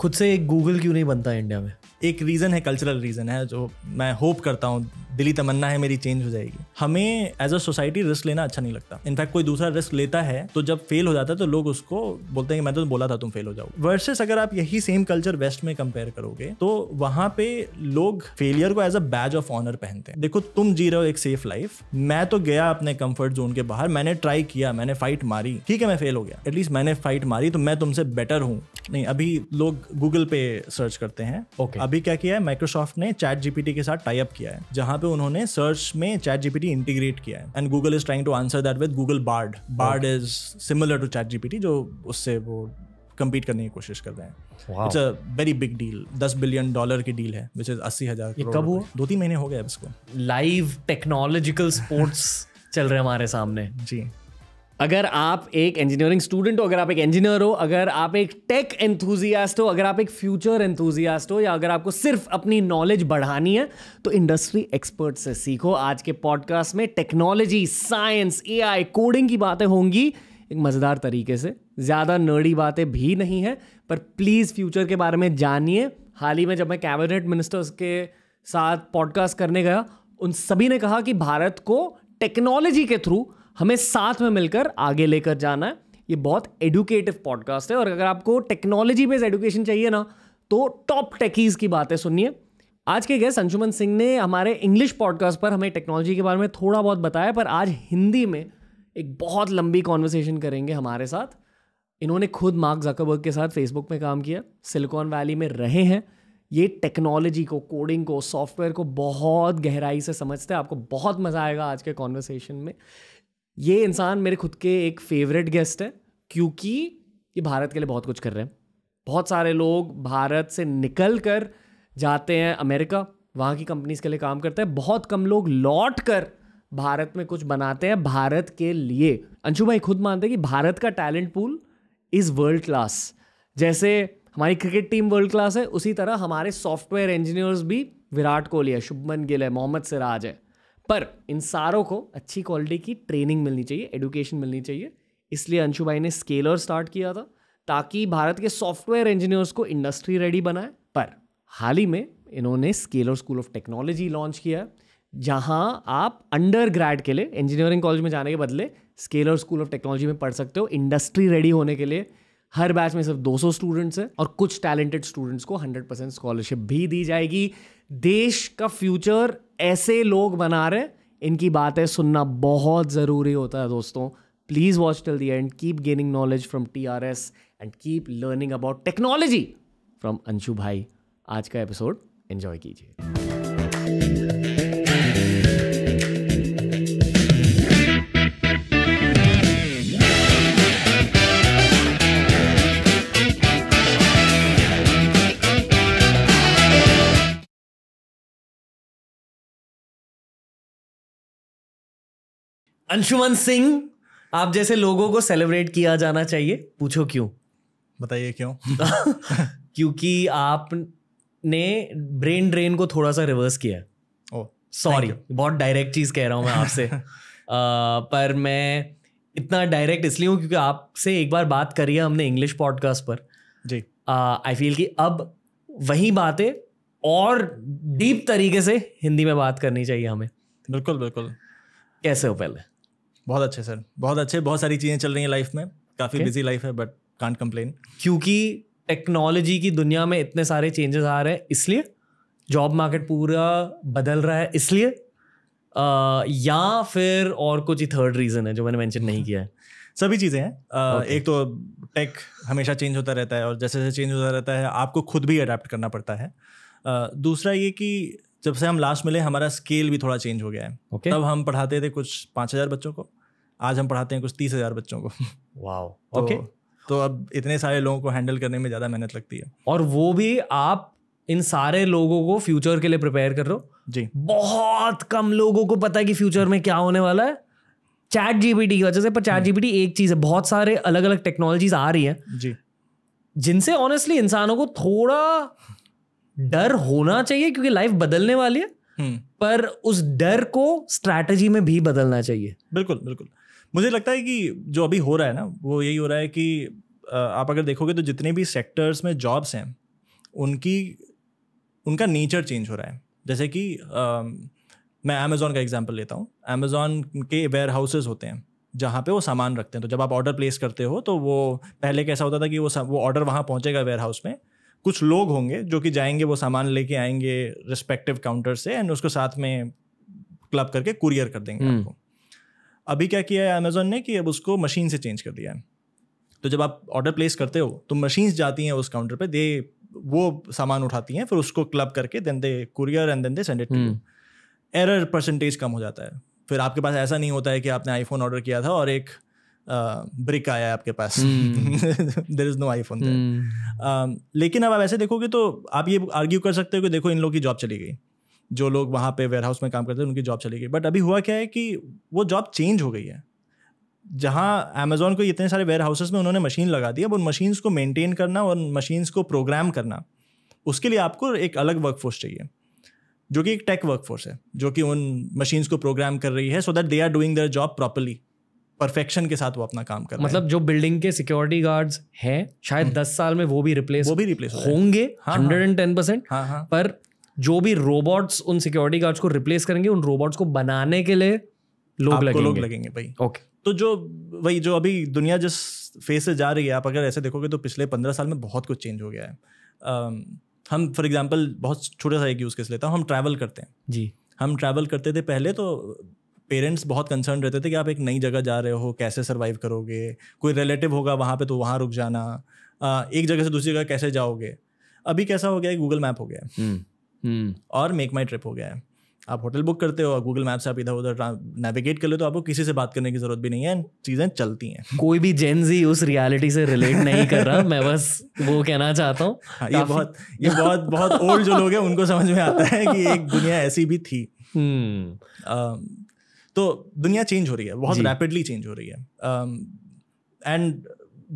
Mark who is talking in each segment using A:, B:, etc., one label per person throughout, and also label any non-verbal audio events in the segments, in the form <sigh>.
A: खुद से एक गूगल क्यों नहीं बनता है इंडिया में
B: एक रीज़न है कल्चरल रीज़न है जो मैं होप करता हूँ दिली तमन्ना है मेरी चेंज हो जाएगी हमें एज अ सोसाइटी रिस्क लेना अच्छा नहीं लगता इनफैक्ट कोई दूसरा रिस्क लेता है तो जब फेल हो जाता है तो लोग उसको बोलते हैं कि मैं तो बोला था तुम फेल हो जाओ वर्सेस अगर आप यही सेम कल्चर वेस्ट में कंपेयर करोगे तो वहां पे लोग फेलियर को as a badge of honour पहनते हैं देखो तुम जी रहे हो एक सेफ लाइफ मैं तो गया अपने कंफर्ट जोन के बाहर मैंने ट्राई किया मैंने फाइट मारी ठीक है मैं फेल हो गया एटलीस्ट मैंने फाइट मारी तो मैं तुमसे बेटर हूँ नहीं अभी लोग गूगल पे सर्च करते हैं okay. अभी क्या किया है माइक्रोसॉफ्ट ने चैट जीपीटी के साथ टाइप किया है जहां पे उन्होंने सर्च में चैट जीपीटी इंटीग्रेट किया है and Google is trying to answer that with Google Bard Bard is similar to chat GPT जो उससे वो कम्पीट करने की कोशिश कर रहे हैं it's a very big deal दस बिलियन डॉलर की डील है विच इज अस्सी हजार कब हुआ दो तीन महीने हो गए इसको
A: लाइव टेक्नोलॉजिकल स्पोर्ट्स चल रहे हैं हमारे सामने जी अगर आप एक इंजीनियरिंग स्टूडेंट हो अगर आप एक इंजीनियर हो अगर आप एक टेक एंथुजियास्ट हो अगर आप एक फ्यूचर एंथुजियास्ट हो या अगर आपको सिर्फ अपनी नॉलेज बढ़ानी है तो इंडस्ट्री एक्सपर्ट से सीखो आज के पॉडकास्ट में टेक्नोलॉजी साइंस ए कोडिंग की बातें होंगी एक मज़ेदार तरीके से ज़्यादा नर्डी बातें भी नहीं हैं पर प्लीज़ फ्यूचर के बारे में जानिए हाल ही में जब मैं कैबिनेट मिनिस्टर्स के साथ पॉडकास्ट करने गया उन सभी ने कहा कि भारत को टेक्नोलॉजी के थ्रू हमें साथ में मिलकर आगे लेकर जाना है ये बहुत एडुकेटिव पॉडकास्ट है और अगर आपको टेक्नोलॉजी बेस्ड एडुकेशन चाहिए ना तो टॉप टेकीज की बातें सुनिए आज के गेस्ट अंशुमन सिंह ने हमारे इंग्लिश पॉडकास्ट पर हमें टेक्नोलॉजी के बारे में थोड़ा बहुत बताया पर आज हिंदी में एक बहुत लंबी कॉन्वर्सेशन करेंगे हमारे साथ इन्होंने खुद मार्क जकबर्ग के साथ फेसबुक में काम किया सिलिकॉन वैली में रहे हैं ये टेक्नोलॉजी को कोडिंग को सॉफ्टवेयर को बहुत गहराई से समझते हैं आपको बहुत मज़ा आएगा आज के कॉन्वर्सेशन में ये इंसान मेरे खुद के एक फेवरेट गेस्ट है क्योंकि ये भारत के लिए बहुत कुछ कर रहे हैं बहुत सारे लोग भारत से निकल कर जाते हैं अमेरिका वहाँ की कंपनीज के लिए काम करते हैं बहुत कम लोग लौट कर भारत में कुछ बनाते हैं भारत के लिए अंशु भाई खुद मानते हैं कि भारत का talent pool is world class जैसे हमारी क्रिकेट टीम वर्ल्ड क्लास है उसी तरह हमारे सॉफ्टवेयर इंजीनियर्स भी विराट कोहली है शुभमन गिल है मोहम्मद सिराज है पर इन सारों को अच्छी क्वालिटी की ट्रेनिंग मिलनी चाहिए एडुकेशन मिलनी चाहिए इसलिए अंशु भाई ने स्केलर स्टार्ट किया था ताकि भारत के सॉफ्टवेयर इंजीनियर्स को इंडस्ट्री रेडी बनाए पर हाल ही में इन्होंने Scaler School of Technology launch किया जहां आप अंडर ग्रेड के लिए इंजीनियरिंग कॉलेज में जाने के बदले स्केलर स्कूल ऑफ टेक्नोलॉजी में पढ़ सकते हो इंडस्ट्री रेडी होने के लिए हर बैच में सिर्फ 200 स्टूडेंट्स हैं और कुछ टैलेंटेड स्टूडेंट्स को 100 परसेंट स्कॉलरशिप भी दी जाएगी देश का फ्यूचर ऐसे लोग बना रहे इनकी बातें सुनना बहुत ज़रूरी होता है दोस्तों please watch till the end keep gaining knowledge from T R S and keep learning about technology from Anshu भाई आज का एपिसोड एन्जॉय कीजिए
C: अंशुमन सिंह आप जैसे
A: लोगों को सेलिब्रेट किया जाना चाहिए पूछो क्यों बताइए क्यों <laughs> क्योंकि आपने ब्रेन ड्रेन को थोड़ा सा रिवर्स किया है सॉरी बहुत डायरेक्ट चीज कह रहा हूँ मैं आपसे uh, <laughs> पर मैं इतना डायरेक्ट इसलिए हूँ क्योंकि आपसे एक बार बात करी है हमने इंग्लिश पॉडकास्ट पर जी आई uh, फील कि अब वही बातें और डीप तरीके से हिंदी में बात करनी चाहिए हमें बिल्कुल बिल्कुल कैसे हो पहले बहुत अच्छे सर बहुत अच्छे बहुत सारी चीज़ें चल रही हैं लाइफ में काफ़ी बिजी लाइफ है बट कांट कंप्लेन क्योंकि टेक्नोलॉजी की दुनिया में इतने सारे चेंजेस आ रहे हैं इसलिए जॉब मार्केट पूरा बदल रहा है इसलिए या फिर और कुछ ही थर्ड रीज़न है जो मैंने मेंशन नहीं किया है
B: सभी चीज़ें हैं okay. एक तो टेक हमेशा चेंज होता रहता है और जैसे जैसे चेंज होता रहता है आपको खुद भी अडेप्ट करना पड़ता है दूसरा ये कि जब से हम लास्ट मिले हमारा स्केल भी थोड़ा चेंज हो गया है ओके okay. तब हम पढ़ाते थे कुछ पाँच हज़ार बच्चों को आज हम पढ़ाते हैं कुछ तीस हज़ार बच्चों को वाओ ओके <laughs> तो, okay. तो अब इतने सारे लोगों को हैंडल करने में ज़्यादा मेहनत लगती है और
A: वो भी आप इन सारे लोगों को फ्यूचर के लिए प्रिपेयर कर रहे हो जी बहुत कम लोगों को पता है कि फ्यूचर में क्या होने वाला है चैट जीपीटी की वजह से पर चैट जीपीटी हम्म। एक चीज़ है बहुत सारे अलग अलग टेक्नोलॉजीज आ रही हैं जी जिनसे ऑनेस्टली इंसानों को थोड़ा हम्म। डर होना चाहिए क्योंकि लाइफ बदलने वाली है हम्म। पर उस डर को स्ट्रैटेजी में भी बदलना चाहिए बिल्कुल बिल्कुल मुझे लगता है कि जो
B: अभी हो रहा है ना वो यही हो रहा है कि आप अगर देखोगे तो जितने भी सेक्टर्स में जॉब्स हैं उनकी उनका नेचर चेंज हो रहा है जैसे कि आ, मैं अमेज़ोन का एग्जांपल लेता हूँ अमेज़ोन के वेयर हाउसेज होते हैं जहाँ पे वो सामान रखते हैं तो जब आप ऑर्डर प्लेस करते हो तो वो पहले कैसा होता था कि वो वो ऑर्डर वहाँ पहुँचेगा वेयर हाउस में कुछ लोग होंगे जो कि जाएंगे वो सामान लेके आएंगे रिस्पेक्टिव काउंटर से एंड उसको साथ में क्लब करके कुरियर कर देंगे हम्म। आपको अभी क्या किया है अमेजोन ने कि अब उसको मशीन से चेंज कर दिया है तो जब आप ऑर्डर प्लेस करते हो तो मशीन्स जाती हैं उस काउंटर पर दे वो सामान उठाती हैं फिर उसको क्लब करके then they courier and then they send it error percentage कम हो जाता है फिर आपके पास ऐसा नहीं होता है कि आपने आईफोन ऑर्डर किया था और एक ब्रिक आया है आपके पास there is no iPhone लेकिन अब आप ऐसे देखोगे तो आप ये आर्ग्यू कर सकते हो कि देखो इन लोगों की जॉब चली गई जो लोग वहाँ पे वेयरहाउस में काम करते हैं उनकी जॉब चली गई बट अभी हुआ क्या है कि वो जॉब चेंज हो गई है जहाँ अमेजोन को इतने सारे वेयर हाउसेज में उन्होंने मशीन लगा दी अब उन मशीन्स को मेनटेन करना और मशीन्स को प्रोग्राम करना उसके लिए आपको एक अलग वर्कफोर्स चाहिए जो कि एक टेक वर्कफोर्स है जो कि उन मशीन्स को प्रोग्राम कर रही है so that they are doing their job properly perfection के साथ वो अपना
A: काम कर मतलब जो बिल्डिंग के सिक्योरिटी गार्ड्स हैं शायद हम्म। दस साल में वो भी रिप्लेस वो भी रिप्लेस होंगे हंड्रेड एंड टेन परसेंट पर जो भी रोबोट्स उन सिक्योरिटी गार्ड्स को रिप्लेस करेंगे उन रोबोट्स को बनाने के लिए लोग लगेंगे लोग लगेंगे भाई ओके तो जो वही जो अभी
B: दुनिया जिस फेस से जा रही है आप अगर ऐसे देखोगे तो पिछले पंद्रह साल में बहुत कुछ चेंज हो गया है हम फॉर एग्जाम्पल बहुत छोटा सा एक यूज़ केस लेता हूँ हम ट्रैवल करते हैं जी हम ट्रैवल करते थे पहले तो पेरेंट्स बहुत कंसर्न रहते थे कि आप एक नई जगह जा रहे हो कैसे सर्वाइव करोगे कोई रिलेटिव होगा वहाँ पे तो वहाँ रुक जाना एक जगह से दूसरी जगह कैसे जाओगे अभी कैसा हो गया है गूगल मैप हो गया है
C: हम्म, हम्म।
B: और मेक माई ट्रिप हो गया है आप होटल बुक करते हो गूगल मैप से आप इधर उधर नेविगेट कर ले तो आपको किसी से बात करने की जरूरत भी नहीं है चीजें चलती हैं
A: कोई भी जेनजी उस रियलिटी से रिलेट नहीं कर रहा मैं बस वो कहना चाहता हूँ हाँ, ये बहुत ये बहुत बहुत ओल्ड जो लोग हैं उनको समझ में आता है कि एक
B: दुनिया ऐसी भी थी <laughs> हम्म। तो दुनिया चेंज हो रही है बहुत रैपिडली चेंज हो रही है एंड um,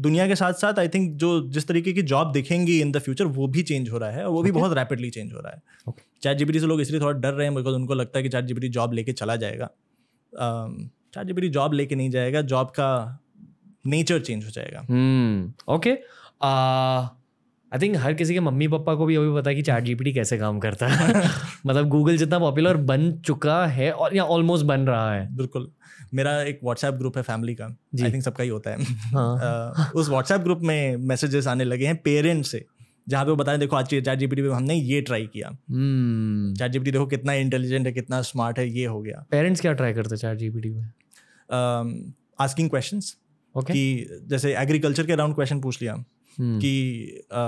B: दुनिया के साथ साथ आई थिंक जो जिस तरीके की जॉब दिखेंगी इन द फ्यूचर वो भी चेंज हो रहा है और वो भी okay. बहुत रैपिडली चेंज हो रहा है okay. चैट जीपीटी से लोग इसलिए थोड़ा डर रहे हैं बिकॉज उनको लगता है कि चैट जीपीटी जॉब लेके चला जाएगा चैट जीपीटी जॉब लेके नहीं जाएगा जॉब का
A: नेचर चेंज हो जाएगा okay hmm. okay. uh... I think हर किसी के मम्मी पापा को भी अभी पता है कि चार जीपीटी कैसे काम करता है <laughs> मतलब गूगल जितना पॉपुलर बन चुका है और या ऑलमोस्ट बन रहा है बिल्कुल मेरा एक व्हाट्सएप ग्रुप है फैमिली का आई थिंक सबका ही
B: होता है
C: हाँ.
B: uh, <laughs> उस व्हाट्सएप ग्रुप में मैसेजेस आने लगे हैं पेरेंट्स से जहाँ पे वो बताएं देखो आज चैट जीपीटी पे हमने ये ट्राई किया
C: hmm.
B: चैट जीपीटी देखो कितना इंटेलिजेंट है कितना स्मार्ट है ये हो गया पेरेंट्स क्या ट्राई करते हैं चार जीपीटी में आस्किंग क्वेश्चन कि जैसे एग्रीकल्चर के अराउंड क्वेश्चन पूछ लिया हम्म। कि आ,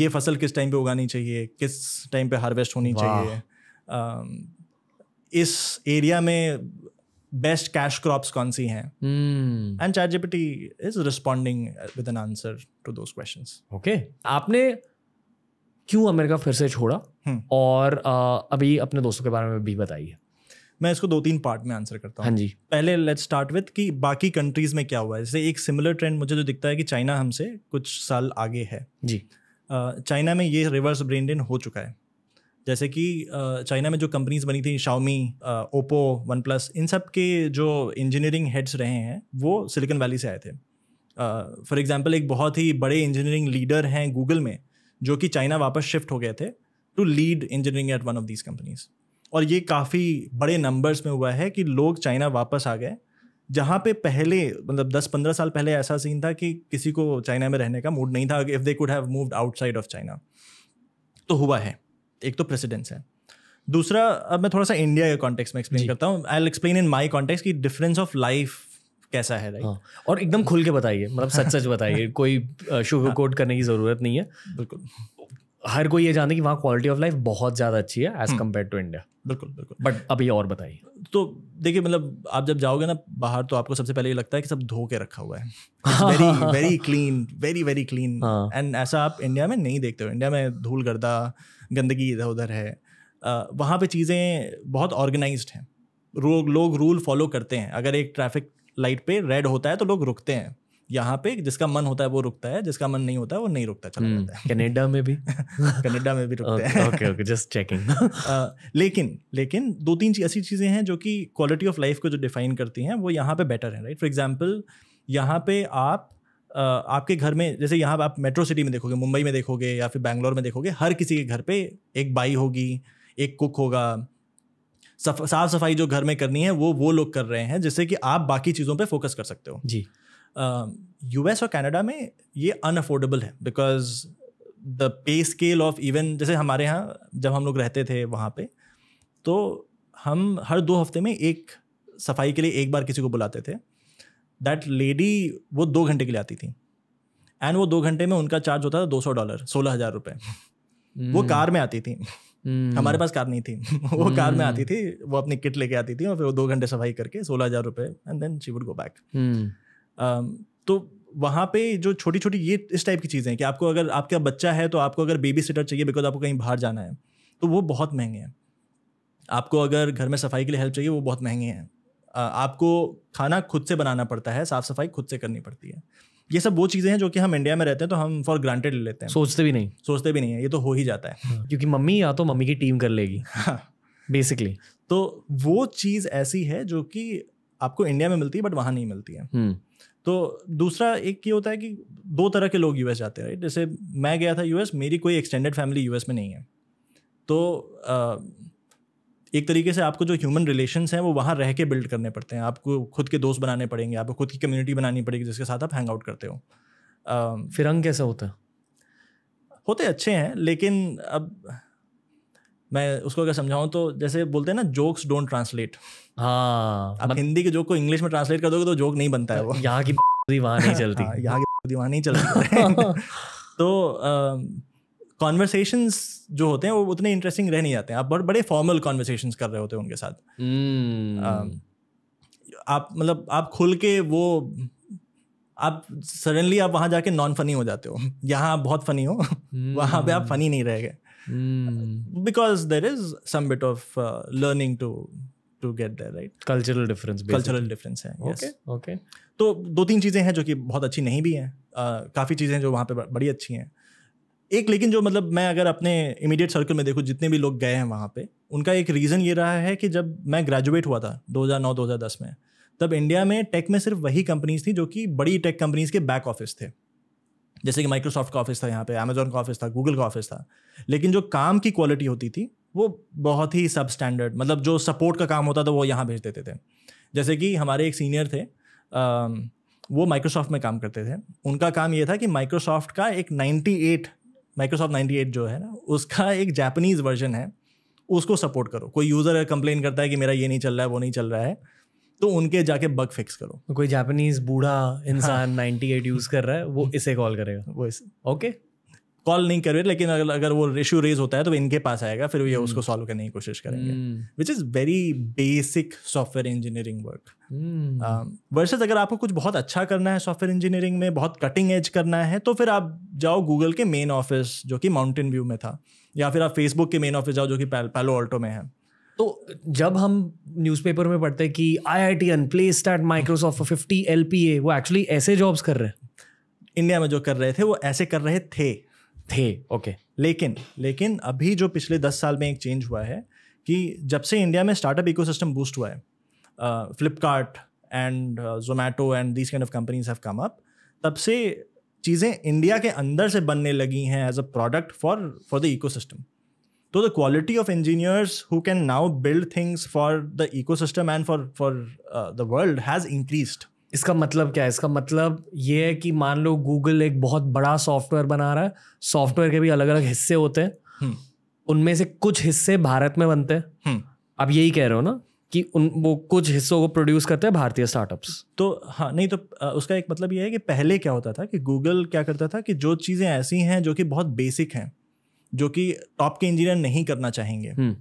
B: ये फसल किस टाइम पे उगानी चाहिए किस टाइम पे हार्वेस्ट होनी चाहिए आ, इस एरिया में बेस्ट कैश क्रॉप्स कौन सी हैं and chat GPT is responding with an answer to दो क्वेश्चंस ओके आपने क्यों
A: अमेरिका फिर से छोड़ा हुँ. हम्म।
B: और आ, अभी अपने दोस्तों के बारे में भी बताइए मैं इसको दो तीन पार्ट में आंसर करता हूँ हाँ जी पहले लेट्स स्टार्ट विथ कि बाकी कंट्रीज में क्या हुआ है जैसे एक सिमिलर ट्रेंड मुझे जो दिखता है कि चाइना हमसे कुछ साल आगे है जी चाइना में ये रिवर्स ब्रेन हो चुका है जैसे कि चाइना में जो कंपनीज बनी थी शाओमी ओप्पो वन प्लस इन सब के जो इंजीनियरिंग हेड्स रहे हैं वो सिलिकन वैली से आए थे फॉर एग्जाम्पल एक बहुत ही बड़े इंजीनियरिंग लीडर हैं गूगल में जो कि चाइना वापस शिफ्ट हो गए थे to lead engineering at one of these companies और ये काफ़ी बड़े नंबर्स में हुआ है कि लोग चाइना वापस आ गए जहाँ पे पहले मतलब 10-15 साल पहले ऐसा सीन था कि किसी को चाइना में रहने का मूड नहीं था if they could have moved outside of China तो हुआ है एक तो प्रेसिडेंस है दूसरा अब मैं थोड़ा सा इंडिया के कॉन्टेक्स्ट में एक्सप्लेन करता हूँ I explain in my context की डिफरेंस ऑफ लाइफ कैसा है राइट
A: हाँ। और एकदम खुल के बताइए मतलब सच सच बताइए <laughs> कोई शुगर हाँ। कोट करने की ज़रूरत नहीं है बिल्कुल हर कोई ये जानता है कि वहाँ क्वालिटी ऑफ लाइफ बहुत ज़्यादा अच्छी है एज कम्पेयर टू इंडिया बिल्कुल बिल्कुल बट अब ये और बताइए
B: तो देखिए मतलब आप जब जाओगे ना बाहर तो आपको सबसे पहले ये लगता है कि सब धो के रखा हुआ है very very clean very very clean and ऐसा आप इंडिया में नहीं देखते हो इंडिया में धूल गर्दा गंदगी इधर उधर है वहाँ पे चीज़ें बहुत ऑर्गेनाइज हैं लोग रूल फॉलो करते हैं अगर एक ट्रैफिक लाइट पे रेड होता है तो लोग रुकते हैं यहाँ पे जिसका मन होता है वो रुकता है जिसका मन नहीं होता है वो नहीं रुकता चला हम्म, जाता है कनाडा में भी <laughs> कनाडा में भी रुकते हैं ओके
A: ओके जस्ट चेकिंग
B: <laughs> लेकिन लेकिन दो तीन ऐसी चीज़ें हैं जो कि क्वालिटी ऑफ लाइफ को जो डिफाइन करती हैं वो यहाँ पे बेटर है राइट फॉर एग्जाम्पल यहाँ पे आप Uh, आपके घर में जैसे यहाँ आप मेट्रो सिटी में देखोगे मुंबई में देखोगे या फिर बैंगलोर में देखोगे हर किसी के घर पे एक बाई होगी एक कुक होगा सफ, साफ सफाई जो घर में करनी है वो वो लोग कर रहे हैं जिससे कि आप बाकी चीज़ों पे फोकस कर सकते हो जी यूएस um, और कनाडा में ये अनअफोर्डेबल है because the pay scale of even जैसे हमारे यहाँ जब हम लोग रहते थे वहाँ पे तो हम हर दो हफ्ते में एक सफाई के लिए एक बार किसी को बुलाते थे दैट लेडी वो दो घंटे के लिए आती थी एंड वो दो घंटे में उनका चार्ज होता था दो सौ डॉलर सोलह हज़ार रुपये hmm. वो कार में आती थी hmm. हमारे पास कार नहीं थी <laughs> वो कार में hmm. आती थी वो अपनी किट लेके आती थी और फिर वो दो घंटे सफाई करके सोलह हज़ार रुपये and then she would go back तो वहाँ पे जो छोटी छोटी ये इस टाइप की चीज़ें हैं कि आपको अगर आपका बच्चा है तो आपको अगर बेबी सिटर चाहिए बिकॉज आपको कहीं बाहर जाना है तो वो बहुत महंगे हैं आपको अगर घर में सफाई के लिए हेल्प चाहिए वो बहुत महंगे हैं आपको खाना खुद से बनाना पड़ता है साफ़ सफाई खुद से करनी पड़ती है ये सब वो चीज़ें हैं जो कि हम इंडिया में रहते हैं तो हम फॉर ग्रांटेड ले लेते हैं सोचते भी नहीं सोचते भी नहीं है ये तो हो ही जाता है हाँ, क्योंकि मम्मी या तो मम्मी की टीम कर लेगी बेसिकली हाँ। तो वो चीज़ ऐसी है जो कि आपको इंडिया में मिलती है बट वहाँ नहीं मिलती है हम्म। तो दूसरा एक ये होता है कि दो तरह के लोग यूएस जाते हैं राइट जैसे मैं गया था यूएस मेरी कोई एक्सटेंडेड फैमिली यूएस में नहीं है तो एक तरीके से आपको जो ह्यूमन रिलेशंस हैं वो वहाँ रह के बिल्ड करने पड़ते हैं आपको खुद के दोस्त बनाने पड़ेंगे आपको खुद की कम्युनिटी बनानी पड़ेगी जिसके साथ आप हैंग आउट करते हो फिरंग कैसा होता है होते अच्छे हैं लेकिन अब मैं उसको अगर समझाऊं तो जैसे बोलते हैं ना जोक्स डोंट ट्रांसलेट हाँ आप हिंदी के जोक को इंग्लिश में ट्रांसलेट कर दोगे तो जोक नहीं बनता है वो यहाँ की <laughs> दीवार नहीं <laughs> चलती यहाँ की <laughs> दीवार नहीं चलती तो कॉन्वर्सेशंस जो होते हैं वो उतने इंटरेस्टिंग रह नहीं जाते हैं आप बहुत बड़े फॉर्मल कॉन्वर्सेशन कर रहे होते हैं उनके साथ हम्म। आप मतलब आप खुल के वो आप सडनली आप वहाँ जाके नॉन फनी हो जाते हो यहाँ आप बहुत फनी हो हम्म। वहाँ पे आप फनी नहीं रह गए
C: mm.
B: because there is some bit of uh, learning to to get cultural difference cultural cultural cultural hai, yes. okay okay तो दो तीन चीज़ें हैं जो कि बहुत अच्छी नहीं भी हैं काफ़ी चीज़ें हैं जो वहाँ पे बड़ी अच्छी हैं एक लेकिन जो मतलब मैं अगर अपने इमीडिएट सर्कल में देखूँ जितने भी लोग गए हैं वहाँ पे उनका एक रीज़न ये रहा है कि जब मैं ग्रेजुएट हुआ था 2009 2010 में तब इंडिया में टेक में सिर्फ वही कंपनीज थी जो कि बड़ी टेक कंपनीज के बैक ऑफिस थे जैसे कि माइक्रोसॉफ्ट का ऑफिस था यहाँ पे अमेजोन का ऑफिस था गूगल का ऑफिस था लेकिन जो काम की क्वालिटी होती थी वो बहुत ही सब स्टैंडर्ड मतलब जो सपोर्ट का काम होता था वो यहाँ भेज देते थे जैसे कि हमारे एक सीनियर थे आ, वो माइक्रोसॉफ्ट में काम करते थे उनका काम ये था कि माइक्रोसॉफ्ट का एक 98 माइक्रोसॉफ्ट 98 जो है ना उसका एक जापनीज वर्जन है उसको सपोर्ट करो कोई यूज़र कंप्लेन करता है कि मेरा ये नहीं चल रहा है वो नहीं चल रहा है तो उनके जाके बग फिक्स करो
A: तो कोई जापानीज बूढ़ा इंसान
B: नाइन्टी एट यूज कर रहा है वो इसे कॉल करेगा वो इसे ओके कॉल नहीं करे लेकिन अगर अगर वो इश्यू रेज होता है तो इनके पास आएगा फिर ये उसको सॉल्व hmm. करने की कोशिश करेंगे which is very basic software engineering
C: work
B: versus अगर आपको कुछ बहुत अच्छा करना है सॉफ्टवेयर इंजीनियरिंग में बहुत कटिंग एज करना है तो फिर आप जाओ गूगल के मेन ऑफिस जो कि माउंटेन व्यू में था या फिर आप फेसबुक के मेन ऑफिस जाओ जो कि पैलो ऑल्टो में है
A: तो जब हम न्यूज़पेपर में पढ़ते हैं कि I I T and play at Microsoft fifty L P A वो एक्चुअली ऐसे जॉब्स कर रहे हैं इंडिया में जो कर रहे थे वो ऐसे कर रहे थे थे ओके okay.
B: लेकिन लेकिन अभी जो पिछले दस साल में एक चेंज हुआ है कि जब से इंडिया में स्टार्टअप इकोसिस्टम बूस्ट हुआ है Flipkart and Zomato and these kind of companies have come up तब से चीज़ें इंडिया के अंदर से बनने लगी हैं as a product for for the ecosystem तो the quality of engineers who can now build things for
A: the ecosystem and for for the world has increased. इसका मतलब क्या है इसका मतलब ये है कि मान लो गूगल एक बहुत बड़ा सॉफ्टवेयर बना रहा है सॉफ्टवेयर के भी अलग अलग हिस्से होते हैं हम्म। उनमें से कुछ हिस्से भारत में बनते हैं हम्म। आप यही कह रहे हो ना कि उन वो कुछ हिस्सों को प्रोड्यूस करते हैं भारतीय स्टार्टअप्स
B: तो हाँ नहीं तो आ, उसका एक मतलब ये है कि पहले क्या होता था कि गूगल क्या करता था कि जो चीज़ें ऐसी हैं जो कि बहुत बेसिक हैं जो कि टॉप के इंजीनियर नहीं करना चाहेंगे हम्म।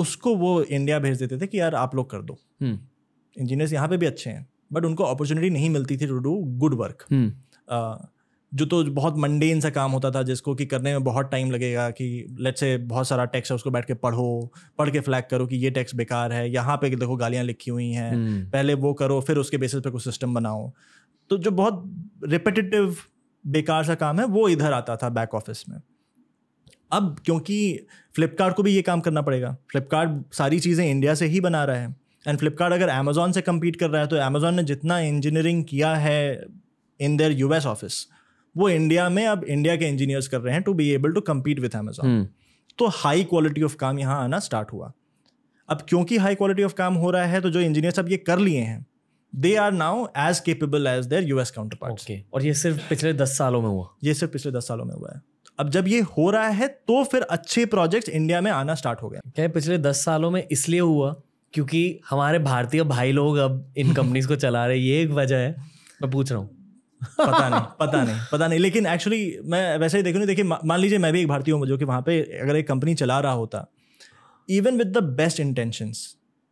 B: उसको वो इंडिया भेज देते थे कि यार आप लोग कर दो इंजीनियर्स हम्म। यहाँ पे भी अच्छे हैं बट उनको अपॉर्चुनिटी नहीं मिलती थी टू डू गुड वर्क जो तो बहुत मंडेन सा काम होता था जिसको कि करने में बहुत टाइम लगेगा कि लेट से बहुत सारा टेक्स्ट है उसको बैठ के पढ़ो पढ़ के फ्लैग करो कि ये टेक्स्ट बेकार है यहाँ पे देखो गालियाँ लिखी हुई हैं हम्म। पहले वो करो फिर उसके बेसिस पे कुछ सिस्टम बनाओ तो जो बहुत रिपेटिटिव बेकार सा काम है वो इधर आता था बैक ऑफिस में अब क्योंकि फ्लिपकार्ट को भी ये काम करना पड़ेगा फ्लिपकार्ट सारी चीज़ें इंडिया से ही बना रहा है एंड फ्लिपकार्ट अगर अमेजोन से कम्पीट कर रहा है तो अमेजोन ने जितना इंजीनियरिंग किया है इन देयर यू ऑफिस वो इंडिया में अब इंडिया के इंजीनियर्स कर रहे हैं to be able to compete with Amazon तो हाई क्वालिटी ऑफ काम यहाँ आना स्टार्ट हुआ अब क्योंकि हाई क्वालिटी ऑफ काम हो रहा है तो जो इंजीनियर्स अब ये कर लिए हैं they are now as capable as their as counterpart और ये सिर्फ पिछले दस सालों में हुआ ये सिर्फ पिछले दस सालों में हुआ है अब जब ये हो रहा
A: है तो फिर अच्छे प्रोजेक्ट्स इंडिया में आना स्टार्ट हो गया क्या पिछले दस सालों में इसलिए हुआ क्योंकि हमारे भारतीय भाई लोग अब इन कंपनीज <laughs> को चला रहे ये एक वजह है मैं पूछ रहा हूँ
B: पता नहीं <laughs>
A: पता नहीं पता नहीं लेकिन एक्चुअली मैं वैसे ही देखूँ देखिए मान लीजिए मैं भी एक भारतीय
B: हूँ जो कि वहाँ पे अगर एक कंपनी चला रहा होता even with the best intentions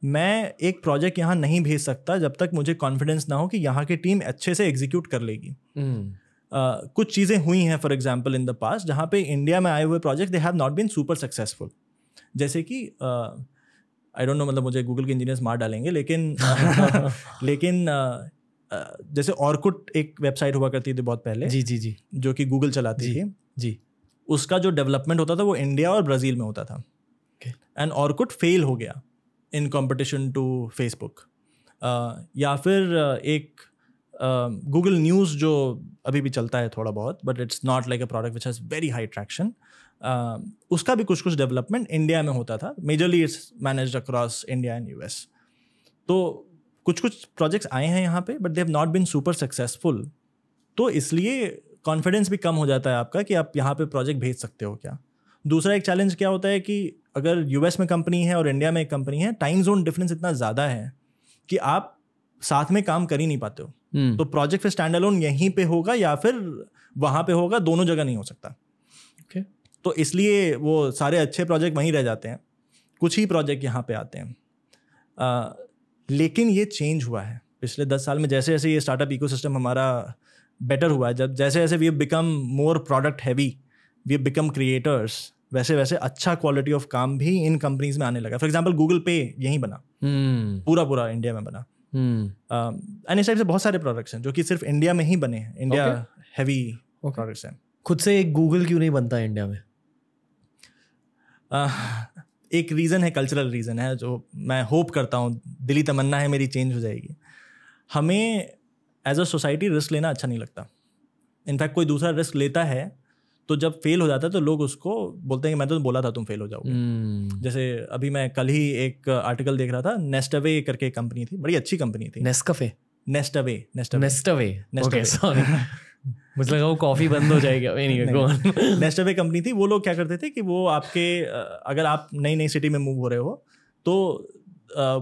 B: मैं एक प्रोजेक्ट यहाँ नहीं भेज सकता जब तक मुझे कॉन्फिडेंस ना हो कि यहाँ की टीम अच्छे से एग्जीक्यूट कर लेगी हम्म। कुछ चीज़ें हुई हैं for example in the past जहाँ पे इंडिया में आए हुए project they have not been super successful जैसे कि आई डोंट नो मतलब मुझे गूगल के इंजीनियर्स मार डालेंगे लेकिन <laughs> लेकिन जैसे ऑर्कुट एक वेबसाइट हुआ करती थी बहुत पहले जी जी जी जो कि गूगल चलाती थी जी उसका जो डेवलपमेंट होता था वो इंडिया और ब्राज़ील में होता था एंड ऑर्कुट फेल हो गया इन कॉम्पिटिशन टू फेसबुक या फिर एक गूगल um, न्यूज़ जो अभी भी चलता है थोड़ा बहुत but it's not like a product which has very high traction उसका भी कुछ कुछ डेवलपमेंट इंडिया में होता था majorly it's manage across India and U तो कुछ कुछ प्रोजेक्ट्स आए हैं यहाँ पे but they have not been super successful तो इसलिए कॉन्फिडेंस भी कम हो जाता है आपका कि आप यहाँ पे प्रोजेक्ट भेज सकते हो क्या दूसरा एक चैलेंज क्या होता है कि अगर यूएस में कंपनी है और इंडिया में एक कंपनी है टाइम जोन डिफरेंस इतना ज़्यादा है कि आप साथ में काम कर ही नहीं पाते हो हम्म। तो प्रोजेक्ट फिर स्टैंड अलोन यहीं पे होगा या फिर वहां पे होगा दोनों जगह नहीं हो सकता okay. तो इसलिए वो सारे अच्छे प्रोजेक्ट वहीं रह जाते हैं कुछ ही प्रोजेक्ट यहाँ पे आते हैं आ, लेकिन ये चेंज हुआ है पिछले दस साल में जैसे जैसे ये स्टार्टअप इको हमारा बेटर हुआ है जब जैसे जैसे we become more product heavy we become creators वैसे वैसे अच्छा क्वालिटी ऑफ काम भी इन कंपनीज में आने लगा फॉर एग्जाम्पल गूगल पे यहीं बना hmm. हम्म। पूरा पूरा इंडिया में बना एंड हम्म। um, इस टाइप से बहुत सारे प्रोडक्ट्स हैं जो कि सिर्फ इंडिया में ही बने हैं इंडिया हैवी प्रोडक्ट्स
A: हैं खुद से एक गूगल क्यों नहीं बनता है इंडिया में
B: uh, एक रीज़न है कल्चरल रीज़न है जो मैं होप करता हूँ दिली तमन्ना है मेरी चेंज हो जाएगी हमें एज अ सोसाइटी रिस्क लेना अच्छा नहीं लगता इनफैक्ट कोई दूसरा रिस्क लेता है तो जब फेल हो जाता है तो लोग उसको बोलते हैं कि मैं तो बोला था तुम फेल हो जाओगे
C: hmm.
B: जैसे अभी मैं कल ही एक आर्टिकल देख रहा था नेस्ट अवे करके कंपनी थी बड़ी अच्छी कंपनी थी Nescafe nest Nestaway
A: Nestaway okay sorry मुझे लगा वो कॉफ़ी बंद हो जाएगी नहीं,
B: नहीं अवे कंपनी थी वो लोग क्या करते थे कि वो आपके अगर आप नई नई सिटी में मूव हो रहे हो तो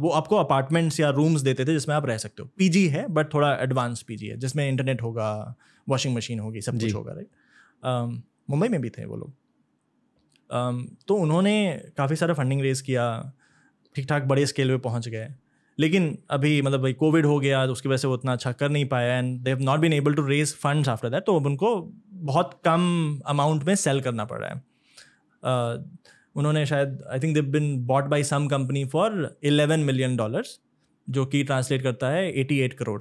B: वो आपको अपार्टमेंट्स या रूम्स देते थे जिसमें आप रह सकते हो पीजी है बट थोड़ा एडवांस पीजी है जिसमें इंटरनेट होगा वॉशिंग मशीन होगी सब कुछ होगा राइट मुंबई में भी थे वो लोग um, तो उन्होंने काफ़ी सारा फंडिंग रेज किया ठीक ठाक बड़े स्केल पे पहुंच गए लेकिन अभी मतलब भाई कोविड हो गया तो उसकी वजह से वो उतना अच्छा कर नहीं पाया and they have not been able to raise funds after that तो अब उनको बहुत कम अमाउंट में सेल करना पड़ रहा है uh, उन्होंने शायद I think they been bought by some company for 11 million dollars जो कि ट्रांसलेट करता है 88 करोड़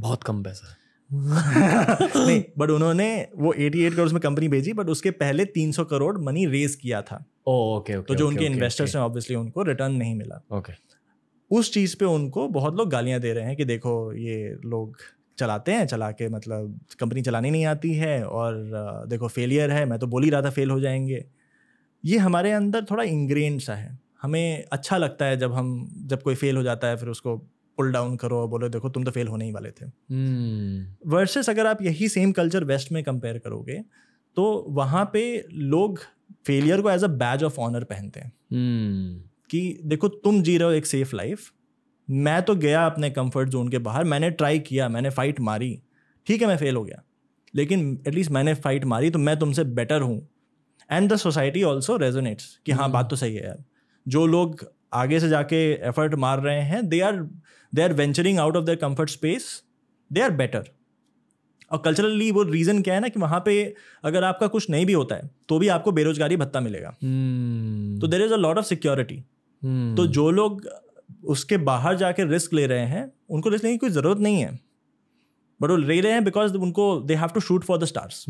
B: बहुत कम पैसा <laughs> नहीं बट उन्होंने वो 88 करोड़ में कंपनी भेजी बट उसके पहले 300 करोड़ मनी रेज किया था ओके ओके तो जो उनके इन्वेस्टर्स हैं ऑब्वियसली उनको रिटर्न नहीं मिला ओके उस चीज़ पे उनको बहुत लोग गालियां दे रहे हैं कि देखो ये लोग चलाते हैं चला के मतलब कंपनी चलानी नहीं आती है और देखो फेलियर है मैं तो बोल ही रहा था फेल हो जाएंगे ये हमारे अंदर थोड़ा इंग्रेन सा है हमें अच्छा लगता है जब हम जब कोई फेल हो जाता है फिर उसको पुल डाउन करो और बोलो देखो तुम तो फेल होने ही वाले थे वर्सेस हम्म। hmm. अगर आप यही सेम कल्चर वेस्ट में कंपेयर करोगे तो वहाँ पे लोग फेलियर को as a badge of honour पहनते हैं
C: hmm.
B: कि देखो तुम जी रहे हो एक सेफ लाइफ मैं तो गया अपने कंफर्ट जोन के बाहर मैंने ट्राई किया मैंने फाइट मारी ठीक है मैं फेल हो गया लेकिन एटलीस्ट मैंने फाइट मारी तो मैं तुमसे बेटर हूँ and the society also resonates कि हाँ हम्म। बात तो सही है यार जो लोग आगे से जाके एफर्ट मार रहे हैं they are they are venturing out of their comfort space they are better और कल्चरली वो रीज़न क्या है ना कि वहाँ पे अगर आपका कुछ नहीं भी होता है तो भी आपको बेरोजगारी भत्ता मिलेगा
C: हम्म।
B: तो there is a lot of security तो जो लोग उसके बाहर जाके रिस्क ले रहे हैं उनको रिस्क लेने की कोई ज़रूरत नहीं है बट वो ले रहे हैं बिकॉज उनको they have to shoot for the stars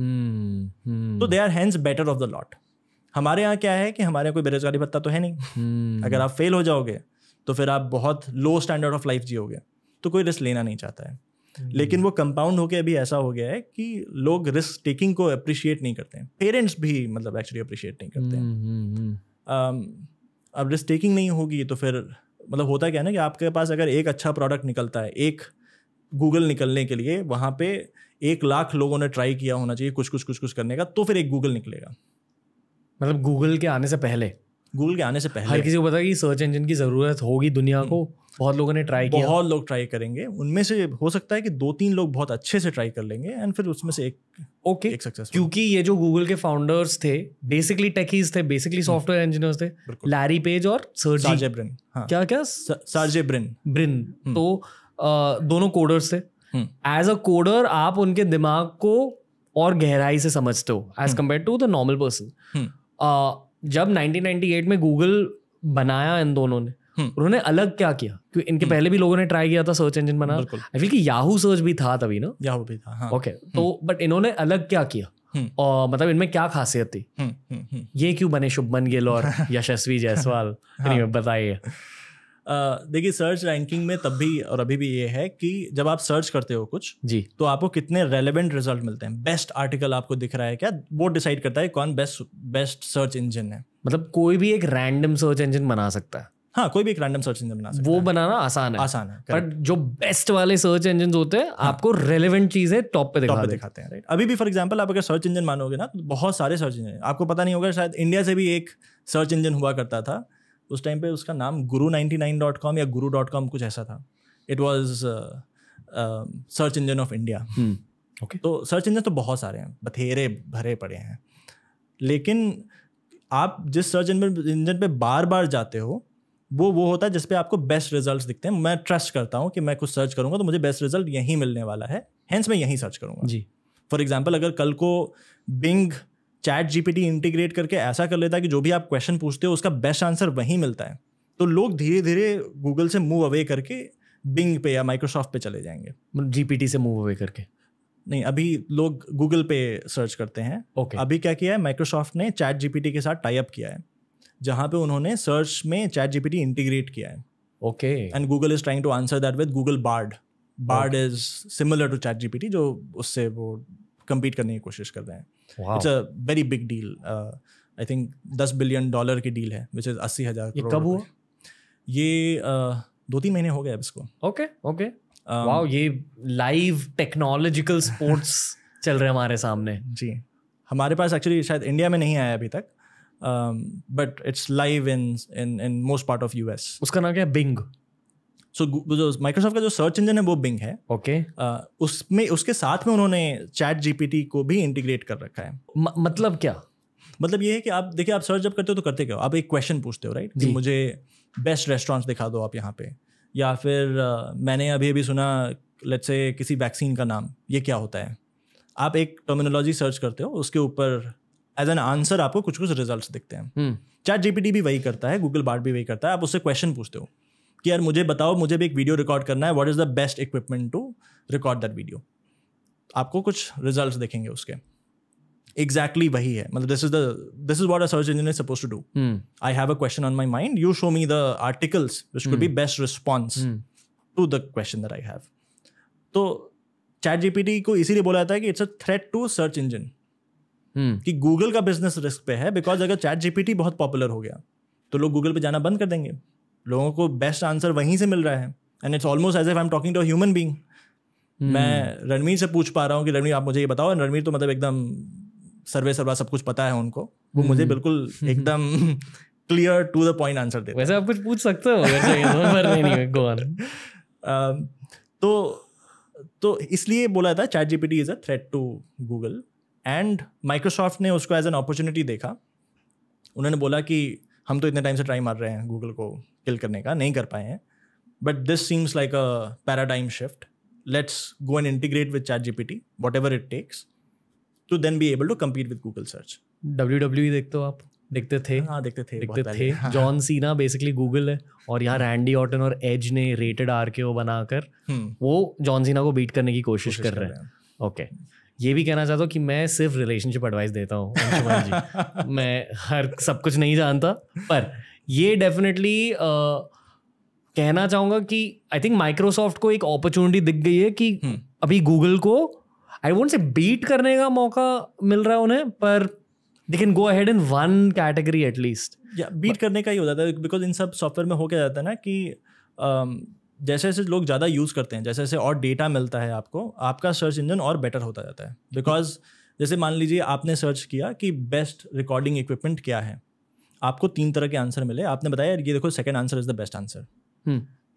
B: तो they are hands better off the lot हमारे यहाँ क्या है कि हमारे यहाँ कोई बेरोजगारी भत्ता तो है नहीं
C: हम्म। अगर
B: आप फेल हो जाओगे तो फिर आप बहुत लो स्टैंडर्ड ऑफ लाइफ जियोगे तो कोई रिस्क लेना नहीं चाहता है hmm. लेकिन वो कंपाउंड होकर अभी ऐसा हो गया है कि लोग रिस्क टेकिंग को अप्रिशिएट नहीं करते हैं पेरेंट्स भी मतलब एक्चुअली अप्रिशिएट नहीं
C: करते हैं hmm,
B: hmm, um, अब रिस्क टेकिंग नहीं होगी तो फिर मतलब होता क्या है ना कि आपके पास अगर एक अच्छा प्रोडक्ट निकलता है एक गूगल निकलने के लिए वहाँ पे एक लाख लोगों ने ट्राई किया होना चाहिए कुछ कुछ कुछ कुछ करने का तो फिर एक गूगल निकलेगा
A: मतलब गूगल के आने से पहले गूगल
B: के आने से पहले हर किसी को
A: पता है कि सर्च इंजन की ज़रूरत होगी दुनिया को हम्म। बहुत लोगों ने ट्राई किया बहुत
B: लोग ट्राई करेंगे उनमें से हो सकता है कि दो तीन लोग बहुत अच्छे से ट्राई
A: कर लेंगे एंड फिर उसमें से एक ओके okay, एक सक्सेस क्योंकि ये जो गूगल के फाउंडर्स थे बेसिकली टेकीज थे बेसिकली सॉफ्टवेयर इंजीनियर्स थे लैरी पेज और सर्जे ब्रिन हाँ। क्या क्या सर्जे ब्रिन ब्रिन तो दोनों कोडर्स थे एज अ कोडर आप उनके दिमाग को और गहराई से समझते हो as compare to the normal person जब 1998 में गूगल बनाया इन दोनों ने हम्म। उन्होंने अलग क्या किया क्योंकि इनके हम्म। पहले भी लोगों ने ट्राई किया था सर्च इंजन बनाना आई फील कि याहू सर्च भी था तभी ना याहू भी था हाँ। ओके okay, तो बट हम्म। इन्होंने अलग क्या किया और मतलब इनमें क्या खासियत थी ये क्यों बने शुभमन गिल और <laughs> यशस्वी जायसवाल हाँ। बताइए देखिए
B: सर्च रैंकिंग में तब भी और अभी भी ये है कि जब आप सर्च करते हो कुछ जी तो आपको कितने रेलिवेंट रिजल्ट मिलते हैं बेस्ट आर्टिकल आपको दिख रहा है क्या वो डिसाइड करता है कौन बेस्ट बेस्ट
A: सर्च इंजन है मतलब कोई भी एक रैंडम सर्च इंजन बना सकता है हाँ कोई भी एक रैंडम सर्च इंजन बना सकता वो है। बनाना आसान है आसान है बट जो बेस्ट वाले सर्च इंजन होते हैं हाँ। आपको रेलिवेंट चीजें
B: टॉप पे दिखा टॉप दिखाते हैं राइट अभी भी फॉर एग्जांपल आप अगर सर्च इंजन मानोगे ना तो बहुत सारे सर्च इंजन आपको पता नहीं होगा शायद इंडिया से भी एक सर्च इंजन हुआ करता था उस टाइम पे उसका नाम गुरु नाइन्टी नाइन डॉट कॉम या गुरु डॉट कॉम कुछ ऐसा था it was search engine of India okay तो सर्च इंजन तो बहुत सारे हैं बथेरे भरे पड़े हैं लेकिन आप जिस सर्च इंजन इंजन पे बार बार जाते हो वो वो होता है जिसपे आपको बेस्ट रिजल्ट दिखते हैं मैं ट्रस्ट करता हूँ कि मैं कुछ सर्च करूँगा तो मुझे बेस्ट रिजल्ट यहीं मिलने वाला है हैंस मैं यहीं सर्च करूँगा जी फॉर एग्जाम्पल अगर कल को बिंग चैट जीपीटी इंटीग्रेट करके ऐसा कर लेता है कि जो भी आप क्वेश्चन पूछते हो उसका बेस्ट आंसर वहीं मिलता है तो लोग धीरे धीरे गूगल से मूव अवे करके बिंग पे या माइक्रोसॉफ्ट पे चले जाएंगे
A: जीपीटी मतलब से मूव अवे करके
B: नहीं अभी लोग गूगल पे सर्च करते हैं ओके okay. अभी क्या किया है माइक्रोसॉफ्ट ने चैट जीपीटी के साथ टाइप किया है जहाँ पे उन्होंने सर्च में चैट जीपीटी इंटीग्रेट किया है okay and Google is trying to answer that with Google Bard Bard is similar to chat GPT जो उससे वो कम्पीट करने की कोशिश कर रहे हैं it's a very big deal I think दस बिलियन डॉलर की डील है विच इज अस्सी हज़ार ये कब हुआ ये uh, दो तीन महीने हो गए अब इसको ओके ओके वाओ ये लाइव टेक्नोलॉजिकल स्पोर्ट्स चल रहे हैं हमारे सामने जी हमारे पास एक्चुअली शायद इंडिया में नहीं आया अभी तक but it's live in in in most part of US उसका नाम क्या है बिंग सो so, माइक्रोसॉफ्ट का जो सर्च इंजन है वो बिंग है ओके okay. Uh, उसमें उसके साथ में उन्होंने चैट जीपीटी को भी इंटीग्रेट कर रखा है म,
A: मतलब क्या
B: मतलब ये है कि आप देखिए आप सर्च जब करते हो तो करते क्या हो आप एक क्वेश्चन पूछते हो राइट कि मुझे बेस्ट रेस्टोरेंट्स दिखा दो आप यहाँ पे या फिर आ, uh, मैंने अभी अभी सुना लेट्स से किसी वैक्सीन का नाम ये क्या होता है आप एक टर्मिनोलॉजी सर्च करते हो उसके ऊपर एज एन आंसर आपको कुछ कुछ रिजल्ट दिखते हैं चैट हम्म। जीपीटी भी वही करता है गूगल बार्ट भी वही करता है आप उससे क्वेश्चन पूछते हो कि यार मुझे बताओ मुझे भी एक वीडियो रिकॉर्ड करना है what is the best equipment to record that video आपको कुछ रिजल्ट देखेंगे उसके एग्जैक्टली exactly वही है मतलब this is the this is what a search engine is suppose to do I have a question on my mind you show me the articles which could be best response to the question that I have तो chat GPT को इसीलिए बोला जाता है कि it's a threat to search engine कि Google का business risk पे है बिकॉज अगर चैट जीपीटी बहुत पॉपुलर हो गया तो लोग गूगल पे जाना बंद कर देंगे लोगों को बेस्ट आंसर वहीं से मिल रहा है and it's almost as if I am talking to human being मैं रणवीर से पूछ पा रहा हूँ कि रणवीर आप मुझे ये बताओ रणवीर तो मतलब एकदम सर्वे सर्वा सब कुछ पता है उनको वो मुझे hmm. बिल्कुल <laughs> एकदम clear to the point answer दे वैसे आप कुछ पूछ सकते हो वैसे तो नहीं गो ऑन <laughs> तो तो इसलिए बोला था chat GPT is a threat to Google and Microsoft ने उसको एज एन अपॉर्चुनिटी देखा उन्होंने बोला कि हम तो इतने टाइम से ट्राई मार रहे हैं गूगल को किल करने का नहीं कर पाए हैं but this seems like a paradigm shift let's go and integrate with chat GPT whatever it takes to then be able to compete with Google search
A: W W देखते हो आप देखते थे हाँ देखते थे देखते थे जॉन सीना बेसिकली गूगल है और यहाँ रैंडी ऑटन और एज ने रेटेड आर के ओ बनाकर हम्म। वो जॉन सीना को बीट करने की कोशिश कर रहे हैं ओके okay. ये भी कहना चाहता हूँ कि मैं सिर्फ रिलेशनशिप एडवाइस देता हूँ <laughs> मैं हर सब कुछ नहीं जानता पर ये डेफिनेटली कहना चाहूँगा कि आई थिंक माइक्रोसॉफ्ट को एक अपॉर्चुनिटी दिख गई है कि hmm. अभी गूगल को आई वोट से बीट करने का मौका मिल रहा है उन्हें पर they can go ahead in one category at least
B: या बीट करने का ही हो जाता है बिकॉज इन सब सॉफ्टवेयर में हो क्या जाता है ना कि um, जैसे जैसे लोग ज़्यादा यूज़ करते हैं जैसे जैसे और डेटा मिलता है आपको आपका सर्च इंजन और बेटर होता जाता है बिकॉज जैसे मान लीजिए आपने सर्च किया कि बेस्ट रिकॉर्डिंग इक्विपमेंट क्या है आपको तीन तरह के आंसर मिले आपने बताया ये देखो second answer is the best answer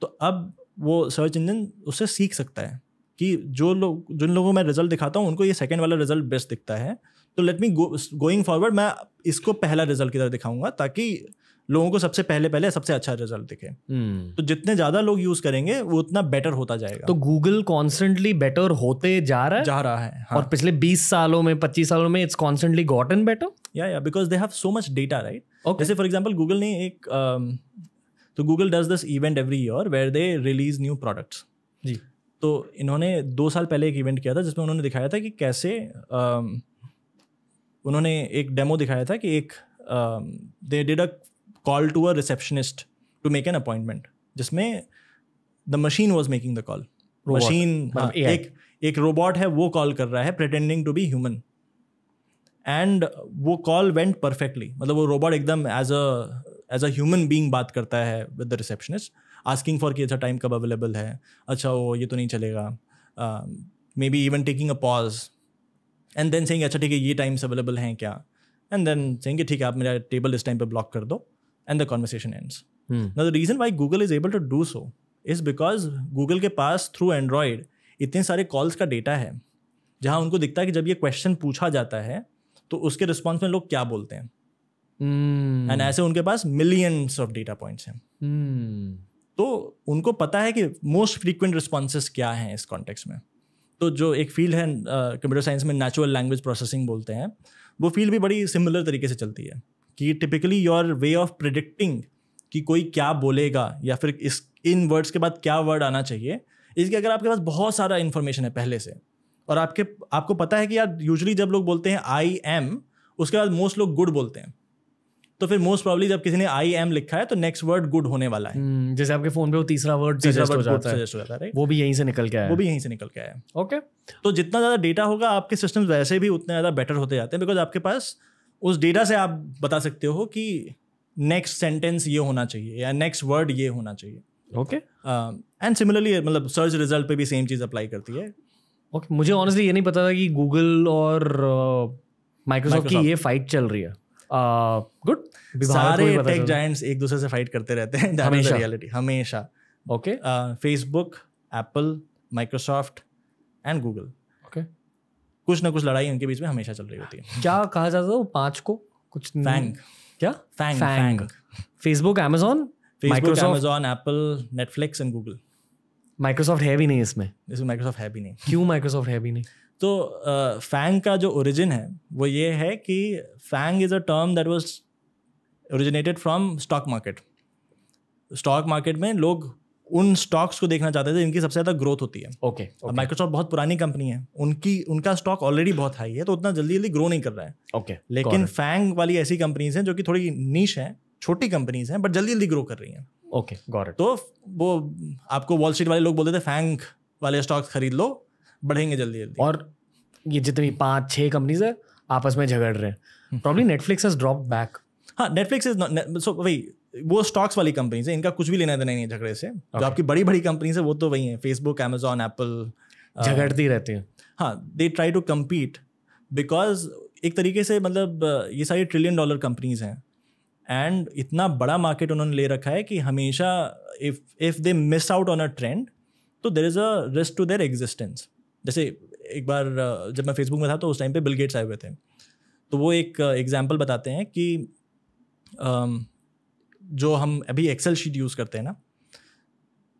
B: तो अब वो सर्च इंजन उससे सीख सकता है कि जो लोग जिन लोगों को मैं रिजल्ट दिखाता हूँ उनको ये सेकेंड वाला रिजल्ट बेस्ट दिखता है तो लेट मी गोइंग फॉरवर्ड मैं इसको पहला रिजल्ट की तरह दिखाऊंगा ताकि लोगों को सबसे पहले पहले सबसे अच्छा रिजल्ट दिखे
C: hmm.
B: तो जितने ज्यादा
A: लोग यूज करेंगे वो उतना बेटर होता जाएगा तो गूगल कॉन्स्टेंटली बेटर होते जा रहा है जा रहा है हाँ. और पिछले 20 सालों में 25 सालों में it's constantly got an better या या because they have so much data
B: right जैसे फॉर एग्जाम्पल गूगल ने एक um, तो Google does this event every year where they release new products जी तो इन्होंने दो साल पहले एक इवेंट किया था जिसमें उन्होंने दिखाया था कि कैसे uh, उन्होंने एक डेमो दिखाया था कि एक they did a call to a receptionist to make an appointment जिसमें the machine was making the call machine एक एक रोबोट है वो कॉल कर रहा है pretending to be human and वो कॉल वेंट परफेक्टली मतलब वो रोबोट एकदम as a as a human being बात करता है with the receptionist asking for कि अच्छा टाइम कब अवेलेबल है अच्छा वो ये तो नहीं चलेगा maybe even taking a pause and then सेंगे अच्छा ठीक है ये टाइम्स अवेलेबल हैं क्या एंड देन सेंगे ठीक है आप मेरा टेबल इस टाइम पर ब्लॉक कर दो and the conversation ends the reason why Google is able to do so is because Google के पास थ्रू एंड्रॉयड इतने सारे कॉल्स का डेटा है जहाँ उनको दिखता है कि जब ये क्वेश्चन पूछा जाता है तो उसके रिस्पॉन्स में लोग क्या बोलते हैं
C: एंड hmm. ऐसे
B: उनके पास मिलियंस ऑफ डेटा पॉइंट्स हैं
C: hmm.
B: तो उनको पता है कि मोस्ट फ्रीक्वेंट रिस्पॉन्सेज क्या हैं इस कॉन्टेक्स्ट में तो जो एक फील्ड है कंप्यूटर साइंस में नेचुरल लैंग्वेज प्रोसेसिंग बोलते हैं वो फील्ड भी बड़ी सिमिलर तरीके से चलती है कि typically your way of predicting कि कोई क्या बोलेगा या फिर इस इन वर्ड्स के बाद क्या वर्ड आना चाहिए इसके अगर आपके पास बहुत सारा इन्फॉर्मेशन है पहले से और आपके आपको पता है कि यार यूजली जब लोग बोलते हैं आई एम उसके बाद मोस्ट लोग गुड बोलते हैं तो फिर मोस्ट प्रॉब्ली जब किसी ने आई एम लिखा है तो नेक्स्ट वर्ड गुड होने वाला है
A: हम्म, जैसे आपके फोन पे वो तीसरा वर्ड तीसरा हो जाता है वो भी यहीं से निकल के आया वो भी यहीं से निकल के आया
B: ओके तो जितना ज़्यादा डेटा होगा आपके सिस्टम वैसे भी उतने ज़्यादा बेटर होते जाते हैं बिकॉज आपके पास उस डेटा से आप बता सकते हो कि नेक्स्ट सेंटेंस ये होना चाहिए या नेक्स्ट वर्ड ये होना चाहिए ओके एंड सिमिलरली मतलब सर्च रिजल्ट पे भी सेम चीज़ अप्लाई करती है
A: ओके okay, मुझे ऑनेस्टली ये नहीं पता था कि गूगल और माइक्रोसॉफ्ट uh, की ये फाइट चल रही है गुड uh, सारे टेक जायंट्स
B: एक दूसरे से फाइट करते
A: रहते हैं हमेशा रियलिटी हमेशा
B: okay Facebook Apple Microsoft and Google okay कुछ ना कुछ लड़ाई उनके बीच में हमेशा चल रही होती है
A: क्या कहा जाता है पांच को कुछ फैंग क्या FAANG FAANG Facebook Amazon Facebook Amazon
B: Apple Netflix
A: and Google Microsoft है भी नहीं इसमें इसमें माइक्रोसॉफ्ट है भी नहीं क्यों माइक्रोसॉफ्ट है भी नहीं
B: तो फैंग uh, का जो ओरिजिन है वो ये है कि FAANG is a term that was originated from stock market stock market में लोग उन स्टॉक्स को देखना चाहते थे जिनकी सबसे ज़्यादा ग्रोथ होती है ओके माइक्रोसॉफ्ट बहुत पुरानी कंपनी है उनकी उनका स्टॉक ऑलरेडी बहुत हाई है तो उतना जल्दी जल्दी ग्रो नहीं कर रहा है ओके okay, लेकिन फैंग वाली ऐसी कंपनीज हैं जो कि थोड़ी नीच है छोटी कंपनीज हैं बट जल्दी जल्दी ग्रो कर रही हैं ओके गॉट तो वो आपको वॉल स्ट्रीट वाले लोग बोलते थे फैंग वाले स्टॉक्स खरीद लो बढ़ेंगे जल्दी जल्दी और
A: ये जितनी पाँच छः कंपनीज है आपस में झगड़ रहे हैं प्रॉब्लम नेटफ्लिक्स ड्रॉप बैक हाँ नेटफ्लिक्स इज नॉट सो वही वो स्टॉक्स वाली कंपनीज है इनका कुछ भी लेना देना नहीं झगड़े से okay. जो आपकी बड़ी
B: बड़ी कंपनीज है वो तो वही है फेसबुक अमेजोन एप्पल झगड़ती रहती है हाँ they try to compete because एक तरीके से मतलब ये सारी ट्रिलियन डॉलर कंपनीज हैं एंड इतना बड़ा मार्केट उन्होंने ले रखा है कि हमेशा if if they miss out on a trend तो there is a risk to their existence जैसे एक बार जब मैं फेसबुक में था तो उस टाइम पे बिल गेट्स आए हुए थे तो वो एक एग्जाम्पल बताते हैं कि जो हम अभी एक्सेल शीट यूज़ करते हैं ना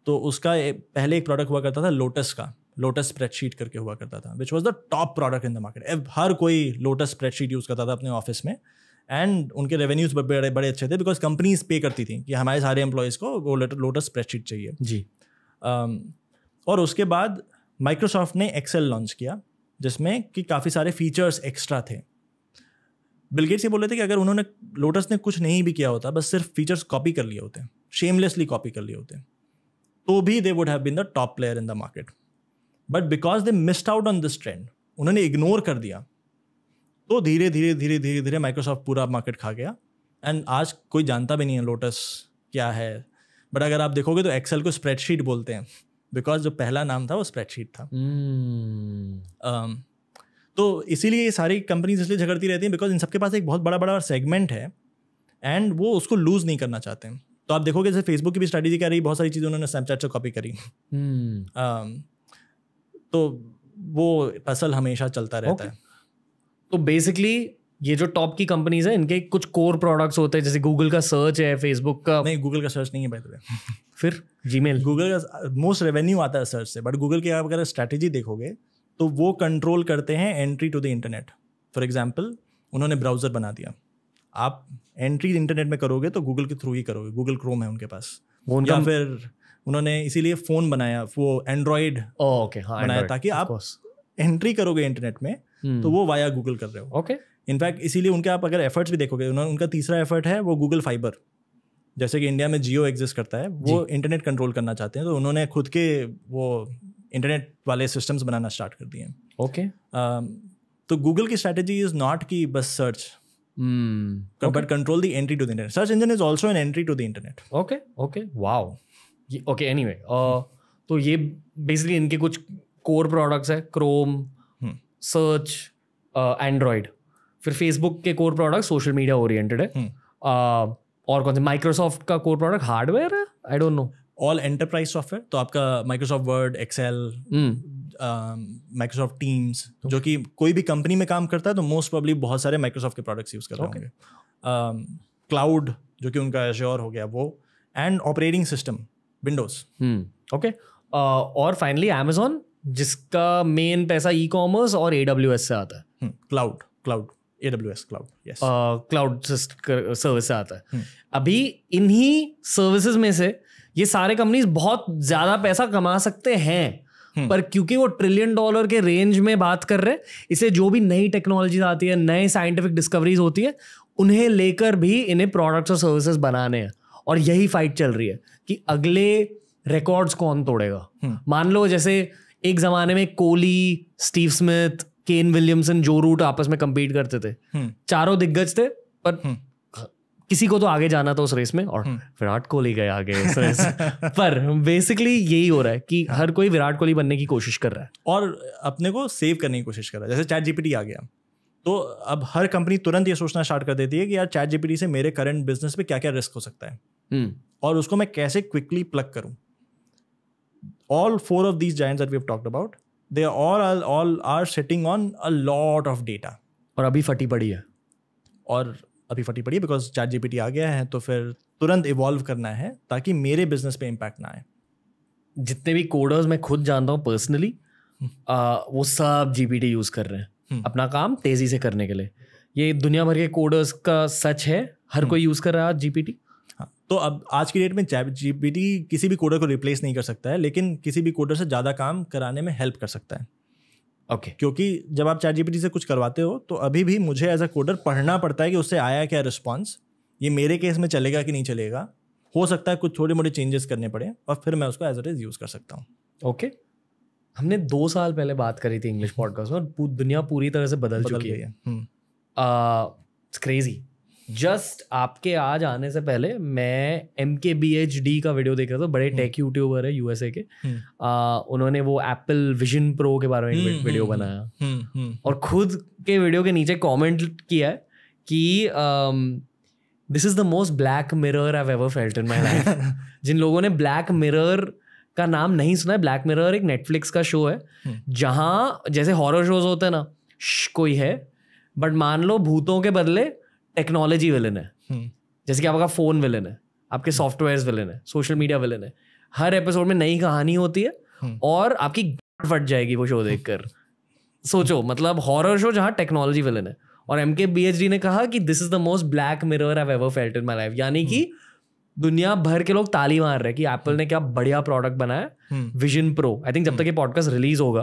B: तो उसका पहले एक प्रोडक्ट हुआ करता था लोटस का लोटस स्प्रेडशीट करके हुआ करता था which was the top product in the market हर कोई लोटस स्प्रेडशीट यूज़ करता था अपने ऑफिस में एंड उनके रेवेन्यूज बड़े बड़े अच्छे थे बिकॉज कंपनीज पे करती थी कि हमारे सारे एम्प्लॉयज़ को वो लोटस स्प्रेडशीट चाहिए जी um, और उसके बाद माइक्रोसॉफ्ट ने एक्सेल लॉन्च किया जिसमें कि काफ़ी सारे फीचर्स एक्स्ट्रा थे बिलगेट्स ये बोल रहे थे कि अगर उन्होंने लोटस ने कुछ नहीं भी किया होता बस सिर्फ फीचर्स कॉपी कर लिए होते शेमलेसली कॉपी कर लिए होते तो भी they would have been the top player in the market but because they missed out on this trend उन्होंने इग्नोर कर दिया तो धीरे धीरे धीरे धीरे धीरे माइक्रोसॉफ्ट पूरा मार्केट खा गया एंड आज कोई जानता भी नहीं है लोटस क्या है बट अगर आप देखोगे तो एक्सेल को स्प्रेडशीट बोलते हैं बिकॉज जो पहला नाम था वो स्प्रेडशीट था
C: hmm.
B: um, तो इसीलिए ये सारी कंपनीज इसलिए झगड़ती रहती हैं बिकॉज इन सबके पास एक बहुत बड़ा बड़ा सेगमेंट है एंड वो उसको लूज़ नहीं करना चाहते हैं तो आप देखोगे जैसे फेसबुक की भी स्ट्रैटेजी क्या रही बहुत सारी चीज़ें उन्होंने स्नैपचैट
A: से कॉपी करी
C: हम्म।
A: तो वो फसल हमेशा चलता रहता है तो बेसिकली ये जो टॉप की कंपनीज है इनके कुछ कोर प्रोडक्ट्स होते हैं जैसे गूगल का सर्च है फेसबुक का नहीं गूगल का सर्च नहीं है बेहतर <laughs> फिर जीमेल
B: गूगल का मोस्ट रेवेन्यू आता है सर्च से बट गूगल की आप अगर स्ट्रैटेजी देखोगे तो वो कंट्रोल करते हैं entry to the internet for example उन्होंने ब्राउज़र बना दिया आप एंट्री इंटरनेट में करोगे तो गूगल के थ्रू ही करोगे गूगल क्रोम है उनके पास उनका या फिर उन्होंने इसीलिए फ़ोन बनाया वो एंड्रॉयड ओके oh, हाँ, बनाया ताकि आप एंट्री करोगे इंटरनेट में hmm. तो वो वाया गूगल कर रहे हो ओके इनफैक्ट इसीलिए उनके आप अगर एफर्ट्स भी देखोगे उन्होंने उनका तीसरा एफर्ट है वो गूगल फाइबर जैसे कि इंडिया में जियो एग्जिस्ट करता है वो इंटरनेट कंट्रोल करना चाहते हैं तो उन्होंने खुद के वो इंटरनेट वाले सिस्टम्स बनाना स्टार्ट कर दिए ओके um, तो गूगल की स्ट्रैटेजी इज नॉट की बस search
C: but
B: control
A: the entry to the internet search engine is also an entry to the internet okay okay wow okay anyway तो ये basically इनके कुछ कोर प्रोडक्ट्स है Chrome search Android फिर Facebook के core product social media oriented है और कौन से माइक्रोसॉफ्ट का कोर प्रोडक्ट हार्डवेयर है I don't know all enterprise
B: software तो आपका Microsoft Word Excel Microsoft Teams जो कि कोई भी कंपनी में काम करता है तो मोस्ट प्रॉब्ली बहुत सारे माइक्रोसॉफ्ट के प्रोडक्ट्स यूज़ कर रहे होंगे
A: क्लाउड um, जो कि उनका एश्योर हो गया वो and operating system Windows okay और फाइनली एमेजोन जिसका मेन पैसा ई कॉमर्स और ए डब्ल्यू एस से आता है cloud cloud A W S cloud cloud service से आता है hmm. अभी इन्हीं सर्विसेज में से ये सारे कंपनीज बहुत ज्यादा पैसा कमा सकते हैं हम्म। पर क्योंकि वो ट्रिलियन डॉलर के रेंज में बात कर रहे हैं इसे जो भी नई टेक्नोलॉजीज आती है नए साइंटिफिक डिस्कवरीज होती है उन्हें लेकर भी इन्हें प्रोडक्ट्स और सर्विसेज बनाने हैं और यही फाइट चल रही है कि अगले रिकॉर्ड्स कौन तोड़ेगा हम्म। मान लो जैसे एक जमाने में Kohli Steve Smith Kane Williamson Joe Root आपस में कंपीट करते थे हम्म। चारों दिग्गज थे पर किसी को तो आगे जाना था उस रेस में और हम्म। विराट कोहली गए आगे इस रेस <laughs> पर बेसिकली यही हो रहा है कि हर कोई विराट कोहली बनने की कोशिश कर रहा है
B: और अपने को सेव करने की कोशिश कर रहा है जैसे चैट जीपीटी आ गया तो अब हर कंपनी तुरंत ये सोचना स्टार्ट कर देती है कि यार चैट जीपीटी से मेरे करंट बिजनेस पे क्या क्या रिस्क हो सकता है हम्म। और उसको मैं कैसे क्विकली प्लग करूँ all four of these giants we we've talked about they all all are sitting on a lot of data और अभी फटी पड़ी है और अभी फटी पड़ी बिकॉज चैट जी आ गया है तो फिर तुरंत इवॉल्व करना है ताकि मेरे बिजनेस पे इम्पैक्ट ना आए
A: जितने भी कोडर्स मैं खुद जानता हूँ पर्सनली हम्म। वो सब जीपीटी यूज़ कर रहे हैं हम्म। अपना काम तेज़ी से करने के लिए ये दुनिया भर के कोडर्स का सच है हर कोई यूज़ हम्म। कर रहा है जी हाँ तो अब आज की डेट में चैट जीपीटी किसी भी कोडर को रिप्लेस नहीं
B: कर सकता है लेकिन किसी भी कोडर से ज़्यादा काम कराने में हेल्प कर सकता है ओके okay. क्योंकि जब आप चैट जीपीटी से कुछ करवाते हो तो अभी भी मुझे एज अ कोडर पढ़ना पड़ता है कि उससे आया क्या रिस्पॉन्स ये मेरे केस में चलेगा कि नहीं चलेगा हो सकता है कुछ छोटे मोटे चेंजेस करने पड़े और फिर मैं उसको एज
A: इट इज़ यूज़ कर सकता हूँ ओके okay. हमने दो साल पहले बात करी थी इंग्लिश पॉडकास्ट में और दुनिया पूरी तरह से बदल, बदल चुकी है क्रेजी जस्ट आपके आज आने से पहले मैं M K B H D का वीडियो देख रहा था बड़े टेक यूट्यूबर है यूएसए के हम्म। आ, उन्होंने वो एप्पल विजन प्रो के बारे में वीडियो हम्म, हम्म, बनाया और खुद के वीडियो के नीचे कमेंट किया है कि this is the most Black Mirror I ever felt in my life जिन लोगों ने ब्लैक मिरर का नाम नहीं सुना है ब्लैक मिरर एक नेटफ्लिक्स का शो है जहाँ जैसे हॉरर शोज होते हैं ना कोई है बट मान लो भूतों के बदले टेक्नोलॉजी विलन है हम्म। जैसे कि आपका फ़ोन विलन है आपके हम्म। सॉफ्टवेयर विलन है सोशल मीडिया विलन है हर एपिसोड में नई कहानी होती है हम्म। और आपकी फट जाएगी वो शो देख कर <laughs> सोचो मतलब हॉरर शो जहाँ टेक्नोलॉजी विलन है और M K B H D ने कहा कि this is the most Black Mirror I ever felt in my life यानी कि दुनिया भर के लोग ताली मार रहे हैं कि एप्पल ने क्या बढ़िया प्रोडक्ट बनाया विजन प्रो आई थिंक जब तक ये पॉडकास्ट रिलीज होगा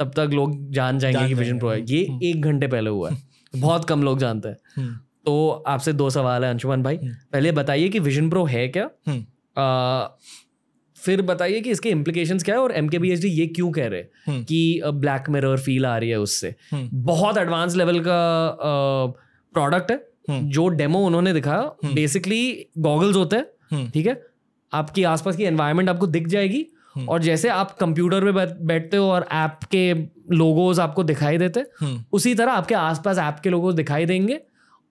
A: तब तक लोग जान जाएंगे जान कि विजन प्रो है ये एक घंटे पहले हुआ है <laughs> बहुत कम लोग जानते हैं तो आपसे दो सवाल है अंशुमन भाई हम्म। पहले बताइए कि विजन प्रो है क्या हम्म। आ, फिर बताइए कि इसके इम्प्लीकेशन क्या है और एम ये क्यों कह रहे हैं हम्म। कि ब्लैक मिरर फील आ रही है उससे बहुत एडवांस लेवल का प्रोडक्ट है जो डेमो उन्होंने दिखाया बेसिकली गॉगल्स होते हैं ठीक है आपकी आसपास की एनवायरमेंट आपको दिख जाएगी और जैसे आप कंप्यूटर पे बैठते हो और ऐप के लोगोज आपको दिखाई देते उसी तरह आपके आसपास ऐप के लोगोज दिखाई देंगे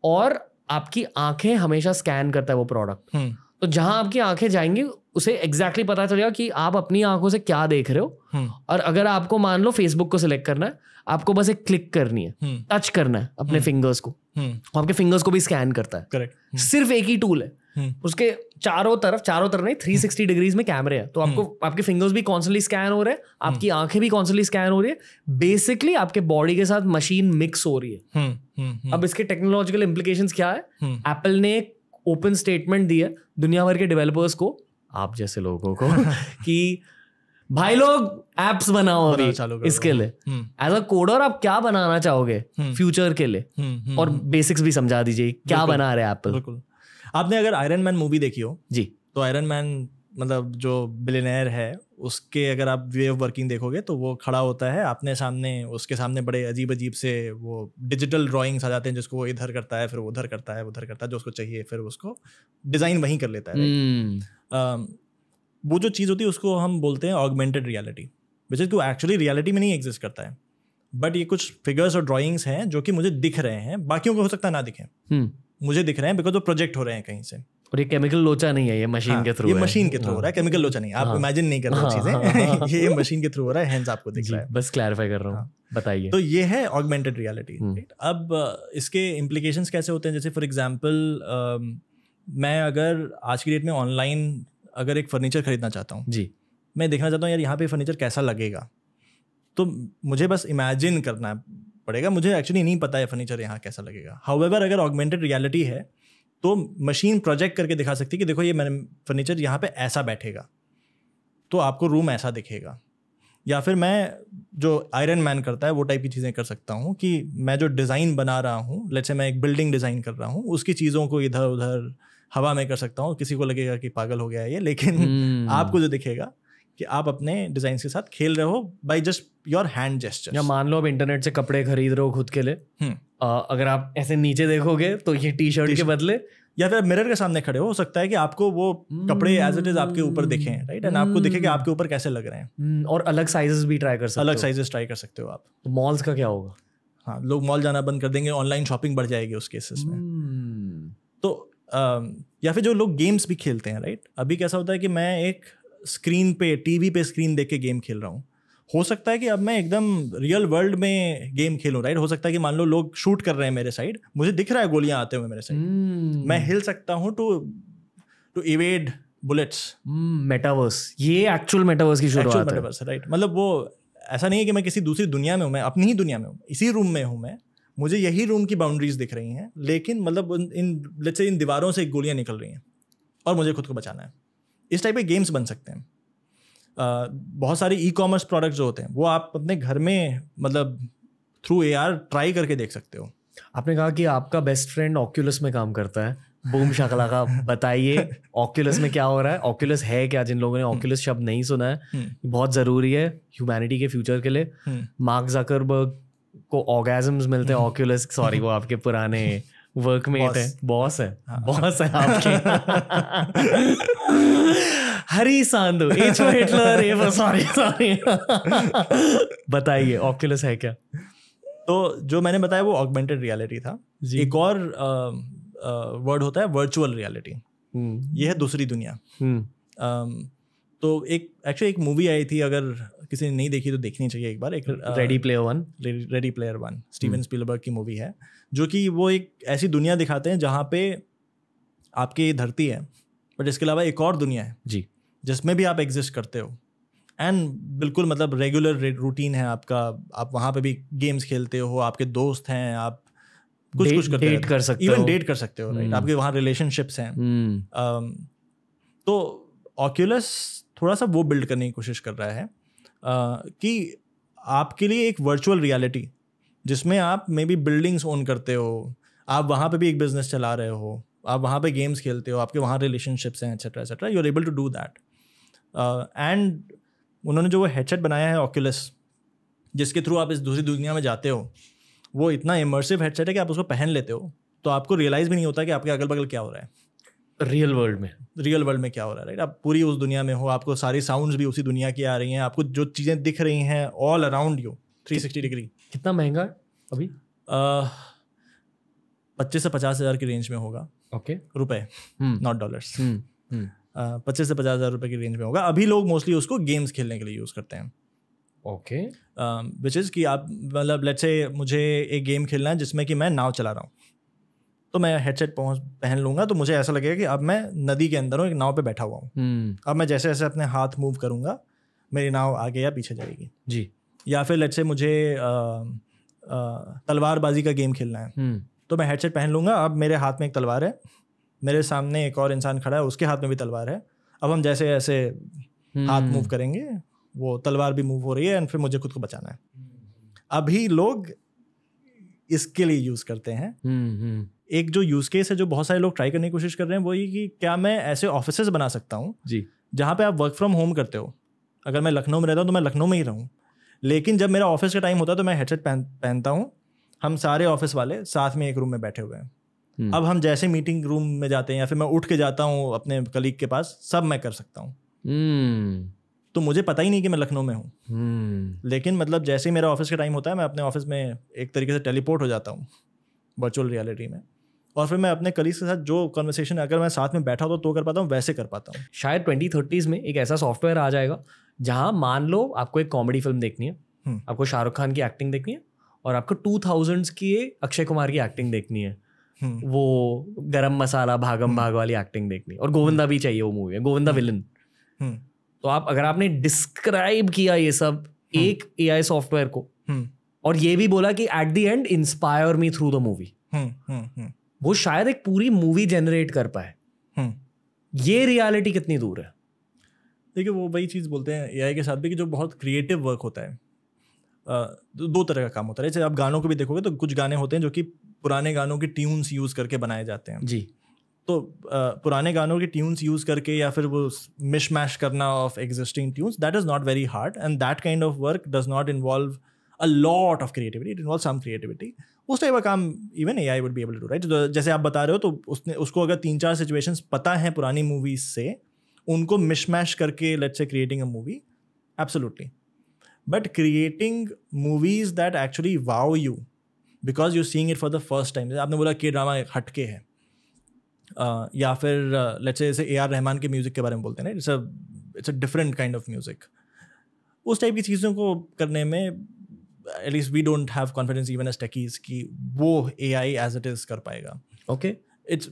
A: और आपकी आंखें हमेशा स्कैन करता है वो प्रोडक्ट हम्म। तो जहां आपकी आंखें जाएंगी उसे एग्जैक्टली exactly पता चलेगा कि आप अपनी आंखों से क्या देख रहे हो हम्म। और अगर आपको मान लो फेसबुक को सिलेक्ट करना है आपको बस एक क्लिक करनी है टच हम्म। करना है अपने फिंगर्स को आपके फिंगर्स को भी स्कैन करता है करेक्ट सिर्फ एक ही टूल है हम्म। उसके चारों तरफ चारों तरफ नहीं थ्री सिक्सटी डिग्रीज में कैमरे हैं तो आपको हम्म। आपके फिंगर्स भी कॉन्स्टेंटली स्कैन हो रहे हैं हम्म। आपकी आंखें भी कॉन्स्टेंटली स्कैन हो रही है बेसिकली आपके बॉडी के साथ मशीन मिक्स हो रही
C: है
A: अब इसके टेक्नोलॉजिकल इम्प्लीकेशन क्या है एप्पल ने एक ओपन स्टेटमेंट दी है दुनिया भर के डेवलपर्स को आप जैसे लोगों को <laughs> कि भाई लोग एप्स बनाओ अभी इसके लिए एज अ कोडर आप क्या बनाना चाहोगे फ्यूचर के लिए और बेसिक्स भी समझा दीजिए क्या बना रहे हैं एप्पल
B: आपने अगर आयरन मैन मूवी देखी हो जी तो आयरन मैन मतलब जो बिलेनर है उसके अगर आप वे ऑफ वर्किंग देखोगे तो वो खड़ा होता है आपने सामने उसके सामने बड़े अजीब अजीब से वो डिजिटल ड्राइंग्स आ जाते हैं जिसको वो इधर करता है फिर उधर करता है उधर करता है जो उसको चाहिए फिर उसको डिज़ाइन वहीं कर लेता है hmm. आ, हम्म। वो जो चीज़ होती है उसको हम बोलते हैं augmented reality which is actually reality में नहीं एग्जिस्ट करता है बट ये कुछ फिगर्स और ड्राइंग्स हैं जो कि मुझे दिख रहे हैं बाकियों को हो सकता है ना दिखें hmm. मुझे दिख रहे हैं बिकॉज वो प्रोजेक्ट हो रहे हैं कहीं से
A: और ये केमिकल लोचा नहीं है ये मशीन हाँ, के थ्रू ये मशीन के थ्रू हो रहा है
B: केमिकल हाँ। लोचा नहीं आप इमेजिन हाँ। नहीं कर रहे हाँ, चीजें <laughs> ये मशीन के थ्रू हो रहा है हैंड्स आपको दिख रहा है बस
A: क्लैरिफाई कर रहा हूँ बताइए तो
B: ये है ऑगमेंटेड हम्म। रियलिटी अब इसके इम्प्लीकेशन कैसे होते हैं जैसे फॉर एग्जाम्पल मैं अगर आज की डेट में ऑनलाइन अगर एक फर्नीचर खरीदना चाहता हूँ जी मैं देखना चाहता हूँ यार यहाँ पे फर्नीचर कैसा लगेगा तो मुझे बस इमेजिन करना है पड़ेगा मुझे एक्चुअली नहीं पता है फर्नीचर यहाँ कैसा लगेगा हाउ अगर ऑगमेंटेड रियलिटी है तो मशीन प्रोजेक्ट करके दिखा सकती है कि देखो ये मैंने फर्नीचर यहाँ पे ऐसा बैठेगा तो आपको रूम ऐसा दिखेगा या फिर मैं जो आयरन मैन करता है वो टाइप की चीज़ें कर सकता हूँ कि मैं जो डिज़ाइन बना रहा हूँ लेट्स से मैं एक बिल्डिंग डिज़ाइन कर रहा हूँ उसकी चीज़ों को इधर उधर हवा में कर सकता हूँ किसी को लगेगा कि पागल हो गया है ये लेकिन hmm. आपको जो दिखेगा
A: कि आप अपने डिजाइन के साथ खेल रहे हो by just your hand gesture या मान लो आप इंटरनेट से कपड़े खरीद रहे हो खुद के लिए आ, हम्म। अगर आप ऐसे नीचे देखोगे तो ये टी शर्ट के बदले या
B: फिर मिरर के सामने खड़े हो हो सकता है कि आपको वो कपड़े एज इट इज आपके ऊपर दिखे राइट एंड आपको दिखे कि hmm। आपके ऊपर कैसे लग रहे हैं hmm, और अलग साइजेस भी ट्राई कर सकते अलग साइजेस ट्राई कर सकते हो आप तो मॉल्स का क्या होगा हाँ लोग मॉल जाना बंद कर देंगे ऑनलाइन शॉपिंग बढ़ जाएगी उस केसेस में
C: hmm।
B: तो या फिर जो लोग गेम्स भी खेलते हैं राइट अभी कैसा होता है कि मैं एक स्क्रीन पे टीवी पे स्क्रीन देख के गेम खेल रहा हूँ हो सकता है कि अब मैं एकदम रियल वर्ल्ड में गेम खेलूँ राइट हो सकता है कि मान लो लोग शूट कर रहे हैं मेरे साइड मुझे दिख रहा है गोलियां आते हुए मेरे साइड
C: mm. मैं
B: हिल सकता हूँ to to evade bullets metaverse ये
A: एक्चुअल मेटावर्स की शुरुआत मेटावर्स
B: राइट मतलब वो ऐसा नहीं है कि मैं किसी दूसरी दुनिया में हूँ मैं अपनी ही दुनिया में हूँ इसी रूम में हूँ मैं मुझे यही रूम की बाउंड्रीज दिख रही हैं लेकिन मतलब इन लेट्स इन दीवारों से गोलियां निकल रही हैं और मुझे खुद को बचाना है इस टाइप के गेम्स बन सकते हैं Uh, बहुत सारे ई कॉमर्स प्रोडक्ट जो होते हैं वो आप अपने घर में मतलब थ्रू ए
A: आर ट्राई करके देख सकते हो आपने कहा कि आपका बेस्ट फ्रेंड ऑक्यूलस में काम करता है बूम शकला का बताइए ऑक्यूलस में क्या हो रहा है ऑक्यूलस है क्या जिन लोगों ने ऑक्यूलस हम्म। शब्द नहीं सुना है हम्म। बहुत ज़रूरी है ह्यूमैनिटी के फ्यूचर के लिए मार्क हम्म। जकरबर्ग को ऑर्गेजम्स मिलते हैं ऑक्यूलस <laughs> सॉरी वो आपके पुराने वर्कमेट है बॉस है बॉस है आपके Hari Sandhu H Hitler sorry sorry बताइए ऑक्यूलस है क्या
B: तो जो मैंने बताया वो ऑगमेंटेड रियलिटी था एक और वर्ड होता है वर्चुअल हम्म। रियलिटी ये है दूसरी दुनिया हम्म। तो एक एक्चुअली एक मूवी आई थी अगर किसी ने नहीं देखी तो देखनी चाहिए एक बार एक Ready player One Ready player One Steven Spielberg की मूवी है जो कि वो एक ऐसी दुनिया दिखाते हैं जहाँ पे आपकी धरती है बट इसके अलावा एक और दुनिया है जी जिसमें भी आप एग्जिस्ट करते हो एंड बिल्कुल मतलब रेगुलर रूटीन है आपका आप वहाँ पे भी गेम्स खेलते हो आपके दोस्त हैं आप कुछ कुछ करते डेट कर सकते इवन डेट कर सकते हो राइट hmm. आपके वहाँ रिलेशनशिप्स हैं hmm. um, तो ऑक्यूलस थोड़ा सा वो बिल्ड करने की कोशिश कर रहा है uh, कि आपके लिए एक वर्चुअल रियलिटी जिसमें आप मे बी बिल्डिंग्स ओन करते हो आप वहाँ पे भी एक बिजनेस चला रहे हो आप वहाँ पे गेम्स खेलते हो आपके वहाँ रिलेशनशिप्स हैं etcetera etcetera you are able to do that and उन्होंने जो वो हेडसेट बनाया है ऑक्यूलस जिसके थ्रू आप इस दूसरी दुनिया में जाते हो वो इतना इमर्सिव हेडसेट है कि आप उसको पहन लेते हो तो आपको रियलाइज़ भी नहीं होता कि आपके अगल बगल क्या हो रहा है रियल वर्ल्ड में रियल वर्ल्ड में क्या हो रहा है राइट आप पूरी उस दुनिया में हो आपको सारी साउंड्स भी उसी दुनिया की आ रही हैं आपको जो चीज़ें दिख रही हैं all around you three degree
A: कितना महंगा है अभी
B: पच्चीस से पचास हज़ार की रेंज में होगा ओके रुपए नॉट हम्म। डॉलर्स हम्म, हम्म। पच्चीस से पचास हज़ार रुपये की रेंज में होगा अभी लोग मोस्टली उसको गेम्स खेलने के लिए यूज़ करते हैं ओके विच इज़ कि आप मतलब लेट्स से मुझे एक गेम खेलना है जिसमें कि मैं नाव चला रहा हूँ तो मैं हेडसेट पहुँच पहन लूंगा तो मुझे ऐसा लगेगा कि अब मैं नदी के अंदर हूँ एक नाव पे बैठा हुआ हूँ अब मैं जैसे जैसे अपने हाथ मूव करूंगा मेरी नाव आगे या पीछे जाएगी जी या फिर लट से मुझे तलवारबाजी का गेम खेलना है हम्म। तो मैं हेडसेट पहन लूँगा अब मेरे हाथ में एक तलवार है मेरे सामने एक और इंसान खड़ा है उसके हाथ में भी तलवार है अब हम जैसे ऐसे हाथ मूव हम्म। करेंगे वो तलवार भी मूव हो रही है एंड फिर मुझे खुद को बचाना है अभी लोग इसके लिए यूज करते हैं हम्म, एक जो यूज केस है जो बहुत सारे लोग ट्राई करने की कोशिश कर रहे हैं वो ये कि क्या मैं ऐसे ऑफिसेज बना सकता हूँ जी जहाँ पे आप वर्क फ्रॉम होम करते हो अगर मैं लखनऊ में रहता हूँ तो मैं लखनऊ में ही रहूँ लेकिन जब मेरा ऑफिस का टाइम होता है तो मैं हेडसेट पहन पहनता हूँ हम सारे ऑफिस वाले साथ में एक रूम में बैठे हुए हैं हम्म। अब हम जैसे मीटिंग रूम में जाते हैं या फिर मैं उठ के जाता हूँ अपने कलीग के पास सब मैं कर सकता हूँ
C: हम्म। तो
B: मुझे पता ही नहीं कि मैं लखनऊ में हूँ
C: हम्म।
B: लेकिन मतलब जैसे ही मेरा ऑफिस का टाइम होता है मैं अपने ऑफिस में एक तरीके से टेलीपोर्ट हो जाता हूँ वर्चुअल रियलिटी में और फिर मैं अपने कलीग्स के साथ जो कन्वर्सेशन
A: अगर मैं साथ में बैठा हो तो, तो कर पाता हूँ वैसे कर पाता हूँ शायद ट्वेंटी थर्टीज़ में एक ऐसा सॉफ्टवेयर आ जाएगा जहाँ मान लो आपको एक कॉमेडी फिल्म देखनी है हम्म। आपको शाहरुख खान की एक्टिंग देखनी है और आपको टू थाउजेंड्स की अक्षय कुमार की एक्टिंग देखनी है हम्म। वो गरम मसाला भागम हम्म। भाग वाली एक्टिंग देखनी है और गोविंदा भी चाहिए वो मूवी है गोविंदा विलन तो आप अगर आपने डिस्क्राइब किया ये सब एक ए सॉफ्टवेयर को और ये भी बोला कि at the end inspire me through the movie वो शायद एक पूरी मूवी जनरेट कर पाए ये रियलिटी कितनी दूर है देखिए वो वही चीज़ बोलते हैं
B: ए के साथ भी कि जो बहुत क्रिएटिव वर्क होता है दो तरह का काम होता है जैसे आप गानों को भी देखोगे तो कुछ गाने होते हैं जो कि पुराने गानों के ट्यून्स यूज़ करके बनाए जाते हैं जी तो पुराने गानों के ट्यून्स यूज़ करके या फिर वो मिश मैश करना of existing tunes that is not very hard and that kind of work does not involve a lot of creativity it involve some creativity उस टाइप का काम even A I would be able to write जैसे आप बता रहे हो तो उसने उसको अगर तीन चार सिचुएशंस पता हैं पुरानी मूवीज से उनको मिशमैश करके let's say creating a movie absolutely but creating movies that actually wow you because you seeing it for the first time आपने बोला के ड्रामा हटके है uh, या फिर लेट्स जैसे ए आर रहमान के म्यूज़िक के बारे में बोलते हैं ना it's a a different kind of music उस टाइप की चीज़ों को करने में at least we don't have confidence even as techies कि वो A I as it is कर पाएगा okay okay. it's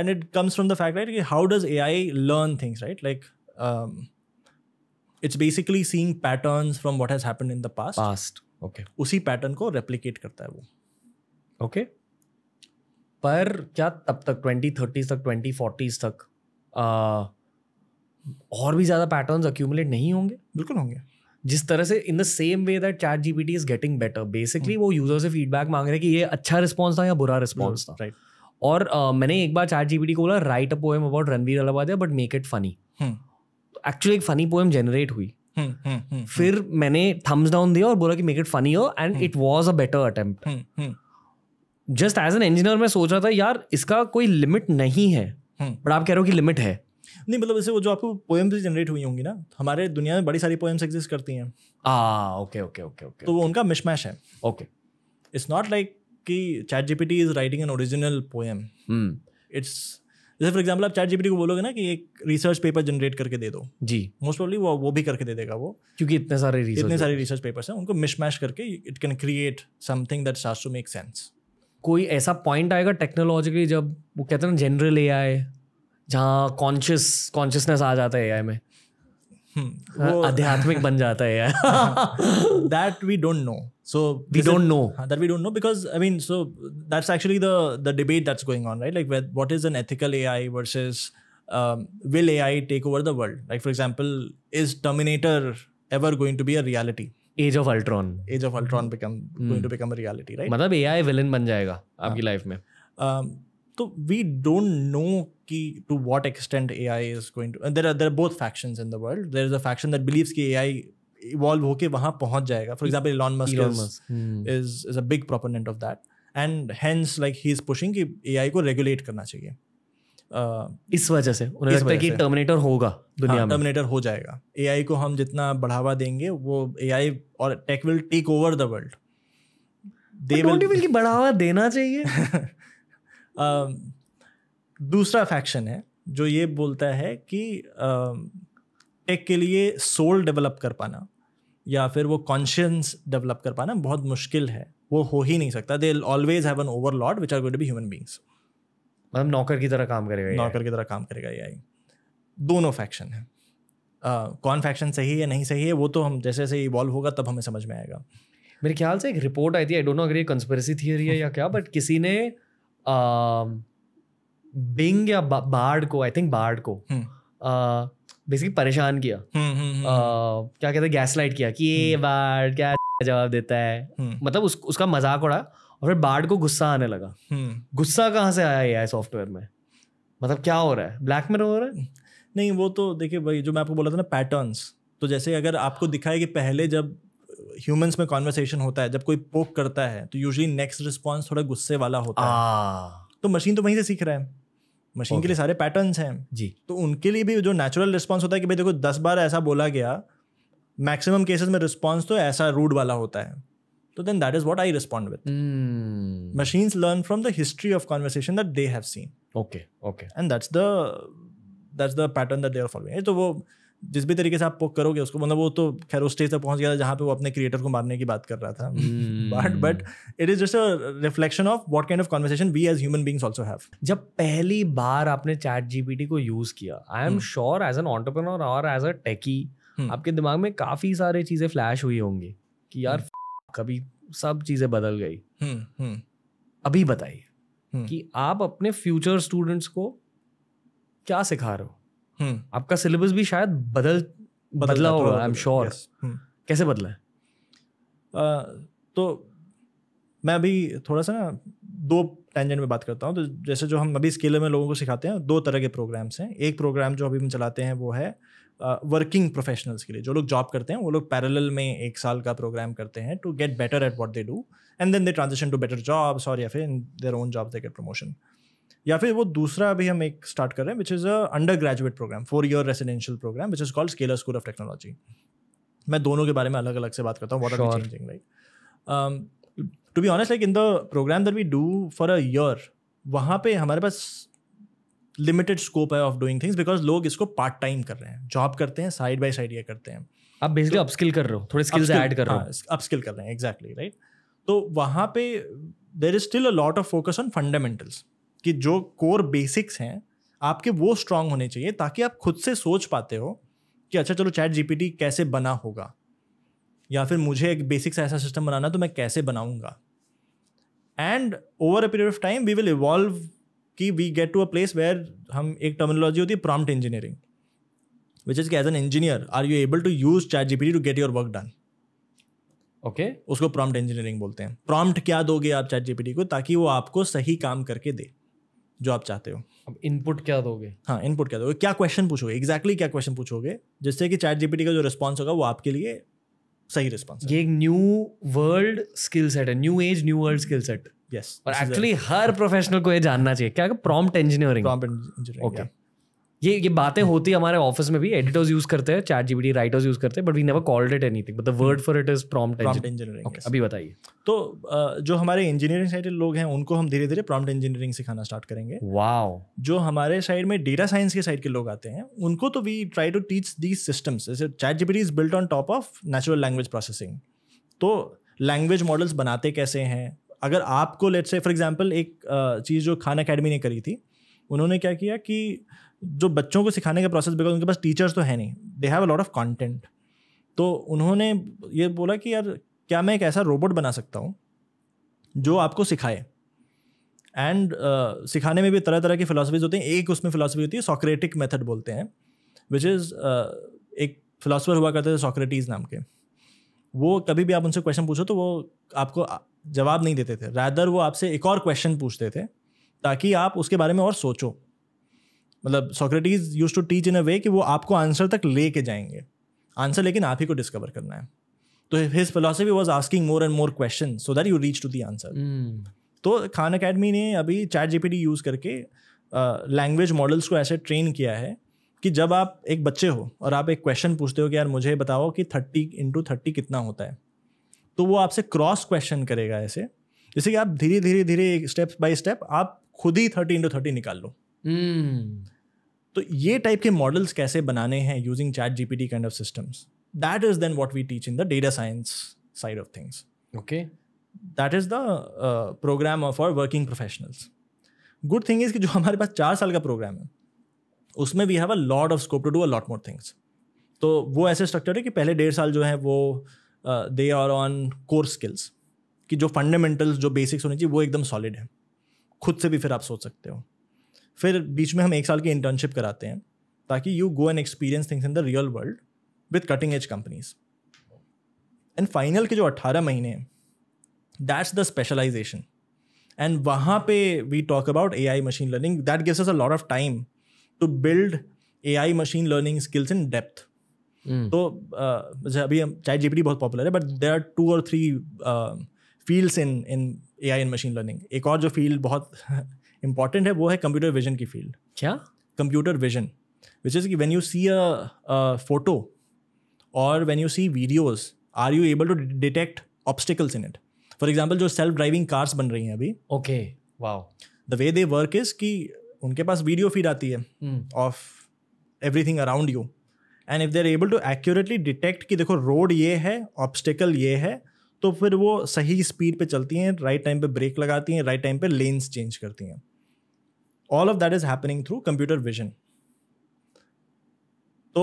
B: and it comes from the fact right how does ai learn things right like um, it's basically seeing patterns from what has happened in the past past okay usi pattern ko replicate karta hai
A: wo okay. पर क्या तब तक twenty thirties तक twenty forties तक आ, और भी ज़्यादा पैटर्न्स अक्यूमुलेट नहीं होंगे बिल्कुल होंगे जिस तरह से in the same way that chat GPT is getting better basically वो यूजर से फीडबैक मांग रहे हैं कि ये अच्छा रिस्पॉन्स था या बुरा रिस्पॉन्स था राइट right. और uh, मैंने हम्म। एक बार चार जीबीटी को बोला write a poem about Ranveer Allahbadia but make it funny actually एक फनी पोएम जनरेट हुई हम्म, हम्म, फिर मैंने थम्स डाउन दिया और बोला कि मेक इट फनी हो and it was a better attempt just as an engineer मैं सोच रहा था यार इसका कोई लिमिट नहीं है बट आप कह रहे हो कि लिमिट है
B: नहीं मतलब जैसे वो जो आपको पोएम्स जनरेट हुई होंगी ना
A: हमारे दुनिया में बड़ी
B: सारी पोएम्स एग्जिस्ट करती हैं
A: ओके ओके ओके ओके तो वो
B: उनका मिशमैश है
A: ओके इट्स
B: नॉट लाइक कि chat GPT is writing an original poem it's जैसे फॉर एग्जाम्पल आप चैट जीपीटी को बोलोगे ना कि एक रिसर्च पेपर जनरेट करके दे दो जी मोस्ट ऑफली वो वो भी करके दे देगा वो
A: क्योंकि इतने सारे research इतने सारे
B: रिसर्च पेपर्स हैं उनको मिसमैश करके it can create something that starts to make sense
A: कोई ऐसा पॉइंट आएगा टेक्नोलॉजिकली जब वो कहते हैं ना जनरल ए आई जहाँ कॉन्शियस कॉन्शियसनेस आ जाता है ए आई में hmm, हाँ, आध्यात्मिक बन जाता है
B: that we don't know so
A: we don't know that we don't
B: know because i mean so that's actually the the debate that's going on right like what is an ethical ai versus um, will ai take over the world like for example is terminator ever going to be a reality age of ultron age of ultron become hmm. going to become a reality right matlab ai villain ban jayega aapki life mein um so we don't know ki to what extent ai is going to and there are there are both factions in the world there is a faction that believes ki ai evolve होके वहां पहुंच जाएगा for example Elon Musk is is a big proponent of that and hence like he is pushing कि AI को regulate करना चाहिए uh,
A: इस वजह से उन्हें लगता है कि टर्मिनेटर होगा दुनिया हाँ, में टर्मिनेटर
B: हो जाएगा एआई को हम जितना बढ़ावा देंगे वो एआई और tech will take over the world they
A: will की बढ़ावा देना चाहिए
B: uh, <laughs> दूसरा फैक्शन है जो ये बोलता है कि uh, टेक के लिए सोल डेवलप कर पाना या फिर वो कॉन्शियंस डेवलप कर पाना बहुत मुश्किल है वो हो ही नहीं सकता they always have an overlord which are going to be human beings मतलब नौकर की तरह काम करेगा नौकर की तरह काम करेगा ये आई दोनों फैक्शन है कौन फैक्शन सही है नहीं
A: सही है वो तो हम जैसे जैसे इवॉल्व होगा तब हमें समझ में आएगा मेरे ख्याल से एक रिपोर्ट आई थी आई डोंट नो अगर ये कंस्परेसी थियरी है या क्या बट किसी ने बिंग या बाढ़ को आई थिंक बाढ़ को हम्म। बेसिकली परेशान किया हम्म, हम्म, हम्म, क्या कहते हैं गैस लाइट किया कि ये बाढ़ क्या जवाब देता है मतलब उस, उसका मजाक उड़ा और फिर बाढ़ को गुस्सा आने लगा गुस्सा कहाँ से आया है सॉफ्टवेयर में मतलब क्या हो रहा है ब्लैक में हो रहा है नहीं वो तो देखिए भाई जो मैं आपको बोला था ना पैटर्न्स तो जैसे अगर
B: आपको दिखाए कि पहले जब ह्यूमंस में कॉन्वर्सेशन होता है जब कोई पोक करता है तो यूजली नेक्स्ट रिस्पॉन्स थोड़ा गुस्से वाला होता है तो मशीन तो वहीं से सीख रहा है मशीन okay. के लिए सारे पैटर्न्स हैं जी तो उनके लिए भी जो नेचुरल रिस्पॉन्स होता है कि भाई देखो दस बार ऐसा बोला गया मैक्सिमम केसेस में रिस्पॉन्स तो ऐसा रूड वाला होता है तो then that is what I respond with machines learn from the history of conversation that they have seen okay okay and that's the that's the pattern that they are following तो वो जिस भी तरीके से आप पोक करोगे उसको मतलब वो तो खैर उस स्टेज तक पहुंच गया था जहां पे वो अपने क्रिएटर को मारने की बात कर रहा था but but it is just
A: a reflection of what kind of conversation we as human beings also have जब पहली बार आपने चैट जीपीटी को यूज किया I am sure as an entrepreneur और एज अ टेकी आपके दिमाग में काफी सारी चीजें फ्लैश हुई होंगी कि यार हम्म। कभी सब चीजें बदल गई हम्म, हम्म। अभी बताइए कि आप अपने फ्यूचर स्टूडेंट्स को क्या सिखा रहे हो हम्म। आपका सिलेबस भी शायद बदल बदला होगा आई एम श्योर कैसे बदला है तो मैं अभी
B: थोड़ा सा ना दो टेंजेंट में बात करता हूँ तो जैसे जो हम अभी स्केले में लोगों को सिखाते हैं दो तरह के प्रोग्राम्स हैं एक प्रोग्राम जो अभी हम चलाते हैं वो है वर्किंग uh, प्रोफेशनल्स के लिए जो लोग जॉब करते हैं वो लोग पैरेलल में एक साल का प्रोग्राम करते हैं to get better at what they do and then they transition to better jobs और या फिर their own job they get promotion या फिर वो दूसरा अभी हम एक स्टार्ट कर रहे हैं which is a undergraduate program four year residential program which is called Scaler School of Technology मैं दोनों के बारे में अलग अलग से बात करता हूँ what are changing like to be honest like in the programme that we do for a year वहाँ पे हमारे पास लिमिटेड स्कोप है ऑफ डूइंग थिंग्स बिकॉज लोग इसको पार्ट टाइम कर रहे हैं जॉब करते हैं साइड बाई साइड ये करते हैं आप
A: बेसिकली अपस्किल तो कर रहे हो थोड़े स्किल्स ऐड कर रहे हो
B: अपस्किल हाँ, कर रहे हैं एग्जैक्टली राइट तो वहाँ पे there is still a lot of focus on fundamentals कि जो कोर बेसिक्स हैं आपके वो स्ट्रांग होने चाहिए ताकि आप खुद से सोच पाते हो कि अच्छा चलो चैट जीपीटी कैसे बना होगा या फिर मुझे एक बेसिक सा ऐसा सिस्टम बनाना तो मैं कैसे बनाऊंगा and over a period of time we will evolve कि we get to a place where हम एक टर्मिनोलॉजी होती है prompt engineering which is as an engineer are you able to use ChatGPT to get your work done okay उसको prompt engineering बोलते हैं prompt क्या दोगे आप चैट जीपीटी को ताकि वो आपको सही काम करके दे जो आप चाहते हो अब इनपुट क्या दोगे हाँ इनपुट क्या दोगे क्या क्वेश्चन पूछोगे एग्जैक्टली exactly क्या क्वेश्चन पूछोगे जिससे कि चैट जीपीटी का जो रिस्पॉन्स होगा वो
A: आपके लिए सही रिस्पॉन्स ये एक न्यू वर्ल्ड स्किल सेट है new age new world skill set yes और एक्चुअली हर प्रोफेशनल को ये जानना चाहिए क्या prompt engineering prompt engineering okay ये ये बातें होती हमारे ऑफिस में भी एडिटर्स यूज करते हैं चैट जीबीटी राइटर्स यूज करते हैं but we never called it anything but the word for it is prompt engineering अभी बताइए
B: तो जो हमारे इंजीनियरिंग साइड लोग हैं उनको हम धीरे धीरे प्रॉम्प्ट इंजीनियरिंग सिखाना स्टार्ट करेंगे वाओ जो हमारे साइड में डेटा साइंस के साइड के लोग आते हैं उनको तो we try to teach these systems जैसे chat GPT is built on top of natural language processing तो लैंग्वेज मॉडल्स बनाते कैसे हैं अगर आपको लेट से फॉर एग्जाम्पल एक चीज़ जो खान अकेडमी ने करी थी उन्होंने क्या किया कि जो बच्चों को सिखाने का प्रोसेस बिकॉज उनके पास टीचर्स तो है नहीं they have a lot of content तो उन्होंने ये बोला कि यार क्या मैं एक ऐसा रोबोट बना सकता हूँ जो आपको सिखाए एंड uh, सिखाने में भी तरह तरह की फिलासफीज होती हैं एक उसमें फिलासफी होती है सॉक्रेटिक मेथड बोलते हैं विच इज़ uh, एक फिलासफर हुआ करते थे सॉक्रेटीज़ नाम के वो कभी भी आप उनसे क्वेश्चन पूछो तो वो आपको जवाब नहीं देते थे रैदर वो आपसे एक और क्वेश्चन पूछते थे ताकि आप उसके बारे में और सोचो मतलब Socrates use to teach in a way कि वो आपको आंसर तक ले के जाएंगे आंसर लेकिन आप ही को डिस्कवर करना है तो his philosophy was asking more and more question so that you reach to the answer तो खान अकेडमी ने अभी चैट जीपीटी यूज़ करके लैंग्वेज uh, मॉडल्स को ऐसे ट्रेन किया है कि जब आप एक बच्चे हो और आप एक क्वेश्चन पूछते हो कि यार मुझे बताओ कि थर्टी इंटू थर्टी कितना होता है तो वो आपसे क्रॉस क्वेश्चन करेगा ऐसे जैसे कि आप धीरे धीरे धीरे स्टेप बाय स्टेप आप खुद ही थर्टी इंटू थर्टी निकाल लो
C: हम्म।
B: तो ये टाइप के मॉडल्स कैसे बनाने हैं using ChatGPT kind of systems that is then what we teach in the data science side of things okay that is the programme of our working professionals good thing is कि जो हमारे पास चार साल का programme है उसमें we have a lot of scope to do a lot more things तो वो ऐसे स्ट्रक्चर है कि पहले डेढ़ साल जो है वो they are on core skills कि जो फंडामेंटल्स जो बेसिक्स होने चाहिए वो एकदम सॉलिड है खुद से भी फिर आप सोच सकते हो फिर बीच में हम एक साल की इंटर्नशिप कराते हैं ताकि you go and experience things in the real world with cutting edge companies and final के जो अट्ठारह महीने हैं दैट्स द स्पेशलाइजेशन एंड वहाँ पे we talk about A I machine learning that gives us a lot of time to build A I machine learning skills in depth तो अभी हम चैट जीपीटी बहुत पॉपुलर है बट देर आर टू और three fields in in A I and machine learning एक और जो field बहुत इंपॉर्टेंट है वो है कंप्यूटर विजन की फील्ड क्या कंप्यूटर विजन विच इज़ कि when you C a photo और when you see videos are you able to detect obstacles in it for example जो सेल्फ ड्राइविंग कार्स बन रही हैं अभी okay wow the way they work is कि उनके पास वीडियो फीड आती है of everything around you and if they are able to accurately detect कि देखो रोड ये है ऑब्स्टिकल ये है तो फिर वो सही स्पीड पे चलती हैं राइट टाइम पे ब्रेक लगाती हैं राइट टाइम पे लेन्स चेंज करती हैं all of that is happening through computer vision तो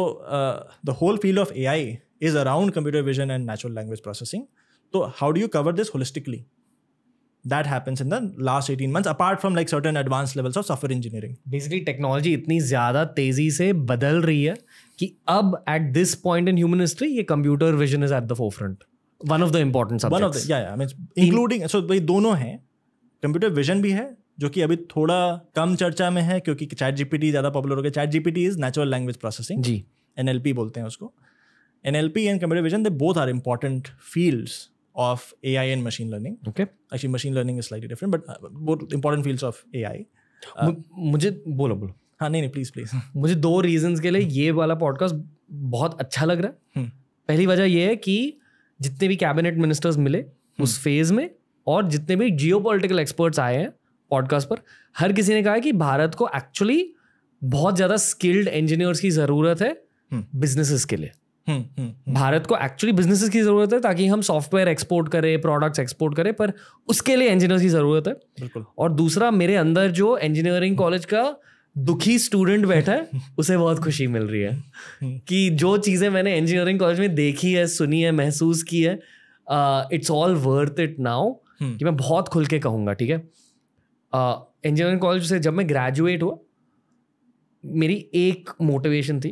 B: the whole field of A I is around computer vision and natural language processing तो how do you cover this holistically that happens in the last eighteen month apart from like certain advance levels of software engineering
A: basically technology इतनी ज्यादा तेजी से बदल रही है कि अब at this point in human history ये computer vision is at the forefront one the important one of the या
B: इंक्लूडिंग सो भाई दोनों हैं कंप्यूटर विजन भी है जो कि अभी थोड़ा कम चर्चा में है क्योंकि चैट जीपीटी ज़्यादा पॉपुलर हो गया ChatGPT is natural language processing जी एन बोलते हैं उसको N L P and computer vision they both are important fields of A I and machine learning okay actually machine learning
A: is light different but both important fields of A I मुझे बोलो बोलो हाँ नहीं नहीं please please <laughs> मुझे दो reasons के लिए ये वाला पॉडकास्ट बहुत अच्छा लग रहा है हम्म। पहली वजह यह है कि जितने भी कैबिनेट मिनिस्टर्स मिले हम्म। उस फेज में और जितने भी जियो एक्सपर्ट्स आए हैं पॉडकास्ट पर हर किसी ने कहा है कि भारत को एक्चुअली बहुत ज़्यादा स्किल्ड इंजीनियर्स की ज़रूरत है बिजनेसेस हम्म। के लिए हम्म, हम्म, भारत को एक्चुअली बिजनेसेस की ज़रूरत है ताकि हम सॉफ्टवेयर एक्सपोर्ट करें प्रोडक्ट्स एक्सपोर्ट करें पर उसके लिए इंजीनियर की ज़रूरत है बिल्कुल और दूसरा मेरे अंदर जो इंजीनियरिंग कॉलेज का दुखी स्टूडेंट बैठा है <laughs> उसे बहुत खुशी मिल रही है कि जो चीज़ें मैंने इंजीनियरिंग कॉलेज में देखी है सुनी है महसूस की है it's all worth it now कि मैं बहुत खुल के कहूंगा ठीक है इंजीनियरिंग कॉलेज से जब मैं ग्रेजुएट हुआ मेरी एक मोटिवेशन थी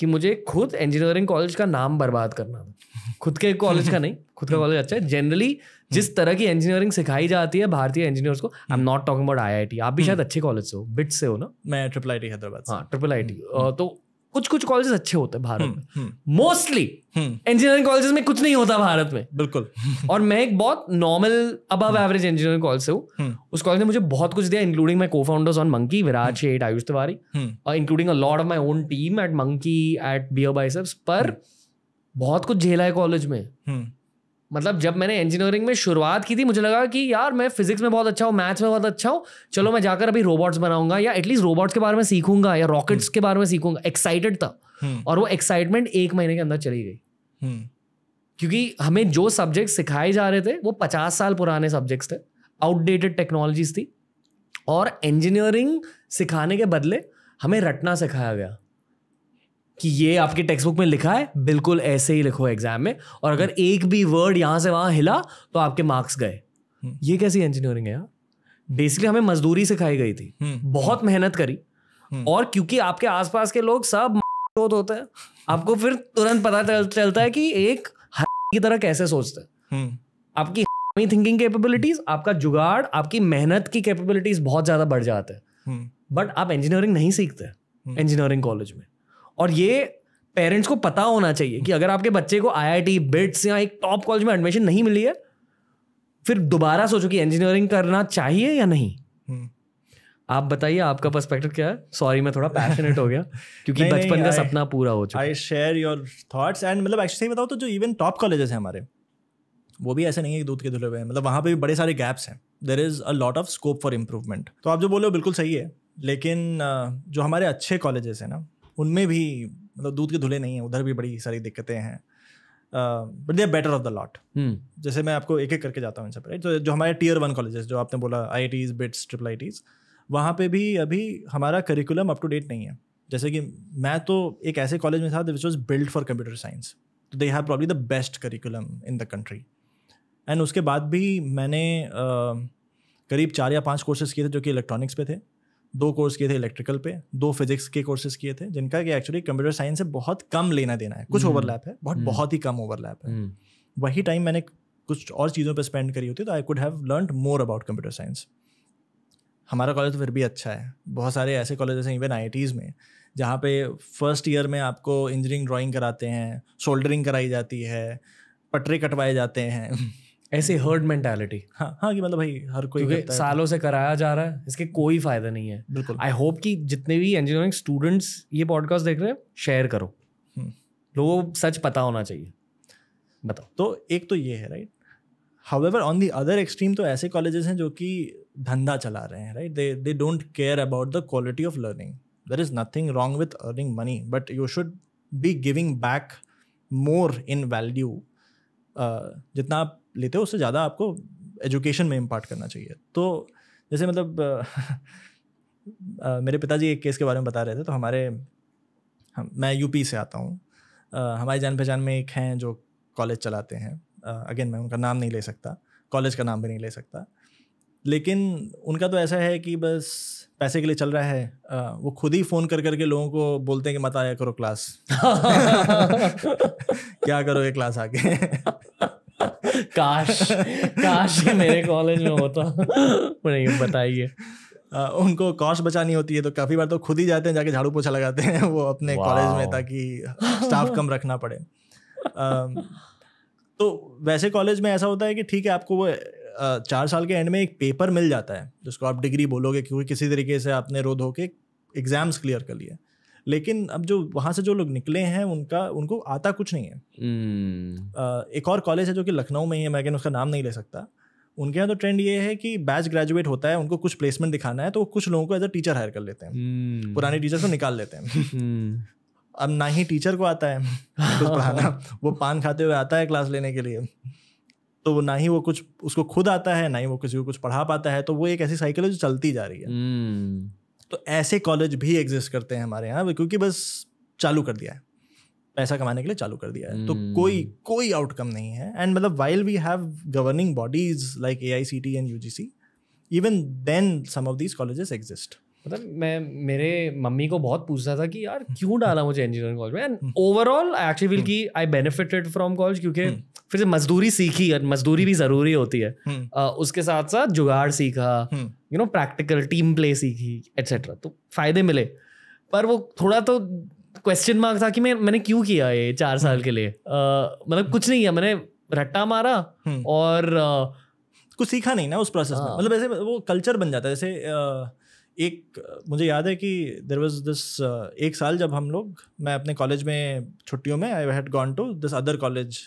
A: कि मुझे खुद इंजीनियरिंग कॉलेज का नाम बर्बाद करना था खुद के कॉलेज का नहीं खुद का कॉलेज अच्छा है जनरली जिस तरह की इंजीनियरिंग सिखाई जाती है भारतीय इंजीनियर्स को I am not talking about I आप भी हम्म। शायद अच्छे कॉलेज से हो बिट से हो ना
B: मैं ट्रिपल आई टी हैदराबाद
A: हाँ ट्रिपल आई टी तो कुछ कुछ कॉलेजेस अच्छे होते हैं भारत हम्म, में मोस्टली इंजीनियरिंग कॉलेजेस में कुछ नहीं होता भारत में बिल्कुल और मैं एक बहुत normal above average engineering college से हूँ हम्म। उस कॉलेज ने मुझे बहुत कुछ दिया including my co founders on monkey Viraj Sheth Ayush Tiwari और including a lot of my own team at monkey at Beer Biceps पर हम्म। बहुत कुछ झेला है कॉलेज में मतलब जब मैंने इंजीनियरिंग में शुरुआत की थी मुझे लगा कि यार मैं फिजिक्स में बहुत अच्छा हूँ मैथ्स में बहुत अच्छा हूँ चलो मैं जाकर अभी रोबोट्स बनाऊंगा या एटलीस्ट रोबोट्स के बारे में सीखूंगा या रॉकेट्स हम्म। के बारे में सीखूंगा एक्साइटेड था हम्म। और वो एक्साइटमेंट एक महीने के अंदर चली गई हम्म। क्योंकि हमें जो सब्जेक्ट सिखाए जा रहे थे वो पचास साल पुराने सब्जेक्ट्स थे आउटडेटेड टेक्नोलॉजीज थी और इंजीनियरिंग सिखाने के बदले हमें रटना सिखाया गया कि ये आपके टेक्स्ट बुक में लिखा है बिल्कुल ऐसे ही लिखो एग्जाम में और अगर एक भी वर्ड यहाँ से वहाँ हिला तो आपके मार्क्स गए हम्म। ये कैसी इंजीनियरिंग है यार बेसिकली हमें मजदूरी सिखाई गई थी हम्म। बहुत मेहनत करी हम्म। और क्योंकि आपके आसपास के लोग सब होते हैं आपको फिर तुरंत पता चलता है कि एक <laughs> की तरह कैसे सोचते हैं आपकी थिंकिंग <laughs> कैपेबिलिटीज आपका जुगाड़ आपकी मेहनत की कैपेबिलिटीज बहुत ज्यादा बढ़ जाते हैं बट आप इंजीनियरिंग नहीं सीखते इंजीनियरिंग कॉलेज में और ये पेरेंट्स को पता होना चाहिए कि अगर आपके बच्चे को आईआईटी बिट्स या एक टॉप कॉलेज में एडमिशन नहीं मिली है फिर दोबारा सोचो कि इंजीनियरिंग करना चाहिए या नहीं हम्म। आप बताइए आपका पर्सपेक्टिव क्या है सॉरी मैं थोड़ा पैशनेट हो गया <laughs> क्योंकि बचपन का सपना पूरा हो चुका I share your thoughts and मतलब एक्चुअली सही बताओ
B: तो जो इवन टॉप कॉलेजेस हैं हमारे वो भी ऐसे नहीं है कि दूध के धुले हुए हैं मतलब वहाँ पे भी बड़े सारे गैप्स हैं there is a lot of scope for improvement तो आप जो बोले हो बिल्कुल सही है लेकिन जो हमारे अच्छे कॉलेजेस हैं ना उनमें भी मतलब दूध के धुले नहीं है उधर भी बड़ी सारी दिक्कतें हैं but they are better off the lot जैसे मैं आपको एक एक करके जाता हूँ इन सब राइट तो जो हमारे टीयर वन कॉलेजेस जो आपने बोला I I Ts BITS triple I Ts वहाँ पर भी अभी हमारा करिकुलम अप टू डेट नहीं है जैसे कि मैं तो एक ऐसे कॉलेज में था which was build for computer science तो they have probably the best curriculum in the country and उसके बाद भी मैंने uh, करीब चार या पांच कोर्सेज किए थे जो कि इलेक्ट्रॉनिक्स पे थे दो कोर्स किए थे इलेक्ट्रिकल पे दो फिजिक्स के कोर्सेज किए थे जिनका कि एक्चुअली कंप्यूटर साइंस से बहुत कम लेना देना है कुछ ओवरलैप हम्म। है बहुत हम्म। बहुत ही कम ओवरलैप है हम्म। वही टाइम मैंने कुछ और चीज़ों पर स्पेंड करी होती तो I could have learn more about computer science हमारा कॉलेज तो फिर भी अच्छा है बहुत सारे ऐसे कॉलेजेस हैं इवन आई में जहाँ पे फर्स्ट ईयर में आपको इंजीनियरिंग ड्राइंग कराते हैं सोल्डरिंग कराई जाती
A: है पटरे कटवाए जाते हैं ऐसे हर्ड मेंटेलिटी हाँ हाँ कि मतलब भाई हर कोई तो। सालों से कराया जा रहा है इसके कोई फायदा नहीं है बिल्कुल आई होप कि जितने भी इंजीनियरिंग स्टूडेंट्स ये पॉडकास्ट देख रहे हैं शेयर करो हम्म। लोगों को सच पता होना चाहिए बताओ तो एक तो ये है right however on the other extreme तो ऐसे कॉलेजेस हैं
B: जो कि धंधा चला रहे हैं right they they don't care about the quality of learning there is nothing wrong with earning money but you should be giving back more in value जितना आप लेते हो उससे ज़्यादा आपको एजुकेशन में इम्पार्ट करना चाहिए तो जैसे मतलब <laughs> मेरे पिताजी एक केस के बारे में बता रहे थे तो हमारे हम मैं यूपी से आता हूँ हमारी जान पहचान में एक हैं जो कॉलेज चलाते हैं अगेन मैं उनका नाम नहीं ले सकता कॉलेज का नाम भी नहीं ले सकता लेकिन उनका तो ऐसा है कि बस पैसे के लिए चल रहा है आ, वो खुद ही फ़ोन कर करके लोगों को बोलते हैं कि मत आया करो क्लास <laughs> <laughs> क्या करोगे क्लास आके काश काश ये मेरे कॉलेज में होता नहीं बताइए उनको कॉस्ट बचानी होती है तो काफ़ी बार तो खुद ही जाते हैं जाके झाड़ू पोछा लगाते हैं वो अपने कॉलेज में ताकि स्टाफ कम रखना पड़े तो वैसे कॉलेज में ऐसा होता है कि ठीक है आपको वो चार साल के एंड में एक पेपर मिल जाता है जिसको आप डिग्री बोलोगे क्योंकि किसी तरीके से आपने रो धो के एग्ज़ाम्स क्लियर कर लिए लेकिन अब जो वहाँ से जो लोग निकले हैं उनका उनको आता कुछ नहीं है
C: hmm.
B: एक और कॉलेज है जो कि लखनऊ में ही है मैं उसका नाम नहीं ले सकता उनके यहाँ तो ट्रेंड ये है कि बैच ग्रेजुएट होता है उनको कुछ प्लेसमेंट दिखाना है तो कुछ लोगों को एज अ टीचर हायर कर लेते
C: हैं hmm.
B: पुराने टीचर को निकाल लेते हैं हम्म। अब ना ही टीचर को आता है कुछ पढ़ाना वो पान खाते हुए आता है क्लास लेने के लिए तो वो ना ही वो कुछ उसको खुद आता है ना ही वो किसी को कुछ पढ़ा पाता है तो वो एक ऐसी साइकिल है जो चलती जा रही है तो ऐसे कॉलेज भी एग्जिस्ट करते हैं हमारे यहाँ क्योंकि बस चालू कर दिया है पैसा कमाने के लिए चालू कर दिया है तो hmm. कोई कोई आउटकम नहीं है एंड मतलब while we have governing bodies like A I C T and U G C even then some
A: of these colleges exist मतलब मैं मेरे मम्मी को बहुत पूछता था कि यार क्यों <laughs> डाला मुझे इंजीनियरिंग कॉलेज में and overall I actually feel की आई बेनिफिटेड फ्रॉम कॉलेज क्योंकि hmm. फिर से मजदूरी सीखी और मजदूरी भी hmm. ज़रूरी होती है hmm. उसके साथ साथ जुगाड़ सीखा you know practical team play सीखी एट्सेट्रा तो फ़ायदे मिले पर वो थोड़ा तो क्वेश्चन मार्क था कि मैं मैंने क्यों किया ये चार साल के लिए मतलब कुछ नहीं किया मैंने रट्टा मारा और कुछ सीखा नहीं ना उस प्रोसेस में हाँ।
B: मतलब ऐसे वो कल्चर बन जाता है जैसे एक मुझे याद है कि देर वॉज दिस एक साल जब हम लोग मैं अपने कॉलेज में छुट्टियों में I had gone to this other college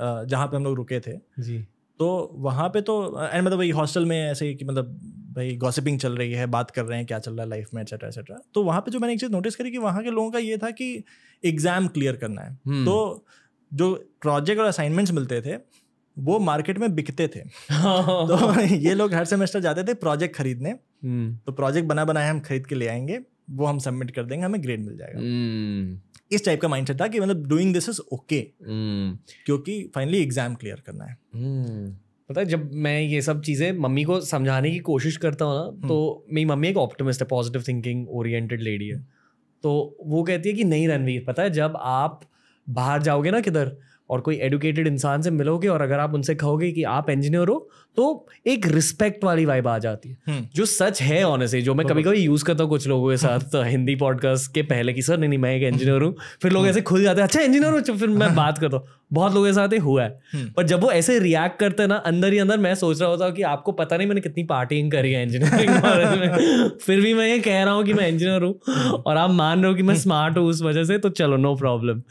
B: जहाँ पे हम लोग रुके थे जी तो वहाँ पे तो एंड मतलब वही हॉस्टल में ऐसे कि मतलब भाई गॉसिपिंग चल रही है बात कर रहे हैं क्या चल रहा है लाइफ में एक्सेट्रा एक्सेट्रा तो वहाँ पे जो मैंने एक चीज़ नोटिस करी कि वहाँ के लोगों का ये था कि एग्ज़ाम क्लियर करना है हम्म। तो जो प्रोजेक्ट और असाइनमेंट्स मिलते थे वो मार्केट में बिकते थे <laughs> तो ये लोग हर सेमेस्टर जाते थे प्रोजेक्ट खरीदने
C: हम्म।
B: तो प्रोजेक्ट बना बनाया हम खरीद के ले आएंगे वो हम सबमिट कर देंगे हमें ग्रेड मिल जाएगा हम्म। इस टाइप का माइंडसेट था कि मतलब डूइंग दिस इज ओके
C: क्योंकि
A: फाइनली एग्जाम क्लियर करना है हम्म। पता है जब मैं ये सब चीज़ें मम्मी को समझाने की कोशिश करता हूँ ना तो मेरी मम्मी एक ऑप्टिमिस्ट है पॉजिटिव थिंकिंग ओरिएंटेड लेडी है तो वो कहती है कि नहीं रणवीर पता है जब आप बाहर जाओगे ना किधर और कोई एडुकेटेड इंसान से मिलोगे और अगर आप उनसे कहोगे कि आप इंजीनियर हो तो एक रिस्पेक्ट वाली वाइब आ जाती है हम्म। जो सच है ऑनेस्टली जो मैं कभी कभी यूज़ करता हूँ कुछ लोगों के साथ तो हिंदी पॉडकास्ट के पहले की सर नहीं नहीं मैं एक इंजीनियर हूँ फिर लोग हम्म। ऐसे खुल जाते हैं अच्छा इंजीनियर हो फिर मैं <laughs> बात करता हूँ बहुत लोगों के साथ ही हुआ है हम्म। पर जब वो ऐसे रिएक्ट करते ना अंदर ही अंदर मैं सोच रहा होता हूँ कि आपको पता नहीं मैंने कितनी पार्टिंग करी है इंजीनियरिंग कॉलेज <laughs> में फिर भी मैं ये कह रहा हूँ कि मैं इंजीनियर हूँ हम्म। और आप मान रहे हो कि मैं स्मार्ट हम्म। हूँ उस वजह से तो चलो no problem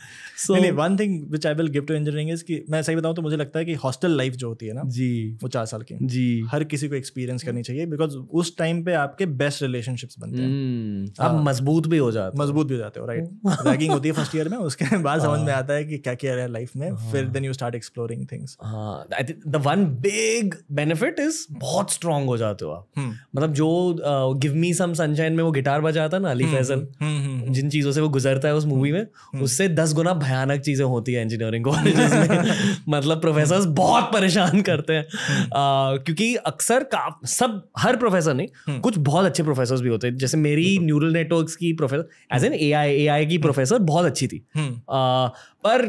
A: so one thing which I will give to engineering
B: is कि मैं सही बताऊँ तो मुझे लगता है कि हॉस्टल लाइफ जो होती है ना जी वो चार साल की जी हर किसी को एक्सपीरियंस करनी चाहिए बिकॉज उस टाइम पे आपके बेस्ट रिलेशनशिप्स बनते
A: हैं हाँ। आप मजबूत भी हो
B: जाते मजबूत भी हो जाते हो राइट रैगिंग <laughs> होती है फर्स्ट ईयर में उसके बाद समझ में हाँ। आता है कि क्या किया है लाइफ में में हाँ। फिर
A: then you start exploring things हाँ the one big benefit is बहुत स्ट्रांग हो जाते हो आप हम्म। मतलब जो गिव मी सम सनशाइन में वो गिटार बजाता ना अली फैजल हम्म, हम्म, जिन चीज़ों से वो गुजरता है उस मूवी में उससे दस गुना भयानक चीज़ें होती है इंजीनियरिंग कॉलेज में <laughs> मतलब प्रोफेसर बहुत परेशान करते हैं क्योंकि अक्सर का सब हर प्रोफेसर नहीं कुछ बहुत अच्छे प्रोफेसर भी होते हैं जैसे मेरी न्यूरल नेटवर्क की professor as an A I A I की प्रोफेसर बहुत अच्छी थी आ, पर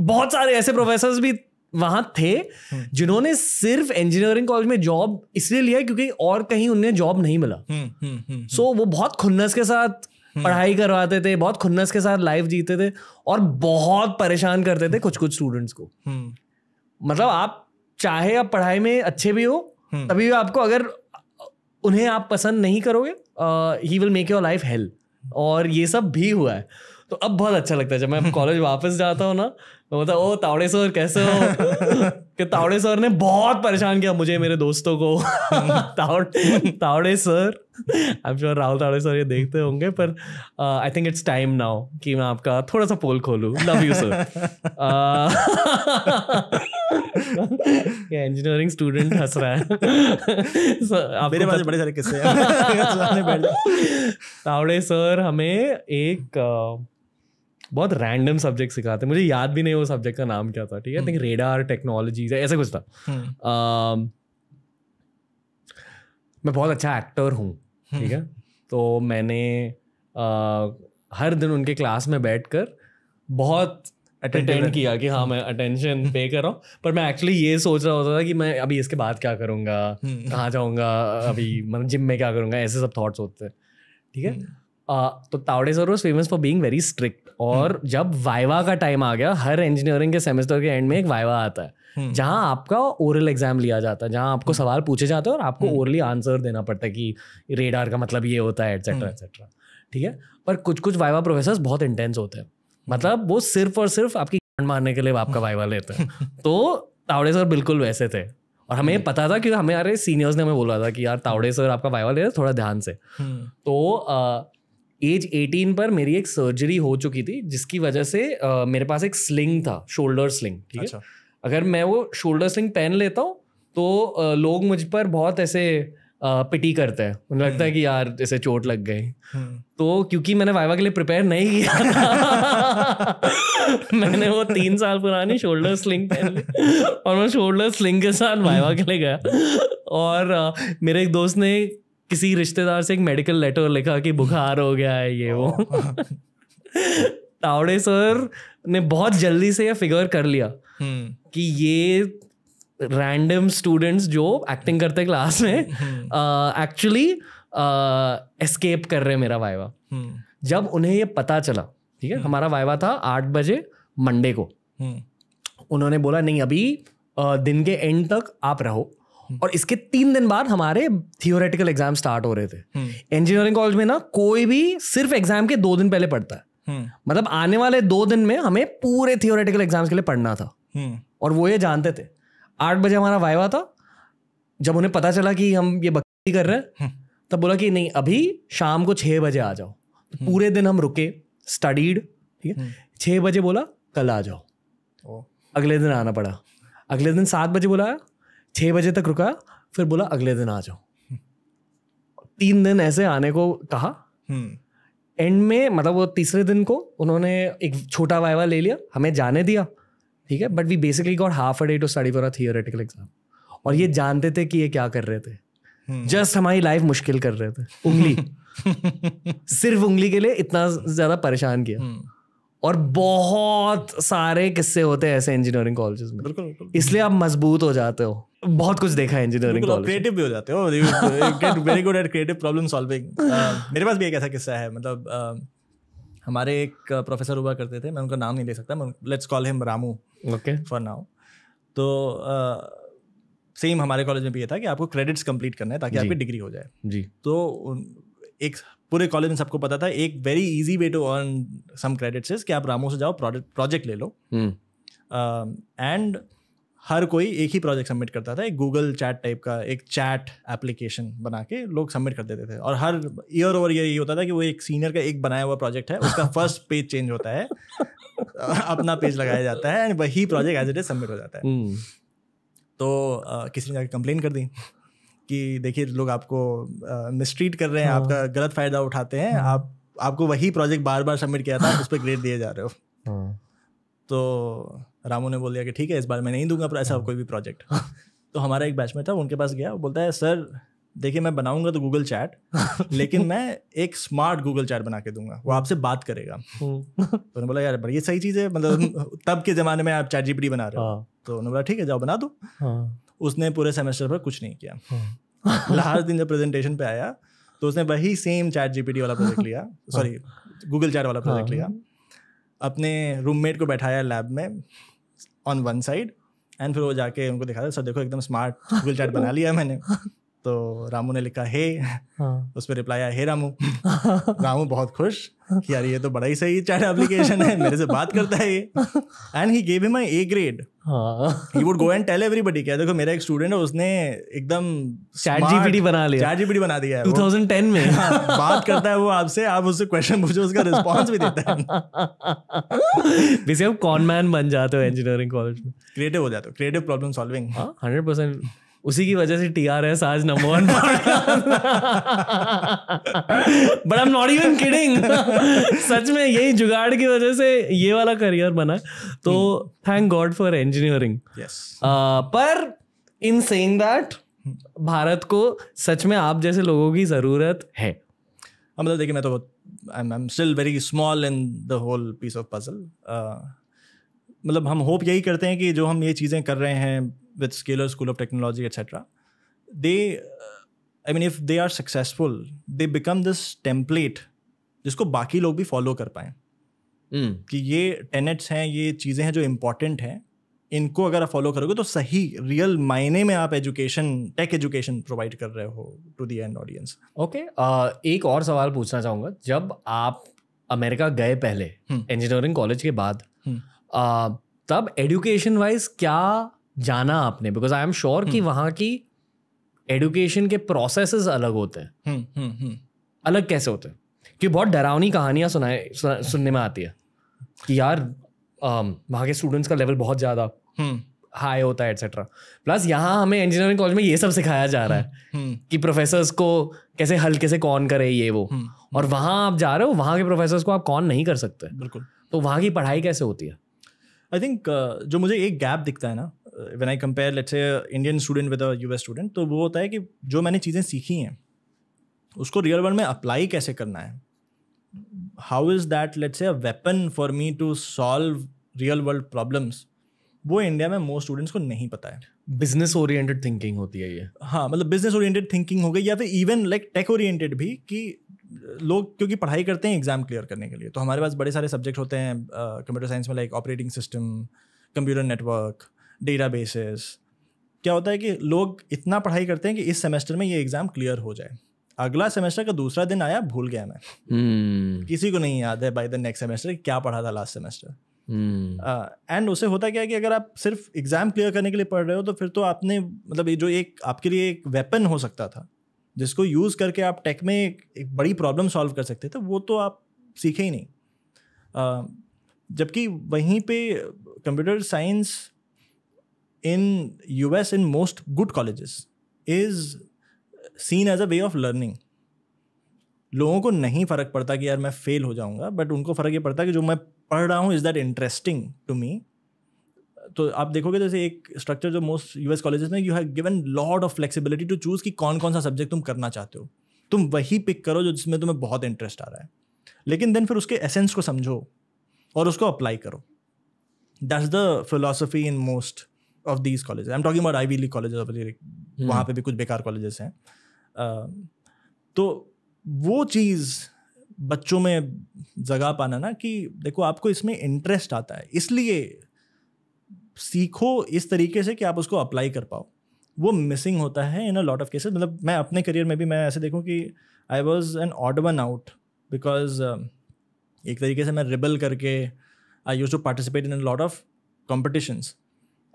A: बहुत सारे ऐसे प्रोफेसर भी वहां थे हम्म। जिन्होंने सिर्फ इंजीनियरिंग कॉलेज में जॉब इसलिए लिया क्योंकि और कहीं उन्हें जॉब नहीं मिला सो हम्म, हम्म, so, वो बहुत खुन्नस के साथ पढ़ाई करवाते थे बहुत खुन्नस के साथ लाइफ जीते थे और बहुत परेशान करते थे कुछ कुछ स्टूडेंट्स को मतलब आप चाहे आप पढ़ाई में अच्छे भी हो तभी भी आपको अगर उन्हें आप पसंद नहीं करोगे he will make your life help और ये सब भी हुआ है तो अब बहुत अच्छा लगता है जब मैं कॉलेज वापस जाता हूँ ना तो बोलता ओ तावड़े सर कैसे हो <laughs> कि तावड़े सर ने बहुत परेशान किया मुझे मेरे दोस्तों को <laughs> तावड़ Tawde sir I am sure Rahul Tawde sir ये देखते होंगे पर I think it's time now कि मैं आपका थोड़ा सा पोल खोलू love you sir engineering student हंस रहा है <laughs> so, मेरे पास बड़े सारे किस्से हैं तावड़े सर हमें एक uh, बहुत रैंडम सब्जेक्ट सिखाते मुझे याद भी नहीं वो सब्जेक्ट का नाम क्या था ठीक है रेडार हम्म। टेक्नोलॉजी ऐसा कुछ था हम्म। मैं बहुत अच्छा एक्टर हूँ हम्म। ठीक है तो मैंने हर दिन उनके क्लास में बैठ कर बहुत अटेंड किया कि हाँ मैं अटेंशन पे कर रहा हूँ पर मैं एक्चुअली ये सोच रहा होता था कि मैं अभी इसके बाद क्या करूँगा कहाँ जाऊँगा अभी मतलब जिम में क्या करूँगा ऐसे सब थॉट्स होते हैं ठीक है तो Tawde sir was famous for being very strict और हम्म। जब वाइवा का टाइम आ गया हर इंजीनियरिंग के सेमेस्टर के एंड में एक वाइवा आता है हम्म। जहाँ आपका ओरल एग्जाम लिया जाता है जहाँ आपको हम्म। सवाल पूछे जाते हैं और आपको ओरली आंसर देना पड़ता है कि रेडार का मतलब ये होता है एटसेट्रा एटसेट्रा ठीक है पर कुछ कुछ वाइवा प्रोफेसर बहुत इंटेंस होते हैं मतलब वो सिर्फ और सिर्फ आपकी मारने के लिए आपका वाइवा लेते हैं <laughs> तो तावड़े सर बिल्कुल वैसे थे और हमें पता था कि हमें यार सीनियर्स ने हमें बोला था कि यार तावड़े सर आपका वाइवा ले रहे थोड़ा ध्यान से तो एज 18 पर मेरी एक सर्जरी हो चुकी थी जिसकी वजह से uh, मेरे पास एक स्लिंग था शोल्डर स्लिंग ठीक है अच्छा। अगर मैं वो शोल्डर स्लिंग पहन लेता हूँ तो uh, लोग मुझ पर बहुत ऐसे uh, पिटी करते हैं उन्हें लगता है कि यार जैसे चोट लग गई हम्म। तो क्योंकि मैंने वाइवा के लिए प्रिपेयर नहीं किया था <laughs> मैंने वो तीन साल पुरानी शोल्डर स्लिंग पहन ली और मैं शोल्डर स्लिंग के साथ वाइवा के लिए गया और uh, मेरे एक दोस्त ने किसी रिश्तेदार से एक मेडिकल लेटर लिखा कि बुखार हो गया है ये वो <laughs> तावड़े सर ने बहुत जल्दी से ये फिगर कर लिया हम्म। कि ये रैंडम स्टूडेंट्स जो एक्टिंग करते क्लास में एक्चुअली हम्म। एस्केप कर रहे मेरा वाइवा हम्म। जब उन्हें ये पता चला ठीक है हमारा वाइवा था आठ बजे मंडे को उन्होंने बोला नहीं अभी दिन के एंड तक आप रहो Hmm. और इसके तीन दिन बाद हमारे थियोरेटिकल एग्जाम स्टार्ट हो रहे थे इंजीनियरिंग hmm. कॉलेज में ना कोई भी सिर्फ एग्जाम के दो दिन पहले पढ़ता है hmm. मतलब आने वाले दो दिन में हमें पूरे थियोरेटिकल एग्जाम्स के लिए पढ़ना था और वो ये जानते थे आठ बजे हमारा वाइवा था जब उन्हें पता चला कि हम ये बकती कर रहे हैं तब बोला कि नहीं अभी शाम को छः बजे आ जाओ तो पूरे दिन हम रुके स्टडीड ठीक है छः बजे बोला कल आ जाओ
B: oh.
A: अगले दिन आना पड़ा अगले दिन सात बजे बोला छः बजे तक रुका फिर बोला अगले दिन आ जाओ तीन दिन ऐसे आने को कहा एंड हम्म। में मतलब वो तीसरे दिन को उन्होंने एक छोटा वाइवा ले लिया हमें जाने दिया ठीक है but we basically got half a day to study for a theoretical exam और ये जानते थे कि ये क्या कर रहे थे जस्ट हम्म। हमारी लाइफ मुश्किल कर रहे थे उंगली <laughs> सिर्फ उंगली के लिए इतना ज़्यादा परेशान किया हम्म। और बहुत सारे किस्से होते हैं ऐसे इंजीनियरिंग कॉलेजेस में इसलिए आप मजबूत हो जाते हो बहुत कुछ देखा है इंजीनियरिंग कॉलेज क्रिएटिव
B: भी हो जाते हो get very good at creative problem solving मेरे पास भी एक ऐसा किस्सा है मतलब uh, हमारे एक प्रोफेसर हुआ करते थे मैं उनका नाम नहीं ले सकता let's call him Ramu okay for now तो सेम uh, हमारे कॉलेज में भी ये था कि आपको क्रेडिट्स कंप्लीट करना है ताकि आपकी डिग्री हो जाए जी तो एक पूरे कॉलेज में सबको पता था एक very easy way to earn some credits is कि आप रामू से जाओ प्रोजेक्ट ले लो एंड हम्म। uh, हर कोई एक ही प्रोजेक्ट सबमिट करता था एक गूगल चैट टाइप का एक चैट एप्लीकेशन बना के लोग सबमिट कर देते थे और हर ईयर ओवर ईयर ये होता था कि वो एक सीनियर का एक बनाया हुआ प्रोजेक्ट है उसका फर्स्ट पेज चेंज होता है अपना पेज लगाया जाता है एंड वही project as it is submit हो जाता है हम्म। तो किसी ने जाकर कंप्लेन कर दी कि देखिए लोग आपको मिसट्रीट कर रहे हैं आपका हाँ। गलत फ़ायदा उठाते हैं हाँ। आप आपको वही प्रोजेक्ट बार बार सबमिट किया था उस पर ग्रेड दिए जा रहे हो हाँ। तो रामू ने बोल दिया कि ठीक है इस बार मैं नहीं दूंगा ऐसा हाँ। कोई भी प्रोजेक्ट हाँ। तो हमारा एक बैच में था उनके पास गया बोलता है सर देखिए मैं बनाऊंगा तो गूगल चैट <laughs> लेकिन मैं एक स्मार्ट गूगल चैट बना के दूंगा वो आपसे बात करेगा
C: हम्म। तो
B: उन्होंने बोला यार बड़ी सही चीज़ है मतलब <laughs> तब के ज़माने में आप चैट जीपीटी बना रहे हो हाँ। तो उन्होंने बोला ठीक है जाओ बना दो उसने पूरे सेमेस्टर पर कुछ नहीं किया <laughs> लास्ट दिन जब प्रेजेंटेशन पे आया तो उसने वही सेम चैट जीपीटी वाला प्रोजेक्ट लिया सॉरी गूगल चैट वाला प्रोजेक्ट लिया अपने रूममेट को बैठाया लैब में ऑन वन साइड एंड फिर वो जाके उनको दिखा था सर देखो एकदम स्मार्ट गूगल चैट बना लिया मैंने <laughs> तो रामू ने लिखा हे हाँ। उस पर रिप्लाई आया हे रामू <laughs> रामू बहुत खुश कि यार ये तो बड़ा ही सही चैट एप्लीकेशन है मेरे से बात करता है ये and he gave him a grade he would go and tell everybody क्या देखो मेरा एक स्टूडेंट है उसने एकदम चैट जीपीटी बना लिया चैट
A: जीपीटी बना दिया है 2010 में हाँ, बात करता
B: है वो आपसे आप उससे क्वेश्चन पूछो उसका
A: रिस्पांस भी देता है बेसिकली <laughs> आप कॉन मैन बन जाते हो इंजीनियरिंग कॉलेज में क्रिएटिव हो जाते हो क्रिएटिव प्रॉब्लम सॉल्विंग 100% उसी की वजह से टी आर एस आज number one but I am not even kidding सच में यही जुगाड़ की वजह से ये वाला करियर बना तो थैंक गॉड फॉर इंजीनियरिंग पर इन सेइंग दैट भारत को सच में आप जैसे लोगों की ज़रूरत है हाँ, मतलब देखिए मैं तो I am still very
B: small in the whole piece of puzzle मतलब हम होप यही करते हैं कि जो हम ये चीज़ें कर रहे हैं with Scaler School of Technology etcetera they I mean if they are successful they become this template जिसको बाकी लोग भी फॉलो कर पाएँ
C: mm.
B: कि ये टेनेट्स हैं ये चीज़ें हैं जो इम्पॉर्टेंट हैं इनको अगर आप फॉलो करोगे तो सही रियल मायने में आप एजुकेशन टेक एजुकेशन प्रोवाइड कर रहे हो
A: to the end audience okay एक और सवाल पूछना चाहूँगा जब आप अमेरिका गए पहले इंजीनियरिंग hmm. कॉलेज के बाद हुँ. Hmm. Uh, तब एडुकेशन वाइज क्या जाना आपने बिकॉज आई एम श्योर कि हम्म। वहाँ की एडुकेशन के प्रोसेस अलग होते हैं
C: हम्म, हम्म,
A: अलग कैसे होते हैं क्योंकि बहुत डरावनी कहानियाँ सुनाए सुनने में आती है कि यार um, वहाँ के स्टूडेंट्स का लेवल बहुत ज़्यादा हाई होता है एटसेट्रा प्लस यहाँ हमें इंजीनियरिंग कॉलेज में ये सब सिखाया जा रहा है कि प्रोफेसर्स को कैसे हल्के से कौन करे ये वो और वहाँ आप जा रहे हो वहाँ के प्रोफेसर्स को आप कौन नहीं कर सकते बिल्कुल तो वहाँ की पढ़ाई कैसे होती है आई थिंक uh, जो मुझे एक गैप
B: दिखता है ना when I compare let's say Indian student with US student तो वो होता है कि जो मैंने चीज़ें सीखी हैं उसको रियल वर्ल्ड में अप्लाई कैसे करना है how is that let's say a weapon for me to solve real world problems वो इंडिया में मोस्ट स्टूडेंट्स को नहीं पता है
A: बिजनेस ओरिएंटेड थिंकिंग होती है ये
B: हाँ मतलब बिजनेस ओरिएंटेड थिंकिंग हो गई या फिर इवन लाइक टेक ओरिएंटेड भी कि लोग क्योंकि पढ़ाई करते हैं एग्ज़ाम क्लियर करने के लिए तो हमारे पास बड़े सारे सब्जेक्ट होते हैं कंप्यूटर साइंस में like operating system computer network databases क्या होता है कि लोग इतना पढ़ाई करते हैं कि इस सेमेस्टर में ये एग्ज़ाम क्लियर हो जाए अगला सेमेस्टर का दूसरा दिन आया भूल गया मैं
C: hmm.
B: किसी को नहीं याद है बाय द नेक्स्ट सेमेस्टर क्या पढ़ा था लास्ट सेमेस्टर एंड उसे होता क्या है कि अगर आप सिर्फ एग्जाम क्लियर करने के लिए पढ़ रहे हो तो फिर तो आपने मतलब ये जो एक आपके लिए एक वेपन हो सकता था जिसको यूज़ करके आप टेक में एक, एक बड़ी प्रॉब्लम सॉल्व कर सकते थे तो वो तो आप सीखे ही नहीं जबकि वहीं पे computer science in US in most good colleges is seen as a way of learning लोगों को नहीं फ़र्क पड़ता कि यार मैं फेल हो जाऊंगा बट उनको फ़र्क ये पड़ता कि जो मैं पढ़ रहा हूँ is that interesting to me तो आप देखोगे जैसे तो एक स्ट्रक्चर जो मोस्ट यूएस कॉलेजेस में you have given lot of flexibility to choose कि कौन कौन सा सब्जेक्ट तुम करना चाहते हो तुम वही पिक करो जो जिसमें तुम्हें बहुत इंटरेस्ट आ रहा है लेकिन देन फिर उसके एसेंस को समझो और उसको अप्लाई करो that's the philosophy in most of these college I M talking about Ivy League college वहाँ पे भी कुछ बेकार कॉलेजेस हैं uh, तो वो चीज़ बच्चों में जगा पाना ना कि देखो आपको इसमें इंटरेस्ट आता है इसलिए सीखो इस तरीके से कि आप उसको अप्लाई कर पाओ वो मिसिंग होता है in a lot of cases मतलब मैं अपने करियर में भी मैं ऐसे देखूँ कि I was an odd one out because एक तरीके से मैं रिबल करके I used to participate in a lot of competitions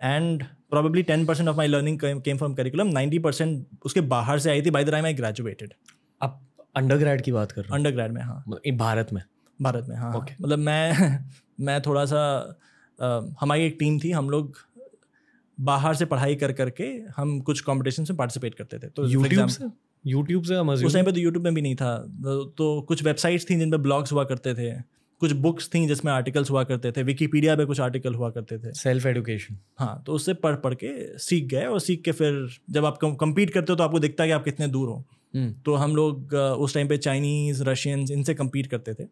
B: and probably ten percent of my learning came from curriculum ninety percent उसके बाहर से आई थी by the time I graduated आप अंडर ग्रेड की बात कर रहे हो अंडर ग्रेड में हाँ मतलब भारत में भारत में हाँ ओके हाँ। okay. मतलब मैं <laughs> मैं थोड़ा सा हमारी एक टीम थी हम लोग बाहर से पढ़ाई कर करके हम कुछ कॉम्पिटिशन में पार्टिसिपेट करते थे तो यूट्यूब से
A: यूट्यूब से हम उस टाइम
B: पे तो यूट्यूब में भी नहीं था तो, तो कुछ वेबसाइट्स थी जिन पर ब्लॉग्स हुआ करते थे कुछ बुक्स थी जिसमें आर्टिकल्स हुआ करते थे विकीपीडिया पे कुछ आर्टिकल हुआ करते थे सेल्फ एडुकेशन हाँ तो उससे पढ़ पढ़ के सीख गए और सीख के फिर जब आप कम्पीट करते हो तो आपको दिखता है कि आप कितने दूर हो हम्म। तो हम लोग उस टाइम पे चाइनीज़ रशियंस इनसे कम्पीट करते थे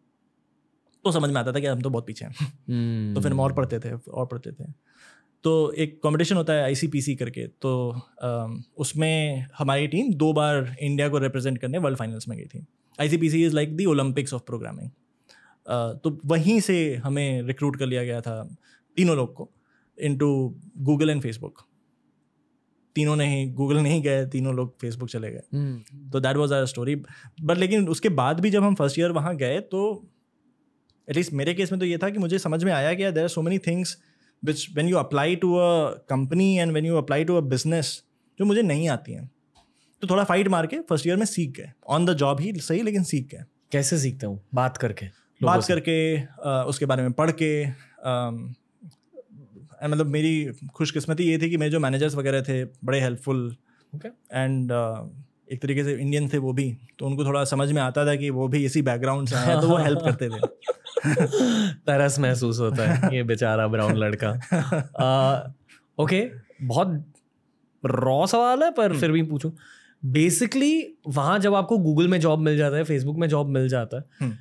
B: तो समझ में आता था कि हम तो बहुत पीछे हैं hmm. तो फिर हम और पढ़ते थे और पढ़ते थे तो एक कॉम्पिटिशन होता है आईसीपीसी करके तो उसमें हमारी टीम दो बार इंडिया को रिप्रेजेंट करने वर्ल्ड फाइनल्स में गई थी ICPC is like the Olympics of programming तो वहीं से हमें रिक्रूट कर लिया गया था तीनों लोग को इनटू गूगल एंड फेसबुक तीनों ने ही गूगल नहीं गए तीनों लोग फेसबुक चले गए हम्म। तो that was our story but लेकिन उसके बाद भी जब हम फर्स्ट ईयर वहाँ गए तो एटलीस्ट मेरे केस में तो ये था कि मुझे समझ में आया कि there are so many things which when you apply to a company and when you apply to a business जो मुझे नहीं आती हैं तो थोड़ा फाइट मार के फर्स्ट ईयर में सीख गए ऑन द जॉब ही सही लेकिन सीख गए कैसे सीखते हो बात करके बात करके आ, उसके बारे में पढ़ के मतलब मेरी खुशकिस्मती ये थी कि मेरे जो मैनेजर्स वगैरह थे बड़े हेल्पफुल एंड एक तरीके से इंडियन थे वो भी तो उनको थोड़ा समझ में आता था कि वो भी इसी बैकग्राउंड से हैं तो वो हेल्प करते थे <laughs>
A: तरस महसूस होता है ये बेचारा ब्राउन लड़का <laughs> आ, ओके बहुत रॉ सवाल है पर फिर भी पूछूं बेसिकली वहां जब आपको गूगल में जॉब मिल जाता है फेसबुक में जॉब मिल जाता है हम्म।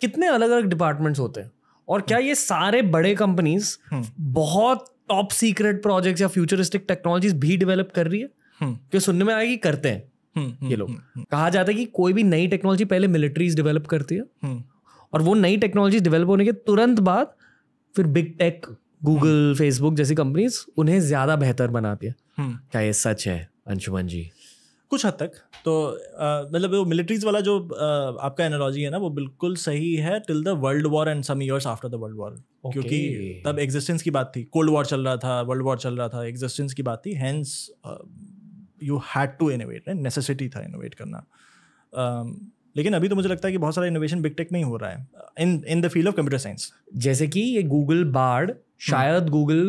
A: कितने अलग अलग डिपार्टमेंट्स होते हैं और क्या हम्म। ये सारे बड़े कंपनीज हम्म। बहुत टॉप सीक्रेट प्रोजेक्ट्स या फ्यूचरिस्टिक टेक्नोलॉजीज भी डेवलप कर रही है क्यों सुनने में आएगी करते हैं ये लोग कहा जाता है कि कोई भी नई टेक्नोलॉजी पहले मिलिट्रीज डेवलप करती है और वो नई टेक्नोलॉजी डेवलप होने के तुरंत बाद फिर बिग टेक गूगल फेसबुक जैसी कंपनीज उन्हें ज़्यादा बेहतर बनाती है हम्म। क्या ये सच है अंशुमन जी कुछ हद तक
B: तो मतलब वो मिलिट्रीज वाला जो आ, आपका एनालॉजी है ना वो बिल्कुल सही है till the world war and some years after the world war क्योंकि तब एग्जिस्टेंस की बात थी कोल्ड वॉर चल रहा था वर्ल्ड वॉर चल रहा था एग्जिस्टेंस की बात थी hence you had to innovate necessity था इनोवेट करना लेकिन अभी तो मुझे लगता है कि बहुत सारा इनोवेशन बिग टेक में ही हो रहा है in in the field of computer science जैसे कि ये गूगल बार्ड हम्म। शायद गूगल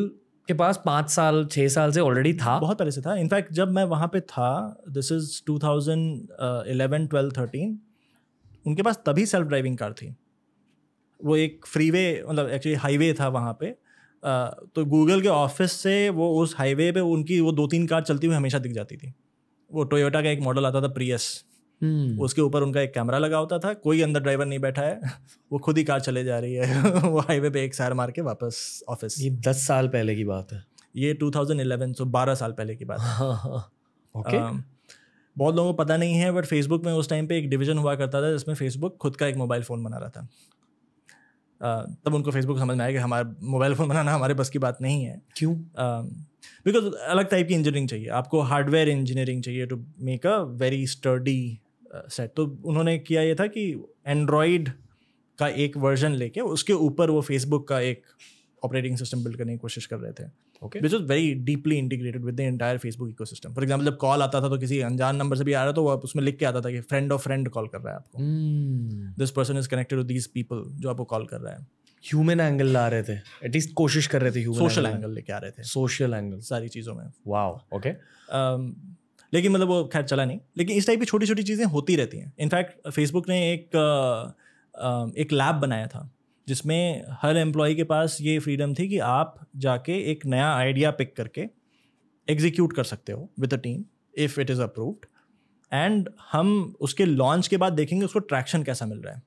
B: के पास पाँच साल छः साल से ऑलरेडी था बहुत पहले से था इनफैक्ट जब मैं वहाँ पे था this is two thousand eleven twelve thirteen उनके पास तभी सेल्फ ड्राइविंग कार थी वो एक फ्रीवे मतलब एक्चुअली हाईवे था वहाँ पे तो गूगल के ऑफिस से वो उस हाईवे पे उनकी वो दो तीन कार चलती हुई हमेशा दिख जाती थी वो टोयोटा का एक मॉडल आता था प्रियस हम्म। उसके ऊपर उनका एक कैमरा लगा होता था कोई अंदर ड्राइवर नहीं बैठा है <laughs> वो खुद ही कार चले जा रही है <laughs> वो हाईवे पे एक सैर मार के वापस ऑफिस ये दस साल पहले की बात है ये इलेवन सो बारह साल पहले की बात ओके हाँ, हाँ, हाँ। बहुत लोगों को पता नहीं है बट फेसबुक में उस टाइम पे एक डिवीजन हुआ करता था जिसमें फेसबुक खुद का एक मोबाइल फ़ोन बना रहा था uh, तब उनको फेसबुक समझ में आया कि हमारा मोबाइल फ़ोन बनाना हमारे बस की बात नहीं है क्यों बिकॉज uh, अलग टाइप की इंजीनियरिंग चाहिए आपको हार्डवेयर इंजीनियरिंग चाहिए to make a very study set तो उन्होंने किया ये था कि एंड्रॉयड का एक वर्जन लेके उसके ऊपर वो फेसबुक का एक ऑपरेटिंग सिस्टम बिल्ड करने की कोशिश कर रहे थे okay which is very deeply integrated with the entire Facebook ecosystem for example जब कॉल आता था तो किसी अनजान नंबर से भी आ रहा था तो उसमें लिख के आता था कि फ्रेंड ऑफ फ्रेंड कॉल कर रहा है आपको this person is connected to these people जो आपको कॉल कर रहा है ह्यूमन एंगल ला रहे थे एटलीस्ट कोशिश कर रहे थे सोशल एंगल लेके आ रहे थे सोशल एंगल सारी चीज़ों में वाह ओके um, लेकिन मतलब वो खैर चला नहीं लेकिन इस टाइप की छोटी छोटी चीज़ें होती रहती हैं इनफैक्ट फेसबुक ने एक एक लैब बनाया था जिसमें हर एम्प्लॉय के पास ये फ्रीडम थी कि आप जाके एक नया आइडिया पिक करके एग्जीक्यूट कर सकते हो with a team if it is approved and हम उसके लॉन्च के बाद देखेंगे उसको ट्रैक्शन कैसा मिल रहा है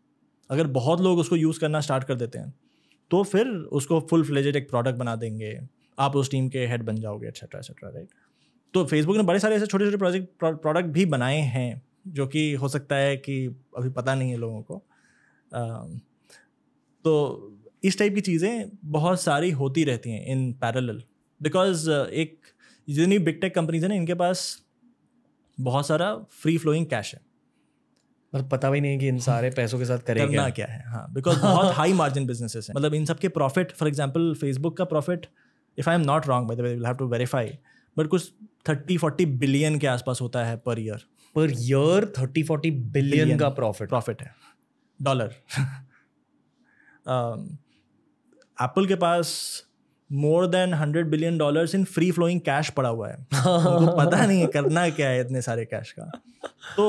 B: अगर बहुत लोग उसको यूज़ करना स्टार्ट कर देते हैं तो फिर उसको फुल फ्लेजेड एक प्रोडक्ट बना देंगे आप उस टीम के हेड बन जाओगे एक्सेट्रा एक्सेट्रा राइट तो फेसबुक ने बड़े सारे ऐसे छोटे छोटे प्रोजेक्ट प्रोडक्ट भी बनाए हैं जो कि हो सकता है कि अभी पता नहीं है लोगों को तो इस टाइप की चीज़ें बहुत सारी होती रहती हैं इन पैरेलल बिकॉज एक जितनी बिग टेक कंपनीज हैं ना इनके पास बहुत सारा फ्री फ्लोइंग कैश है
A: पर पता भी नहीं कि इन सारे <laughs> पैसों के साथ करेंगे करना क्या है हाँ बिकॉज बहुत
B: हाई मार्जिन बिजनेसेस हैं मतलब इन सब के प्रॉफिट फॉर एग्जांपल फेसबुक का profit if I am not wrong by the way will have to verify but कुछ थर्टी फोर्टी बिलियन के आसपास होता है per year per year thirty forty billion का प्रॉफिट प्रॉफिट है डॉलर एप्पल के पास more than hundred billion dollars
A: in free flowing cash
B: पड़ा हुआ है उनको पता नहीं है करना क्या है इतने सारे कैश का
A: तो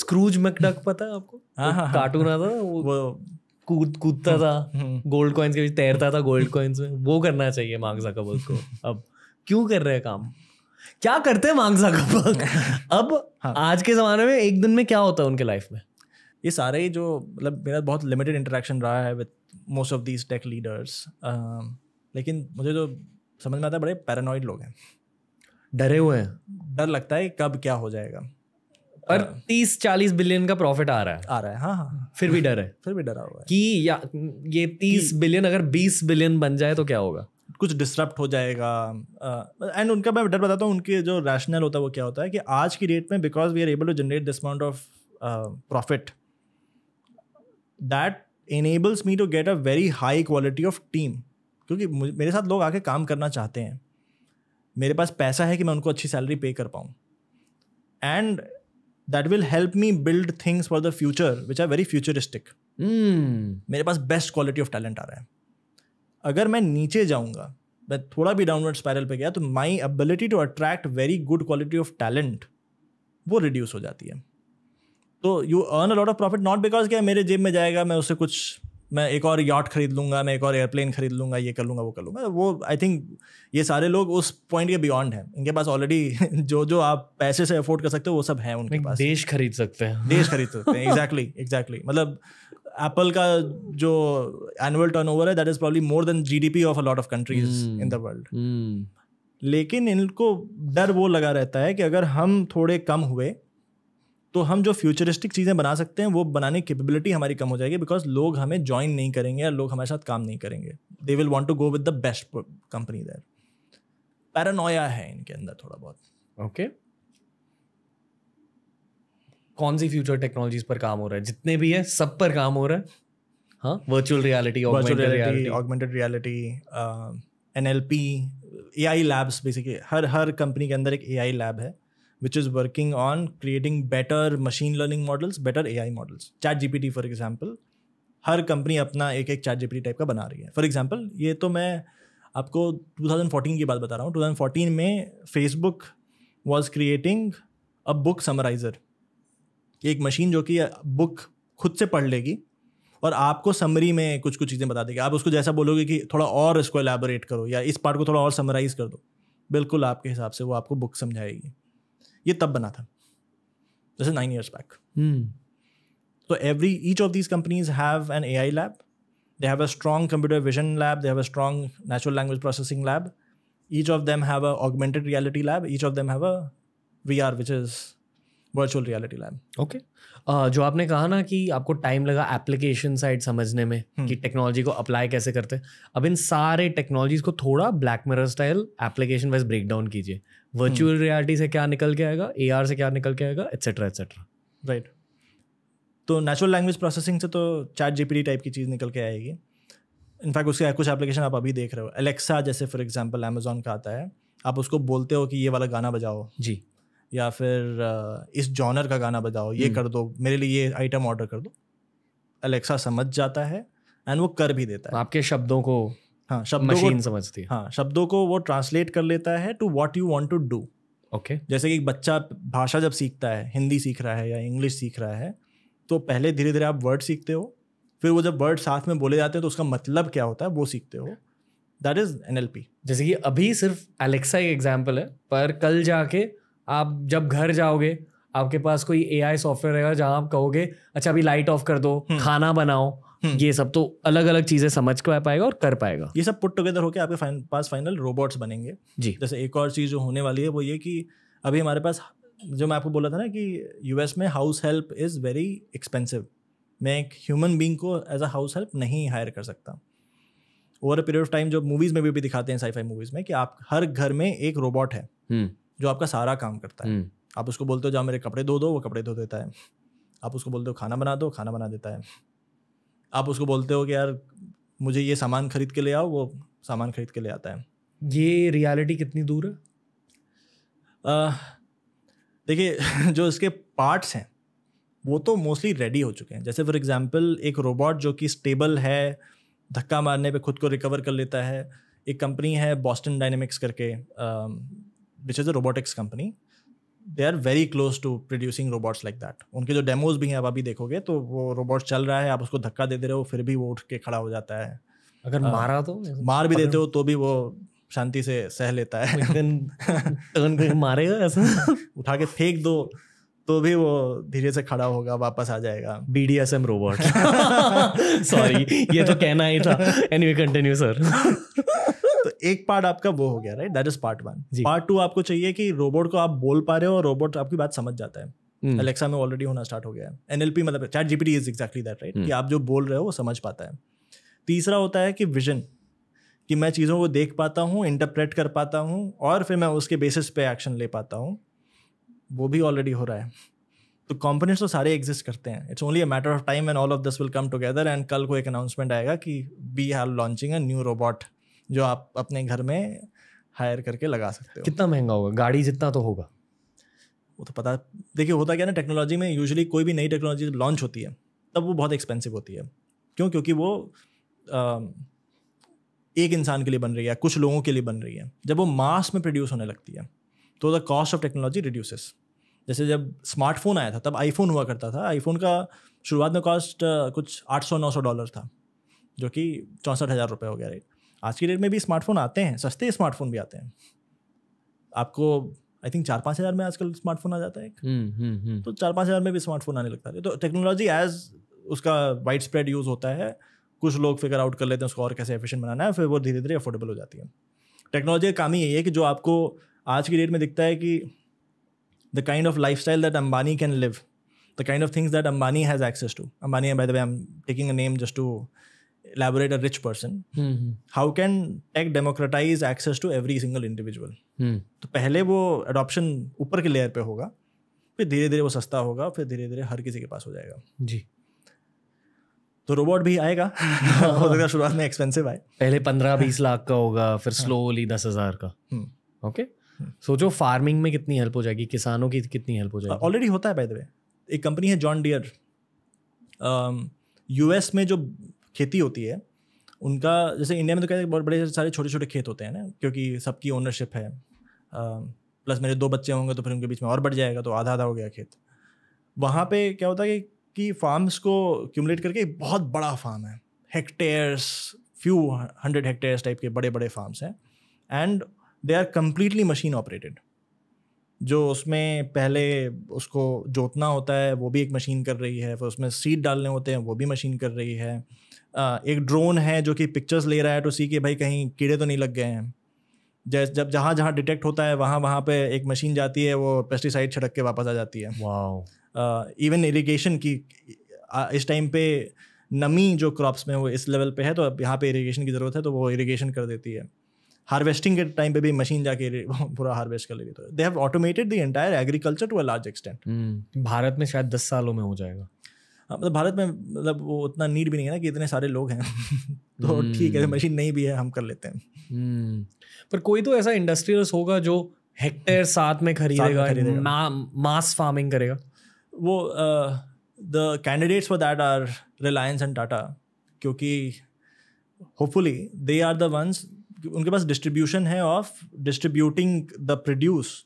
A: स्क्रूज मैकडक पता है आपको हाँ, हाँ हाँ कार्टून आता था वो, वो कूद कूदता था गोल्ड हम्म, कॉइन्स हम्म। के बीच तैरता था गोल्ड कॉइन्स में वो करना चाहिए मार्क जकरबर्ग को अब क्यों कर रहे हैं काम क्या करते हैं मांगसा कपल <laughs> अब हाँ. आज के ज़माने में एक दिन में क्या होता है उनके लाइफ में ये सारे ही जो मतलब मेरा बहुत लिमिटेड इंटरेक्शन रहा है with
B: most of these tech leaders लेकिन मुझे जो समझ में आता है बड़े पैरानॉइड
A: लोग हैं डरे हुए हैं डर लगता है कब क्या हो जाएगा पर हाँ। तीस चालीस बिलियन का प्रॉफिट आ रहा है आ रहा है हाँ हाँ फिर भी डर है फिर भी डरा हुआ है कि या ये तीस बिलियन अगर बीस बिलियन बन जाए तो क्या होगा कुछ डिस्टर्ब हो जाएगा
B: एंड uh, उनका मैं डर बताता हूँ उनके जो रैशनल होता है वो क्या होता है कि आज की डेट में because we are able to generate this amount of profit that enables me to get a very high quality of team क्योंकि मेरे साथ लोग आके काम करना चाहते हैं मेरे पास पैसा है कि मैं उनको अच्छी सैलरी पे कर पाऊँ and that will help me build things for the future which are very futuristic
C: मेरे
B: पास बेस्ट क्वालिटी ऑफ टैलेंट आ रहा है अगर मैं नीचे जाऊँगा मैं थोड़ा भी डाउनवर्ड स्पायरल पे गया तो my ability to attract very good quality of talent वो रिड्यूस हो जाती है तो you earn a lot of profit not because क्या मेरे जेब में जाएगा मैं उससे कुछ मैं एक और यॉट खरीद लूँगा मैं एक और एयरप्लेन खरीद लूँगा ये कर लूँगा वो कर लूँगा वो आई थिंक ये सारे लोग उस पॉइंट के बियॉन्ड हैं इनके पास ऑलरेडी <laughs> जो जो आप पैसे से अफोर्ड कर सकते हो वो सब हैं उनके पास देश खरीद सकते हैं देश खरीद सकते हैं एग्जैक्टली <laughs> एग्जैक्टली मतलब एप्पल का जो एनुअल टर्नओवर है that is probably more than GDP of a lot of countries in the world लेकिन इनको डर वो लगा रहता है कि अगर हम थोड़े कम हुए तो हम जो फ्यूचरिस्टिक चीज़ें बना सकते हैं वो बनाने की कैपेबिलिटी हमारी कम हो जाएगी बिकॉज लोग हमें ज्वाइन नहीं करेंगे या लोग हमारे साथ काम नहीं करेंगे they will want to go with the best company their
A: paranoia है इनके अंदर थोड़ा बहुत ओके okay. कौन सी फ्यूचर टेक्नोलॉजीज पर काम हो रहा है जितने भी है सब पर काम हो रहा है हाँ virtual reality augmented reality N L P A I labs
B: basically हर हर कंपनी के अंदर एक ए आई लैब है which is working on creating better machine learning models better A I models chat G P T for example हर company अपना एक एक chat G P T type का बना रही है फॉर एग्जाम्पल ये तो मैं आपको टू थाउजेंड फोर्टीन की बात बता रहा हूँ टू थाउजेंड फोर्टीन में Facebook was creating a book summarizer एक मशीन जो कि बुक खुद से पढ़ लेगी और आपको समरी में कुछ कुछ चीज़ें बता देगी आप उसको जैसा बोलोगे कि थोड़ा और इसको एलेबोरेट करो या इस पार्ट को थोड़ा और समराइज कर दो बिल्कुल आपके हिसाब से वो आपको बुक समझाएगी ये तब बना था जैसे नाइन ईयर्स बैक तो every each of these companies have an A I lab they have a strong computer vision lab they have a strong natural language processing lab each of them have
A: a augmented reality lab each of them have a V R which is virtual reality lab okay जो आपने कहा ना कि आपको time लगा application side समझने में हम्म। कि टेक्नोलॉजी को अप्लाई कैसे करते हैं अब इन सारे टेक्नोलॉजीज को थोड़ा Black Mirror style application wise break down कीजिए वर्चुअल हम्म। रियलिटी से क्या निकल के आएगा ए से क्या निकल के आएगा एट्सेट्रा एट्सेट्रा
B: राइट तो नेचुरल लैंग्वेज प्रोसेसिंग से तो चैट जीपीडी टाइप की चीज़ निकल के आएगी इनफैक्ट उसके कुछ एप्लीकेशन आप अभी देख रहे हो एलेक्सा जैसे फॉर एग्जाम्पल अमेजोन का आता है आप उसको बोलते हो कि ये वाला गाना बजाओ जी या फिर इस जॉनर का गाना बजाओ ये हम्म। कर दो मेरे लिए ये आइटम ऑर्डर कर दो अलेक्सा समझ जाता है एंड वो कर भी देता है तो आपके शब्दों को हाँ शब्द मशीन समझती है हाँ शब्दों को वो ट्रांसलेट कर लेता है to what you want to do okay जैसे कि एक बच्चा भाषा जब सीखता है हिंदी सीख रहा है या इंग्लिश सीख रहा है तो पहले धीरे धीरे आप वर्ड सीखते हो फिर वो जब वर्ड साथ में बोले जाते हैं
A: तो उसका मतलब क्या होता है वो सीखते हो दैट इज एन जैसे कि अभी सिर्फ एलेक्सा एक एग्जाम्पल है पर कल जाके आप जब घर जाओगे आपके पास कोई ए आई सॉफ्टवेयर रहेगा जहाँ आप कहोगे अच्छा अभी लाइट ऑफ कर दो हम्म। खाना बनाओ हम्म। ये सब तो अलग अलग चीजें समझ कर पाएगा और कर पाएगा ये
B: सब पुट टुगेदर होकर आपके फाइन, पास फाइनल रोबोट्स बनेंगे जी जैसे एक और चीज जो होने वाली है वो ये कि अभी हमारे पास जो मैं आपको बोला था ना कि यूएस में house help is very expensive मैं एक ह्यूमन बींग को एज अ हाउस हेल्प नहीं हायर कर सकता over a period of time जो मूवीज़ में भी, भी दिखाते हैं साईफाई मूवीज़ में कि आप हर घर में एक रोबोट है हम्म। जो आपका सारा काम करता है हम्म। आप उसको बोलते हो जाओ मेरे कपड़े धो दो वो कपड़े धो देता है आप उसको बोलते हो खाना बना दो खाना बना देता है आप उसको बोलते हो कि यार मुझे ये सामान खरीद के ले आओ वो सामान खरीद के ले आता है ये रियलिटी कितनी दूर है देखिए <laughs> जो इसके पार्ट्स हैं वो तो मोस्टली रेडी हो चुके हैं जैसे फॉर एग्जांपल एक रोबोट जो कि स्टेबल है धक्का मारने पे खुद को रिकवर कर लेता है एक कंपनी है बॉस्टन डायनेमिक्स करके which is a robotics company they are very close to producing robots like that उनके जो डेमोज भी हैं अब अभी देखोगे तो वो रोबोट चल रहा है आप उसको धक्का दे दे रहे हो फिर भी वो उठ के खड़ा हो जाता है अगर आ, हाँ। मारा तो मार भी देते हो तो भी वो शांति से सह लेता है लेकिन टर्न कर मारेगा ऐसा उठा के फेंक दो तो भी वो धीरे से खड़ा होगा वापस आ जाएगा
A: B D S M robot sorry ये तो कहना ही था एनी वे कंटिन्यू सर
B: तो एक पार्ट आपका वो हो गया right that is part one part two आपको चाहिए कि रोबोट को आप बोल पा रहे हो और रोबोट आपकी बात समझ जाता है अलेक्सा हम्म। में ऑलरेडी होना स्टार्ट हो गया है एनएलपी मतलब chat GPT is exactly that right कि आप जो बोल रहे हो वो समझ पाता है तीसरा होता है कि विजन कि मैं चीज़ों को देख पाता हूँ इंटरप्रेट कर पाता हूँ और फिर मैं उसके बेसिस पे एक्शन ले पाता हूँ वो भी ऑलरेडी हो रहा है तो कॉम्पोनेंट्स तो सारे एग्जिस्ट करते हैं it's only a matter of time and all of this will come together and कल को एक अनाउंसमेंट आएगा कि we have launching a new robot जो आप अपने घर में हायर करके लगा सकते हो कितना महंगा होगा गाड़ी जितना तो होगा वो तो पता देखिए होता क्या ना टेक्नोलॉजी में यूजली कोई भी नई टेक्नोलॉजी लॉन्च होती है तब वो बहुत एक्सपेंसिव होती है क्यों क्योंकि वो आ, एक इंसान के लिए बन रही है कुछ लोगों के लिए बन रही है जब वो मास में प्रोड्यूस होने लगती है तो the cost of technology reduces जैसे जब स्मार्टफोन आया था तब आईफोन हुआ करता था आईफोन का शुरुआत में कॉस्ट कुछ 800-900 डॉलर था जो कि चौंसठ हज़ार रुपये हो गया राइट आज की डेट में भी स्मार्टफोन आते हैं सस्ते स्मार्टफोन भी आते हैं आपको आई थिंक चार पाँच हज़ार में आजकल स्मार्टफोन आ जाता है एक
C: हम्म, हम्म, हम्म। तो
B: चार पाँच हज़ार में भी स्मार्टफोन आने लगता है तो टेक्नोलॉजी एज उसका वाइड स्प्रेड यूज़ होता है कुछ लोग फिगर आउट कर लेते हैं उसको और कैसे एफिशिएंट बनाना है फिर वो धीरे धीरे अफोर्डेबल हो जाती है टेक्नोलॉजी का काम ही यही है कि जो आपको आज की डेट में दिखता है कि the kind of lifestyle that Ambani can live the kind of things that Ambani has access to Ambani by the way I am taking a name just to elaborate a rich person mm-hmm. how can tech democratize access to every single individual hmm. तो पहले वो adoption ऊपर के layer पे होगा फिर धीरे धीरे वो सस्ता होगा फिर धीरे धीरे हर किसी के पास हो जाएगा जी तो रोबोट भी आएगा <laughs> हो सकता
A: शुरुआत में एक्सपेंसिव आए पहले पंद्रह बीस लाख का होगा फिर स्लोली दस हजार का ओके हम्म। हम्म। सोचो फार्मिंग में कितनी हेल्प हो जाएगी किसानों की कितनी हेल्प हो जाएगी ऑलरेडी होता है बाय द वे
B: एक कंपनी है जॉन डियर यूएस में जो खेती होती है उनका जैसे इंडिया में तो कहते हैं बहुत बड़े सारे छोटे छोटे खेत होते हैं ना क्योंकि सबकी ओनरशिप है प्लस मेरे दो बच्चे होंगे तो फिर उनके बीच में और बढ़ जाएगा तो आधा आधा हो गया खेत वहाँ पे क्या होता है कि, कि फार्म्स को क्यूमुलेट करके बहुत बड़ा फार्म है hectares few hundred hectares type के बड़े बड़े फार्म्स हैं and they are completely machine operated जो उसमें पहले उसको जोतना होता है वो भी एक मशीन कर रही है फिर उसमें सीड डालने होते हैं वो भी मशीन कर रही है एक ड्रोन है जो कि पिक्चर्स ले रहा है टू तो सी कि भाई कहीं कीड़े तो नहीं लग गए हैं जैसे जब जहाँ जहाँ डिटेक्ट होता है वहाँ वहाँ पे एक मशीन जाती है वो पेस्टिसाइड छिड़क के वापस आ जाती है इवन इरीगेशन इरिगेशन की इस टाइम पे नमी जो क्रॉप्स में वो इस लेवल पे है तो अब यहाँ पे इरिगेशन की ज़रूरत है तो वो इरिगेशन कर देती है हार्वेस्टिंग के टाइम पे भी मशीन जाके पूरा हार्वेस्ट कर लेगी तो they have automated the entire agriculture to a large extent Bharat में शायद दस सालों में हो जाएगा हाँ, मतलब भारत में मतलब वो उतना नीड भी नहीं है ना कि इतने सारे लोग हैं <laughs>
A: तो हम्म। ठीक है मशीन नहीं भी है हम कर लेते हैं हम्म। पर कोई तो ऐसा इंडस्ट्रियलिस्ट होगा जो हेक्टेयर साथ में खरीदेगा, खरीदेगा। मास फार्मिंग करेगा
B: वो the candidates for that are Reliance and Tata क्योंकि hopefully they are the ones उनके पास डिस्ट्रीब्यूशन है of distributing the produce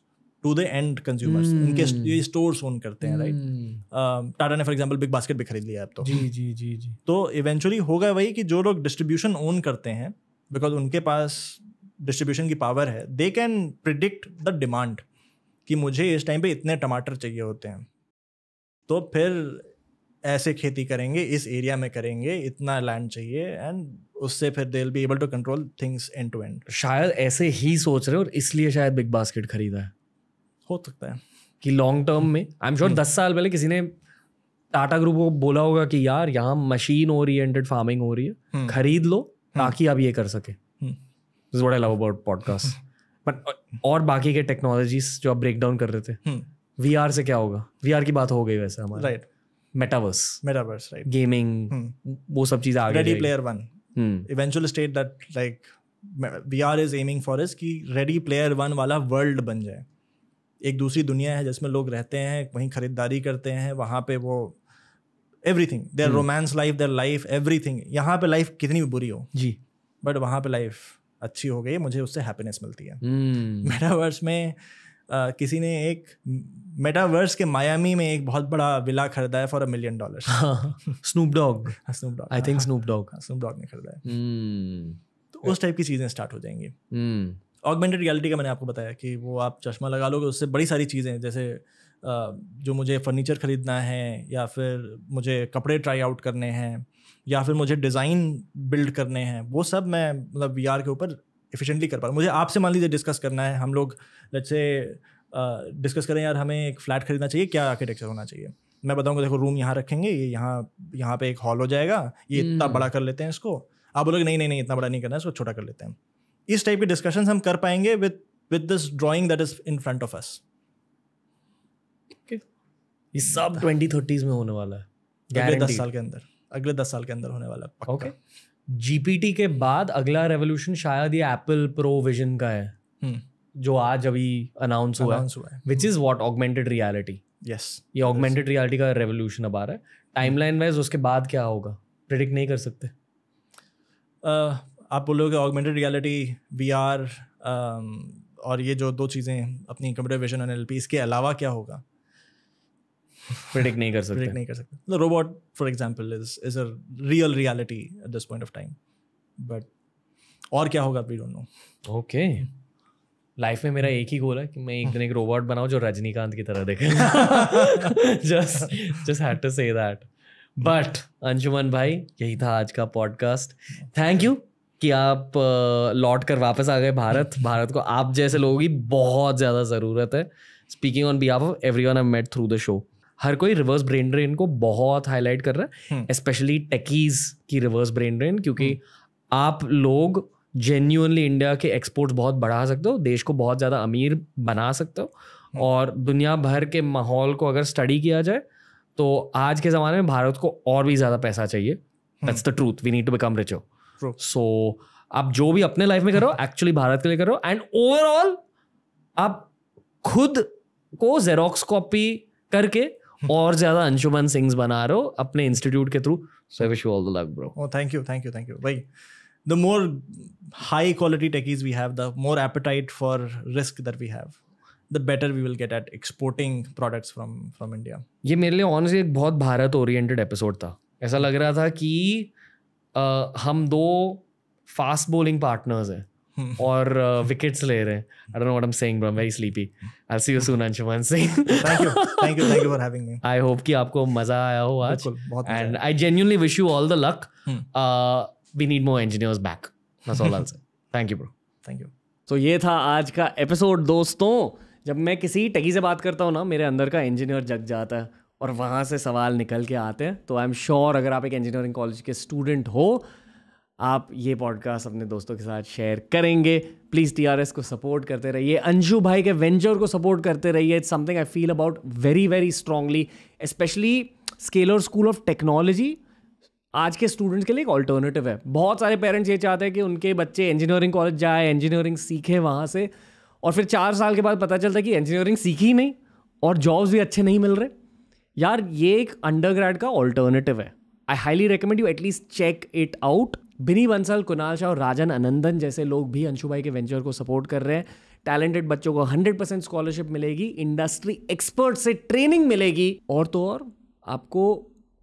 B: to the end consumers इनके ये स्टोर्स ओन करते हैं राइट टाटा hmm. um, ने फॉर एग्जांपल बिग बास्केट भी खरीद लिया अब तो जी
C: जी जी जी
B: तो इवेंचुअली होगा वही कि जो लोग डिस्ट्रीब्यूशन ओन करते हैं बिकॉज उनके पास डिस्ट्रीब्यूशन की पावर है they can predict the demand कि मुझे इस टाइम पे इतने टमाटर चाहिए होते हैं तो फिर ऐसे खेती करेंगे इस एरिया में करेंगे इतना लैंड चाहिए एंड उससे फिर they be able to control things end to end
A: शायद ऐसे ही सोच रहे हो और इसलिए शायद बिग बास्केट खरीदा है हो सकता है कि लॉन्ग टर्म में आई एम श्योर दस साल पहले किसी ने टाटा ग्रुप को बोला होगा कि यार यहाँ मशीन ओरिएंटेड फार्मिंग हो रही है hmm. खरीद लो hmm. ताकि आप ये कर सके
C: this
A: I love about podcast but और बाकी के टेक्नोलॉजीज जो आप ब्रेक डाउन कर रहे थे वी hmm. आर से क्या होगा वी आर की बात हो गई वैसे हमारे right metaverse metaverse right gaming वो सब चीज़ आ गई ready player
B: one eventual state that like we are is aiming for is कि रेडी प्लेयर वन वाला वर्ल्ड बन जाए एक दूसरी दुनिया है जिसमें लोग रहते हैं वहीं ख़रीदारी करते हैं वहाँ पे वो thing there romance life there life everything यहाँ पे लाइफ कितनी भी बुरी हो जी बट वहाँ पर लाइफ अच्छी हो गई मुझे उससे हैप्पीनेस मिलती है मेटावर्स हम्म। में आ, किसी ने एक मेटावर्स के मायामी में एक बहुत बड़ा विला खरीदा है for a million dollar
A: Snoop Dogg Snoop Dogg I think Snoop Dogg
B: Snoop Dogg ने खरीदा है hmm. तो उस टाइप की चीज़ें स्टार्ट हो जाएंगी
A: hmm.
B: ऑगमेंटेड रियलिटी का मैंने आपको बताया कि वो आप चश्मा लगा लोगे उससे बड़ी सारी चीज़ें जैसे जो मुझे फर्नीचर ख़रीदना है या फिर मुझे कपड़े ट्राई आउट करने हैं या फिर मुझे डिज़ाइन बिल्ड करने हैं वो सब मैं मतलब वी के ऊपर इफिशेंटली कर पा रहा हूँ मुझे आपसे मान लीजिए डिस्कस करना है हम लोग जैसे डिस्कस करें यार हमें एक फ़्लैट ख़रीदना चाहिए क्या आर्किटेक्चर होना चाहिए मैं बताऊँगा देखो रूम यहाँ रखेंगे ये यहाँ यहाँ पे एक हॉल हो जाएगा ये इतना हम्म। बड़ा कर लेते हैं इसको आप बोलोगे नहीं नहीं नहीं इतना बड़ा नहीं करना है इसको छोटा कर लेते हैं इस टाइप के डिस्कशन हम कर पाएंगे with with this drawing that is in front of us ये सब ट्वेंटी
A: थर्टीज में होने वाला
C: है अगले दस साल के
A: अंदर अगले दस साल के अंदर होने वाला है ओके जीपीटी के बाद अगला रेवोल्यूशन शायद ये एप्पल प्रो विजन का है hmm. जो आज अभी अनाउंस हुआ है which is what augmented reality yes ये ऑगमेंटेड रियालिटी का रेवोल्यूशन अब आ रहा है टाइमलाइन वाइज उसके बाद क्या होगा प्रिडिक्ट नहीं कर सकते
B: uh, आप बोलोगे ऑगमेंटेड रियलिटी वी आर और ये जो दो चीज़ें अपनी कंप्यूटर विजन एन एल इसके अलावा क्या होगा
A: प्रिडिक्ट नहीं कर सकते नहीं
B: कर सकते मतलब robot for example is is a real reality at this point of time
A: but और क्या होगा we don't know okay life में मेरा एक ही गोल है कि मैं एक दिन एक रोबोट बनाऊं जो रजनीकांत की तरह देखे just just had to say that but Anjuman भाई यही था आज का पॉडकास्ट थैंक यू कि आप लौट कर वापस आ गए भारत <laughs> भारत को आप जैसे लोगों की बहुत ज़्यादा ज़रूरत है speaking on behalf of everyone met through the show हर कोई रिवर्स ब्रेन ड्रेन को बहुत हाईलाइट कर रहा है स्पेशली हम्म। टेकीज की रिवर्स ब्रेन ड्रेन क्योंकि हम्म। आप लोग जेन्यूनली इंडिया के एक्सपोर्ट्स बहुत बढ़ा सकते हो देश को बहुत ज़्यादा अमीर बना सकते हो हम्म। और दुनिया भर के माहौल को अगर स्टडी किया जाए तो आज के ज़माने में भारत को और भी ज़्यादा पैसा चाहिए that's the truth we need to become richer so आप जो भी अपने लाइफ में करो एक्चुअली <laughs> भारत के लिए करो एंड ओवरऑल आप खुद को जेरोक्स कॉपी करके <laughs> और ज्यादा अंशुमन सिंह बना रहे हो अपने इंस्टीट्यूट के through so wish you all the luck bro
B: thank you thank you thank you भाई the more high quality techies we have the more appetite for risk that we have the better we will get at exporting products from from India
A: ये मेरे लिए honestly एक बहुत Bharat oriented episode था ऐसा लग रहा था कि uh, हम दो फास्ट बोलिंग पार्टनर्स हैं hmm. और विकेट्स ले रहे हैं I don't know what I am saying I am very sleepy I see you soon Anshuman Singh thank
B: you thank you thank you for having
A: me I hope कि आपको मजा आया हो आज and I genuinely wish you all the luck we need more engineers back that's all I thank you bro thank you तो ये था आज का एपिसोड दोस्तों जब मैं किसी टगी से बात करता हूँ ना मेरे अंदर का इंजीनियर जग जाता है और वहाँ से सवाल निकल के आते हैं तो आई एम श्योर अगर आप एक इंजीनियरिंग कॉलेज के स्टूडेंट हो आप ये पॉडकास्ट अपने दोस्तों के साथ शेयर करेंगे प्लीज़ टी आर एस को सपोर्ट करते रहिए अंजू भाई के वेंचर को सपोर्ट करते रहिए it's something I feel about very very strongly specially Scaler School of Technology आज के स्टूडेंट्स के लिए एक ऑल्टरनेटिव है बहुत सारे पेरेंट्स ये चाहते हैं कि उनके बच्चे इंजीनियरिंग कॉलेज जाए इंजीनियरिंग सीखे वहाँ से और फिर चार साल के बाद पता चलता है कि इंजीनियरिंग सीखी ही नहीं और जॉब्स भी अच्छे नहीं मिल रहे यार ये एक अंडरग्रेड का ऑल्टरनेटिव है I highly recommend you at least check it out Binny Bansal Kunal Shah और राजन अनंदन जैसे लोग भी अंशु भाई के वेंचर को सपोर्ट कर रहे हैं टैलेंटेड बच्चों को 100 परसेंट स्कॉलरशिप मिलेगी इंडस्ट्री एक्सपर्ट से ट्रेनिंग मिलेगी और तो और आपको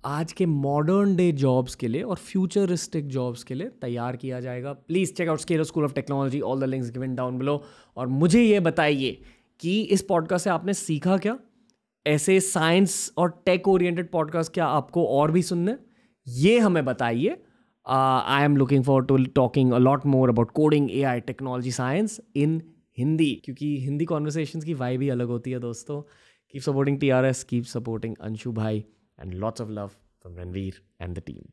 A: आज के मॉडर्न डे जॉब्स के लिए और फ्यूचरिस्टिक जॉब्स के लिए तैयार किया जाएगा please check out Scaler School of Technology all the links given down below और मुझे ये बताइए कि इस पॉडकास्ट से आपने सीखा क्या ऐसे साइंस और टेक ओरिएंटेड पॉडकास्ट क्या आपको और भी सुनने ये हमें बताइए I am looking for to talking a lot more about coding A I technology science in Hindi क्योंकि हिंदी कॉन्वर्सेशन की वाई भी अलग होती है दोस्तों keep supporting T R S keep supporting Anshu भाई and lots of love from Ranveer and the team